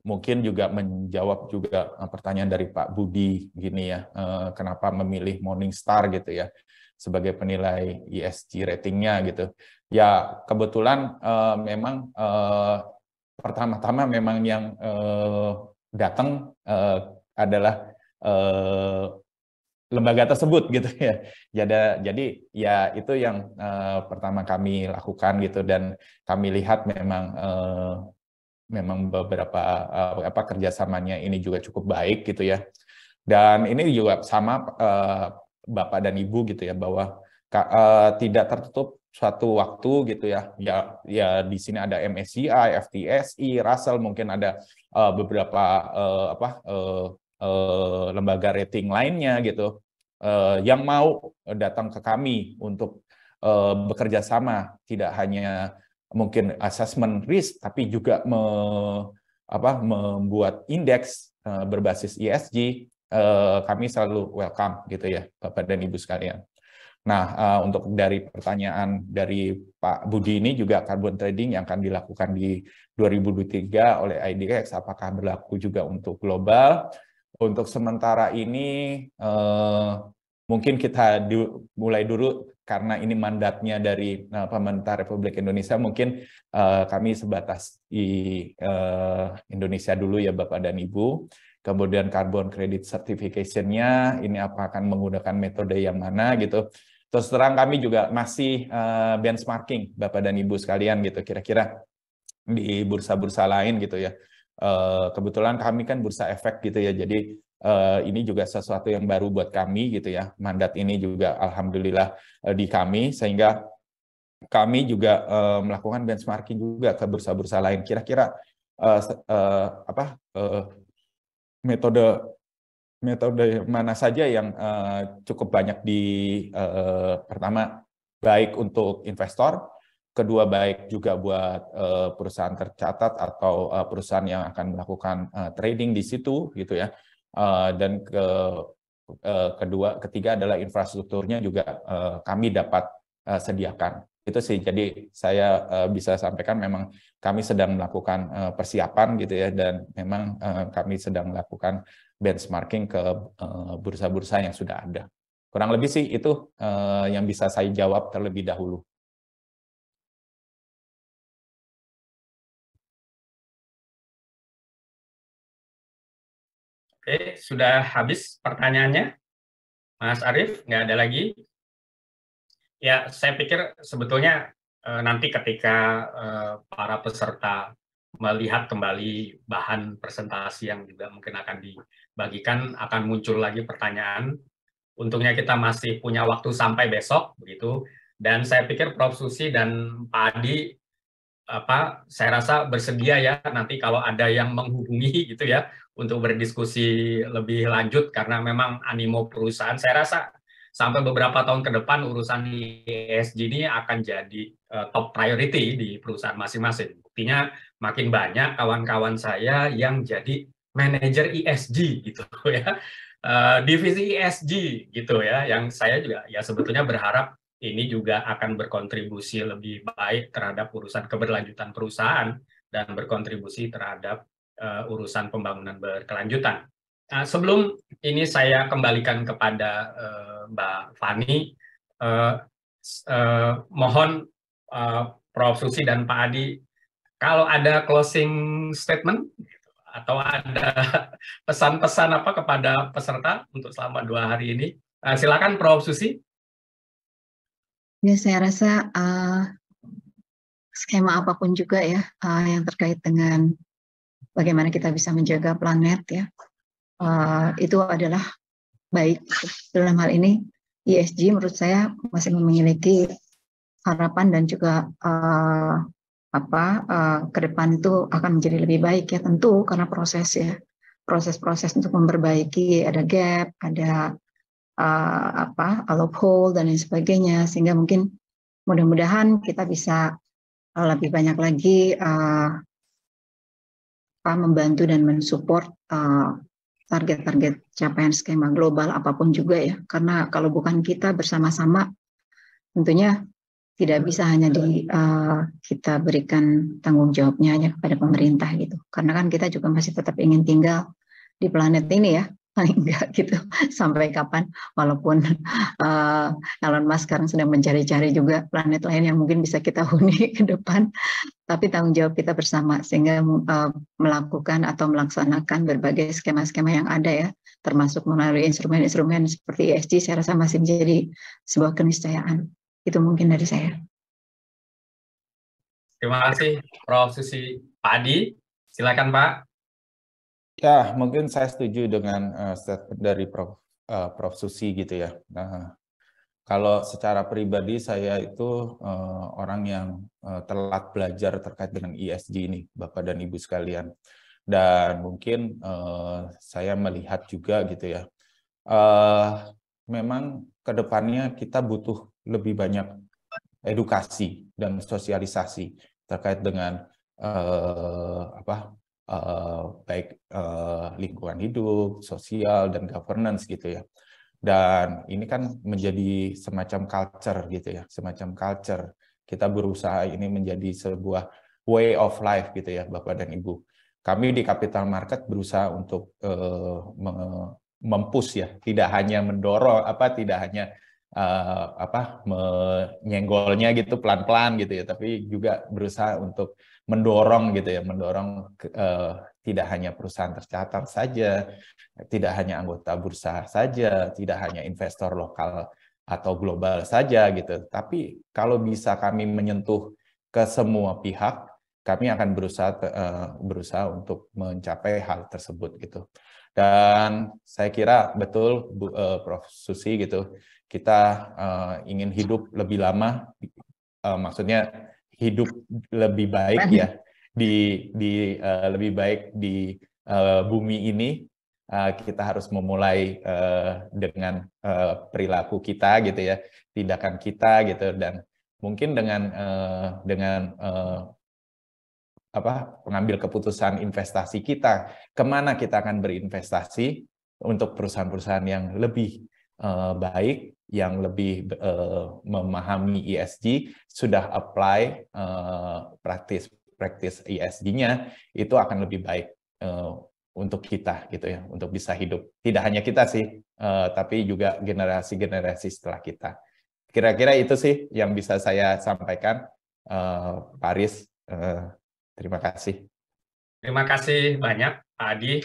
mungkin juga menjawab juga pertanyaan dari Pak Budi gini ya, kenapa memilih Morningstar gitu ya sebagai penilai ESG ratingnya gitu. Ya kebetulan memang pertama-tama memang yang datang adalah lembaga tersebut gitu ya. Jadi, jadi ya itu yang uh, pertama kami lakukan gitu dan kami lihat memang uh, memang beberapa uh, apa kerjasamanya ini juga cukup baik gitu ya. Dan ini juga sama uh, bapak dan ibu gitu ya bahwa uh, tidak tertutup suatu waktu gitu ya ya ya di sini ada MSCI, FTSE, Russell mungkin ada uh, beberapa uh, apa uh, uh, lembaga rating lainnya gitu uh, yang mau datang ke kami untuk uh, bekerja sama tidak hanya mungkin assessment risk tapi juga me, apa, membuat indeks uh, berbasis ESG uh, kami selalu welcome gitu ya Bapak dan Ibu sekalian. Nah, uh, untuk dari pertanyaan dari Pak Budi ini juga carbon trading yang akan dilakukan di 2023 oleh IDX, apakah berlaku juga untuk global? untuk sementara ini eh, mungkin kita di, mulai dulu karena ini mandatnya dari eh, pemerintah Republik Indonesia mungkin eh, kami sebatas di eh, Indonesia dulu ya Bapak dan Ibu. Kemudian carbon credit certification-nya ini apa akan menggunakan metode yang mana gitu. Terus terang kami juga masih eh, benchmarking Bapak dan Ibu sekalian gitu kira-kira di bursa-bursa lain gitu ya Eh, kebetulan kami kan bursa efek gitu ya, jadi eh, ini juga sesuatu yang baru buat kami gitu ya. Mandat ini juga alhamdulillah eh, di kami sehingga kami juga melakukan benchmarking juga ke bursa-bursa lain. Kira-kira apa metode metode mana saja yang cukup banyak di pertama baik untuk investor, kedua baik juga buat uh, perusahaan tercatat atau uh, perusahaan yang akan melakukan uh, trading di situ gitu ya uh, dan ke uh, kedua ketiga adalah infrastrukturnya juga uh, kami dapat uh, sediakan itu sih jadi saya uh, bisa sampaikan memang kami sedang melakukan uh, persiapan gitu ya dan memang uh, kami sedang melakukan benchmarking ke bursa-bursa uh, yang sudah ada kurang lebih sih itu uh, yang bisa saya jawab terlebih dahulu Oke, sudah habis pertanyaannya? Mas Arief, nggak ada lagi? Ya, saya pikir sebetulnya eh, nanti ketika eh, para peserta melihat kembali bahan presentasi yang juga mungkin akan dibagikan, akan muncul lagi pertanyaan. Untungnya kita masih punya waktu sampai besok, begitu. Dan saya pikir Prof. Susi dan Pak Adi apa saya rasa bersedia ya nanti kalau ada yang menghubungi <laughs> gitu ya untuk berdiskusi lebih lanjut karena memang animo perusahaan saya rasa sampai beberapa tahun ke depan urusan ESG ini akan jadi uh, top priority di perusahaan masing-masing. Buktinya makin banyak kawan-kawan saya yang jadi manajer ESG gitu <laughs> ya. Uh, divisi ESG gitu ya yang saya juga ya sebetulnya berharap ini juga akan berkontribusi lebih baik terhadap urusan keberlanjutan perusahaan dan berkontribusi terhadap uh, urusan pembangunan berkelanjutan. Nah, sebelum ini saya kembalikan kepada uh, Mbak Fani, uh, uh, mohon uh, Prof. Susi dan Pak Adi, kalau ada closing statement atau ada <laughs> pesan-pesan apa kepada peserta untuk selama dua hari ini, silakan Prof. Susi. Ya saya rasa uh, skema apapun juga ya uh, yang terkait dengan bagaimana kita bisa menjaga planet ya uh, itu adalah baik dalam hal ini ESG menurut saya masih memiliki harapan dan juga uh, apa uh, ke depan itu akan menjadi lebih baik ya tentu karena proses ya proses-proses untuk memperbaiki ada gap ada uh, apa alopol dan lain sebagainya sehingga mungkin mudah-mudahan kita bisa eh, lebih banyak lagi uh, apa, membantu dan mensupport uh, target-target capaian skema global apapun juga ya karena kalau bukan kita bersama-sama tentunya tidak bisa hanya di uh, kita berikan tanggung jawabnya hanya kepada pemerintah gitu karena kan kita juga masih tetap ingin tinggal di planet ini ya paling enggak gitu sampai kapan walaupun uh, Elon Musk sekarang sedang mencari-cari juga planet lain yang mungkin bisa kita huni <laughs> ke depan tapi tanggung jawab kita bersama sehingga uh, melakukan atau melaksanakan berbagai skema-skema yang ada ya termasuk melalui instrumen-instrumen seperti ESG saya rasa masih menjadi sebuah keniscayaan itu mungkin dari saya terima kasih Prof Susi Padi silakan Pak Ya, mungkin saya setuju dengan uh, statement dari Prof. Uh, Prof. Susi gitu ya. Nah, kalau secara pribadi saya itu uh, orang yang uh, telat belajar terkait dengan ESG ini, Bapak dan Ibu sekalian. Dan mungkin uh, saya melihat juga gitu ya, uh, memang kedepannya kita butuh lebih banyak edukasi dan sosialisasi terkait dengan uh, apa Eh, baik uh, lingkungan hidup, sosial dan governance gitu ya. Dan ini kan menjadi semacam culture gitu ya, semacam culture. Kita berusaha ini menjadi sebuah way of life gitu ya, Bapak dan Ibu. Kami di capital market berusaha untuk uh, eh, mempush ya, tidak hanya mendorong apa tidak hanya uh, apa menyenggolnya gitu pelan-pelan gitu ya tapi juga berusaha untuk mendorong gitu ya mendorong uh, tidak hanya perusahaan tercatat saja tidak hanya anggota bursa saja tidak hanya investor lokal atau global saja gitu tapi kalau bisa kami menyentuh ke semua pihak kami akan berusaha uh, berusaha untuk mencapai hal tersebut gitu dan saya kira betul Bu, uh, Prof Susi gitu kita uh, ingin hidup lebih lama, uh, maksudnya hidup lebih baik ya di di uh, lebih baik di uh, bumi ini uh, kita harus memulai uh, dengan uh, perilaku kita gitu ya tindakan kita gitu dan mungkin dengan uh, dengan uh, apa pengambil keputusan investasi kita kemana kita akan berinvestasi untuk perusahaan-perusahaan yang lebih uh, baik yang lebih uh, memahami ESG sudah apply uh, praktis praktis ESG-nya itu akan lebih baik uh, untuk kita gitu ya untuk bisa hidup tidak hanya kita sih uh, tapi juga generasi-generasi setelah kita kira-kira itu sih yang bisa saya sampaikan uh, Paris uh, terima kasih terima kasih banyak Pak Adi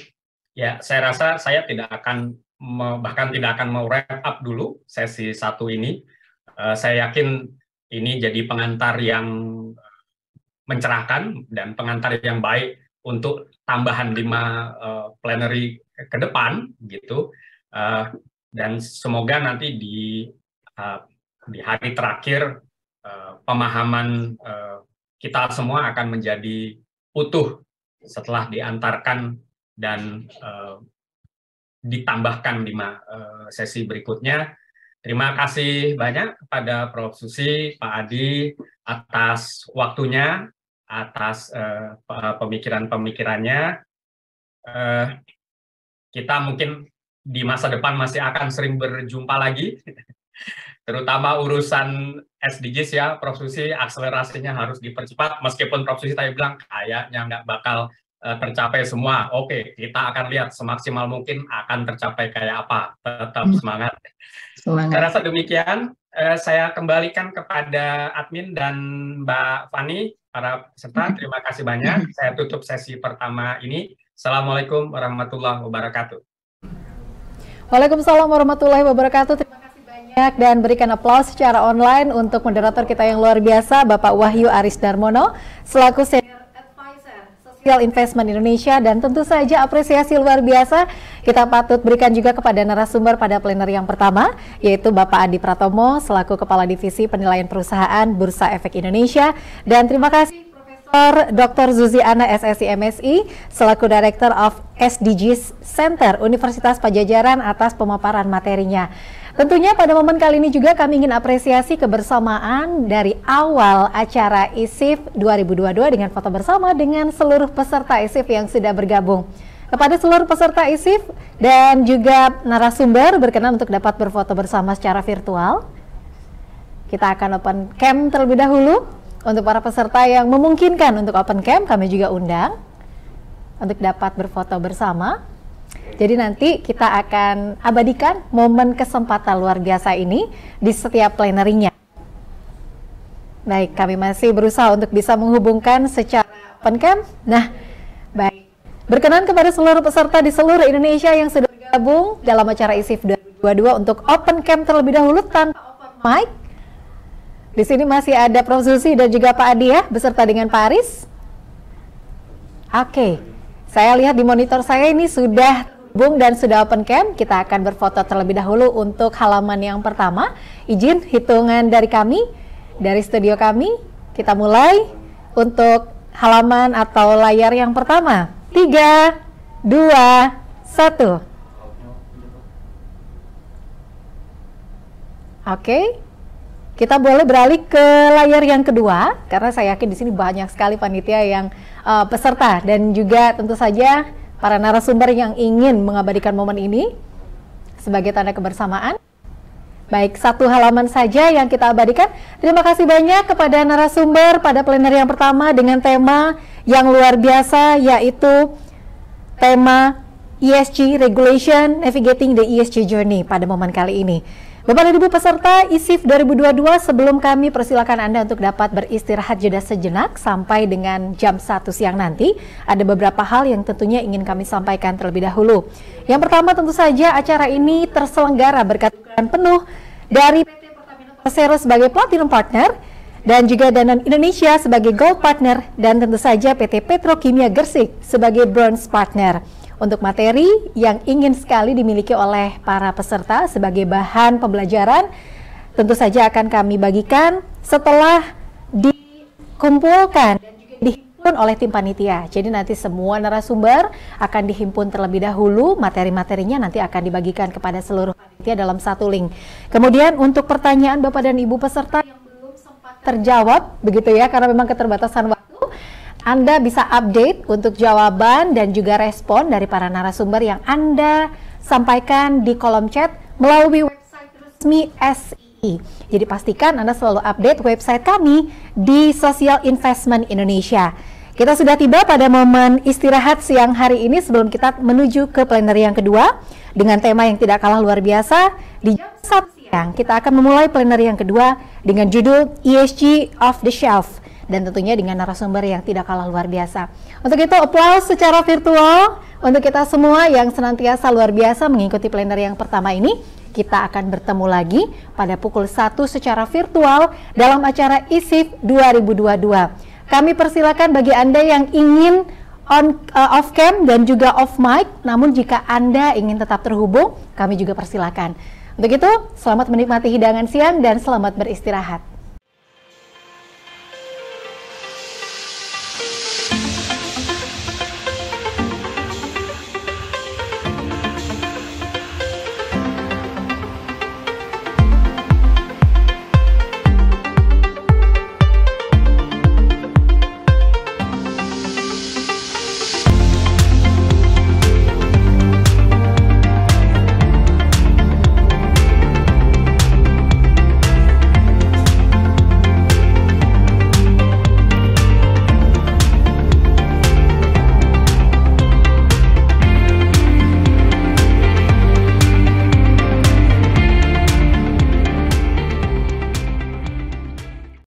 ya saya rasa saya tidak akan bahkan tidak akan mau wrap up dulu sesi satu ini. Eh, saya yakin ini jadi pengantar yang eh, mencerahkan dan pengantar yang baik untuk tambahan lima eh, plenary ke depan gitu. dan semoga nanti di di hari terakhir pemahaman kita semua akan menjadi utuh setelah diantarkan dan ditambahkan di uh, eh, sesi berikutnya. Terima kasih banyak kepada Prof. Susi, Pak Adi atas waktunya, atas eh, pemikiran-pemikirannya. Uh, kita mungkin di masa depan masih akan sering berjumpa lagi, <laughs> terutama urusan SDGs ya, Prof. Susi, akselerasinya harus dipercepat, meskipun Prof. Susi tadi bilang kayaknya nggak bakal Eh, tercapai semua. Oke, kita akan lihat semaksimal mungkin akan tercapai kayak apa. Tetap hmm. semangat. semangat. Saya rasa demikian. Eh, saya kembalikan kepada admin dan Mbak Fani, para peserta. Hmm. Terima kasih banyak. Hmm. Saya tutup sesi pertama ini. Assalamualaikum warahmatullahi wabarakatuh. Waalaikumsalam warahmatullahi wabarakatuh. Terima kasih banyak dan berikan aplaus secara online untuk moderator kita yang luar biasa, Bapak Wahyu Aris Darmono, selaku senior Real Investment Indonesia dan tentu saja apresiasi luar biasa kita patut berikan juga kepada narasumber pada plenary yang pertama yaitu Bapak Adi Pratomo selaku Kepala Divisi Penilaian Perusahaan Bursa Efek Indonesia dan terima kasih Profesor Dr. Ana SSI MSI selaku Director of SDGs Center Universitas Pajajaran atas pemaparan materinya. Tentunya pada momen kali ini juga kami ingin apresiasi kebersamaan dari awal acara ISIF 2022 dengan foto bersama dengan seluruh peserta ISIF yang sudah bergabung. Kepada seluruh peserta ISIF dan juga narasumber berkenan untuk dapat berfoto bersama secara virtual. Kita akan open cam terlebih dahulu untuk para peserta yang memungkinkan untuk open cam kami juga undang untuk dapat berfoto bersama. Jadi nanti kita akan abadikan momen kesempatan luar biasa ini di setiap plenarynya. Baik, kami masih berusaha untuk bisa menghubungkan secara open camp. Nah, baik. Berkenan kepada seluruh peserta di seluruh Indonesia yang sudah bergabung dalam acara ISIF 22 untuk open camp terlebih dahulu tanpa mic. Di sini masih ada Prof. Susi dan juga Pak Adi ya, beserta dengan Pak Aris. Oke, saya lihat di monitor saya ini sudah Bung dan sudah open cam, kita akan berfoto terlebih dahulu untuk halaman yang pertama. Izin hitungan dari kami, dari studio kami, kita mulai untuk halaman atau layar yang pertama. Tiga, dua, satu. Oke. Kita boleh beralih ke layar yang kedua karena saya yakin di sini banyak sekali panitia yang uh, peserta dan juga tentu saja para narasumber yang ingin mengabadikan momen ini sebagai tanda kebersamaan. Baik, satu halaman saja yang kita abadikan. Terima kasih banyak kepada narasumber pada plenar yang pertama dengan tema yang luar biasa yaitu tema ESG Regulation Navigating the ESG Journey pada momen kali ini. Bapak dan Ibu peserta ISIF 2022, sebelum kami persilakan Anda untuk dapat beristirahat jeda sejenak sampai dengan jam 1 siang nanti, ada beberapa hal yang tentunya ingin kami sampaikan terlebih dahulu. Yang pertama tentu saja acara ini terselenggara berkat dukungan penuh dari PT Pertamina Persero sebagai Platinum Partner, dan juga Danan Indonesia sebagai Gold Partner, dan tentu saja PT Petrokimia Gersik sebagai Bronze Partner untuk materi yang ingin sekali dimiliki oleh para peserta sebagai bahan pembelajaran. Tentu saja akan kami bagikan setelah dikumpulkan dan dihimpun oleh tim panitia. Jadi nanti semua narasumber akan dihimpun terlebih dahulu, materi-materinya nanti akan dibagikan kepada seluruh panitia dalam satu link. Kemudian untuk pertanyaan Bapak dan Ibu peserta yang belum sempat terjawab begitu ya karena memang keterbatasan waktu anda bisa update untuk jawaban dan juga respon dari para narasumber yang Anda sampaikan di kolom chat melalui website resmi SII. Jadi pastikan Anda selalu update website kami di Social Investment Indonesia. Kita sudah tiba pada momen istirahat siang hari ini sebelum kita menuju ke plenary yang kedua dengan tema yang tidak kalah luar biasa di jam 1 siang. Kita akan memulai plenary yang kedua dengan judul ESG of the shelf dan tentunya dengan narasumber yang tidak kalah luar biasa. Untuk itu aplaus secara virtual untuk kita semua yang senantiasa luar biasa mengikuti planner yang pertama ini. Kita akan bertemu lagi pada pukul 1 secara virtual dalam acara ISIF 2022. Kami persilakan bagi Anda yang ingin on uh, off cam dan juga off mic. Namun jika Anda ingin tetap terhubung, kami juga persilakan. Untuk itu, selamat menikmati hidangan siang dan selamat beristirahat.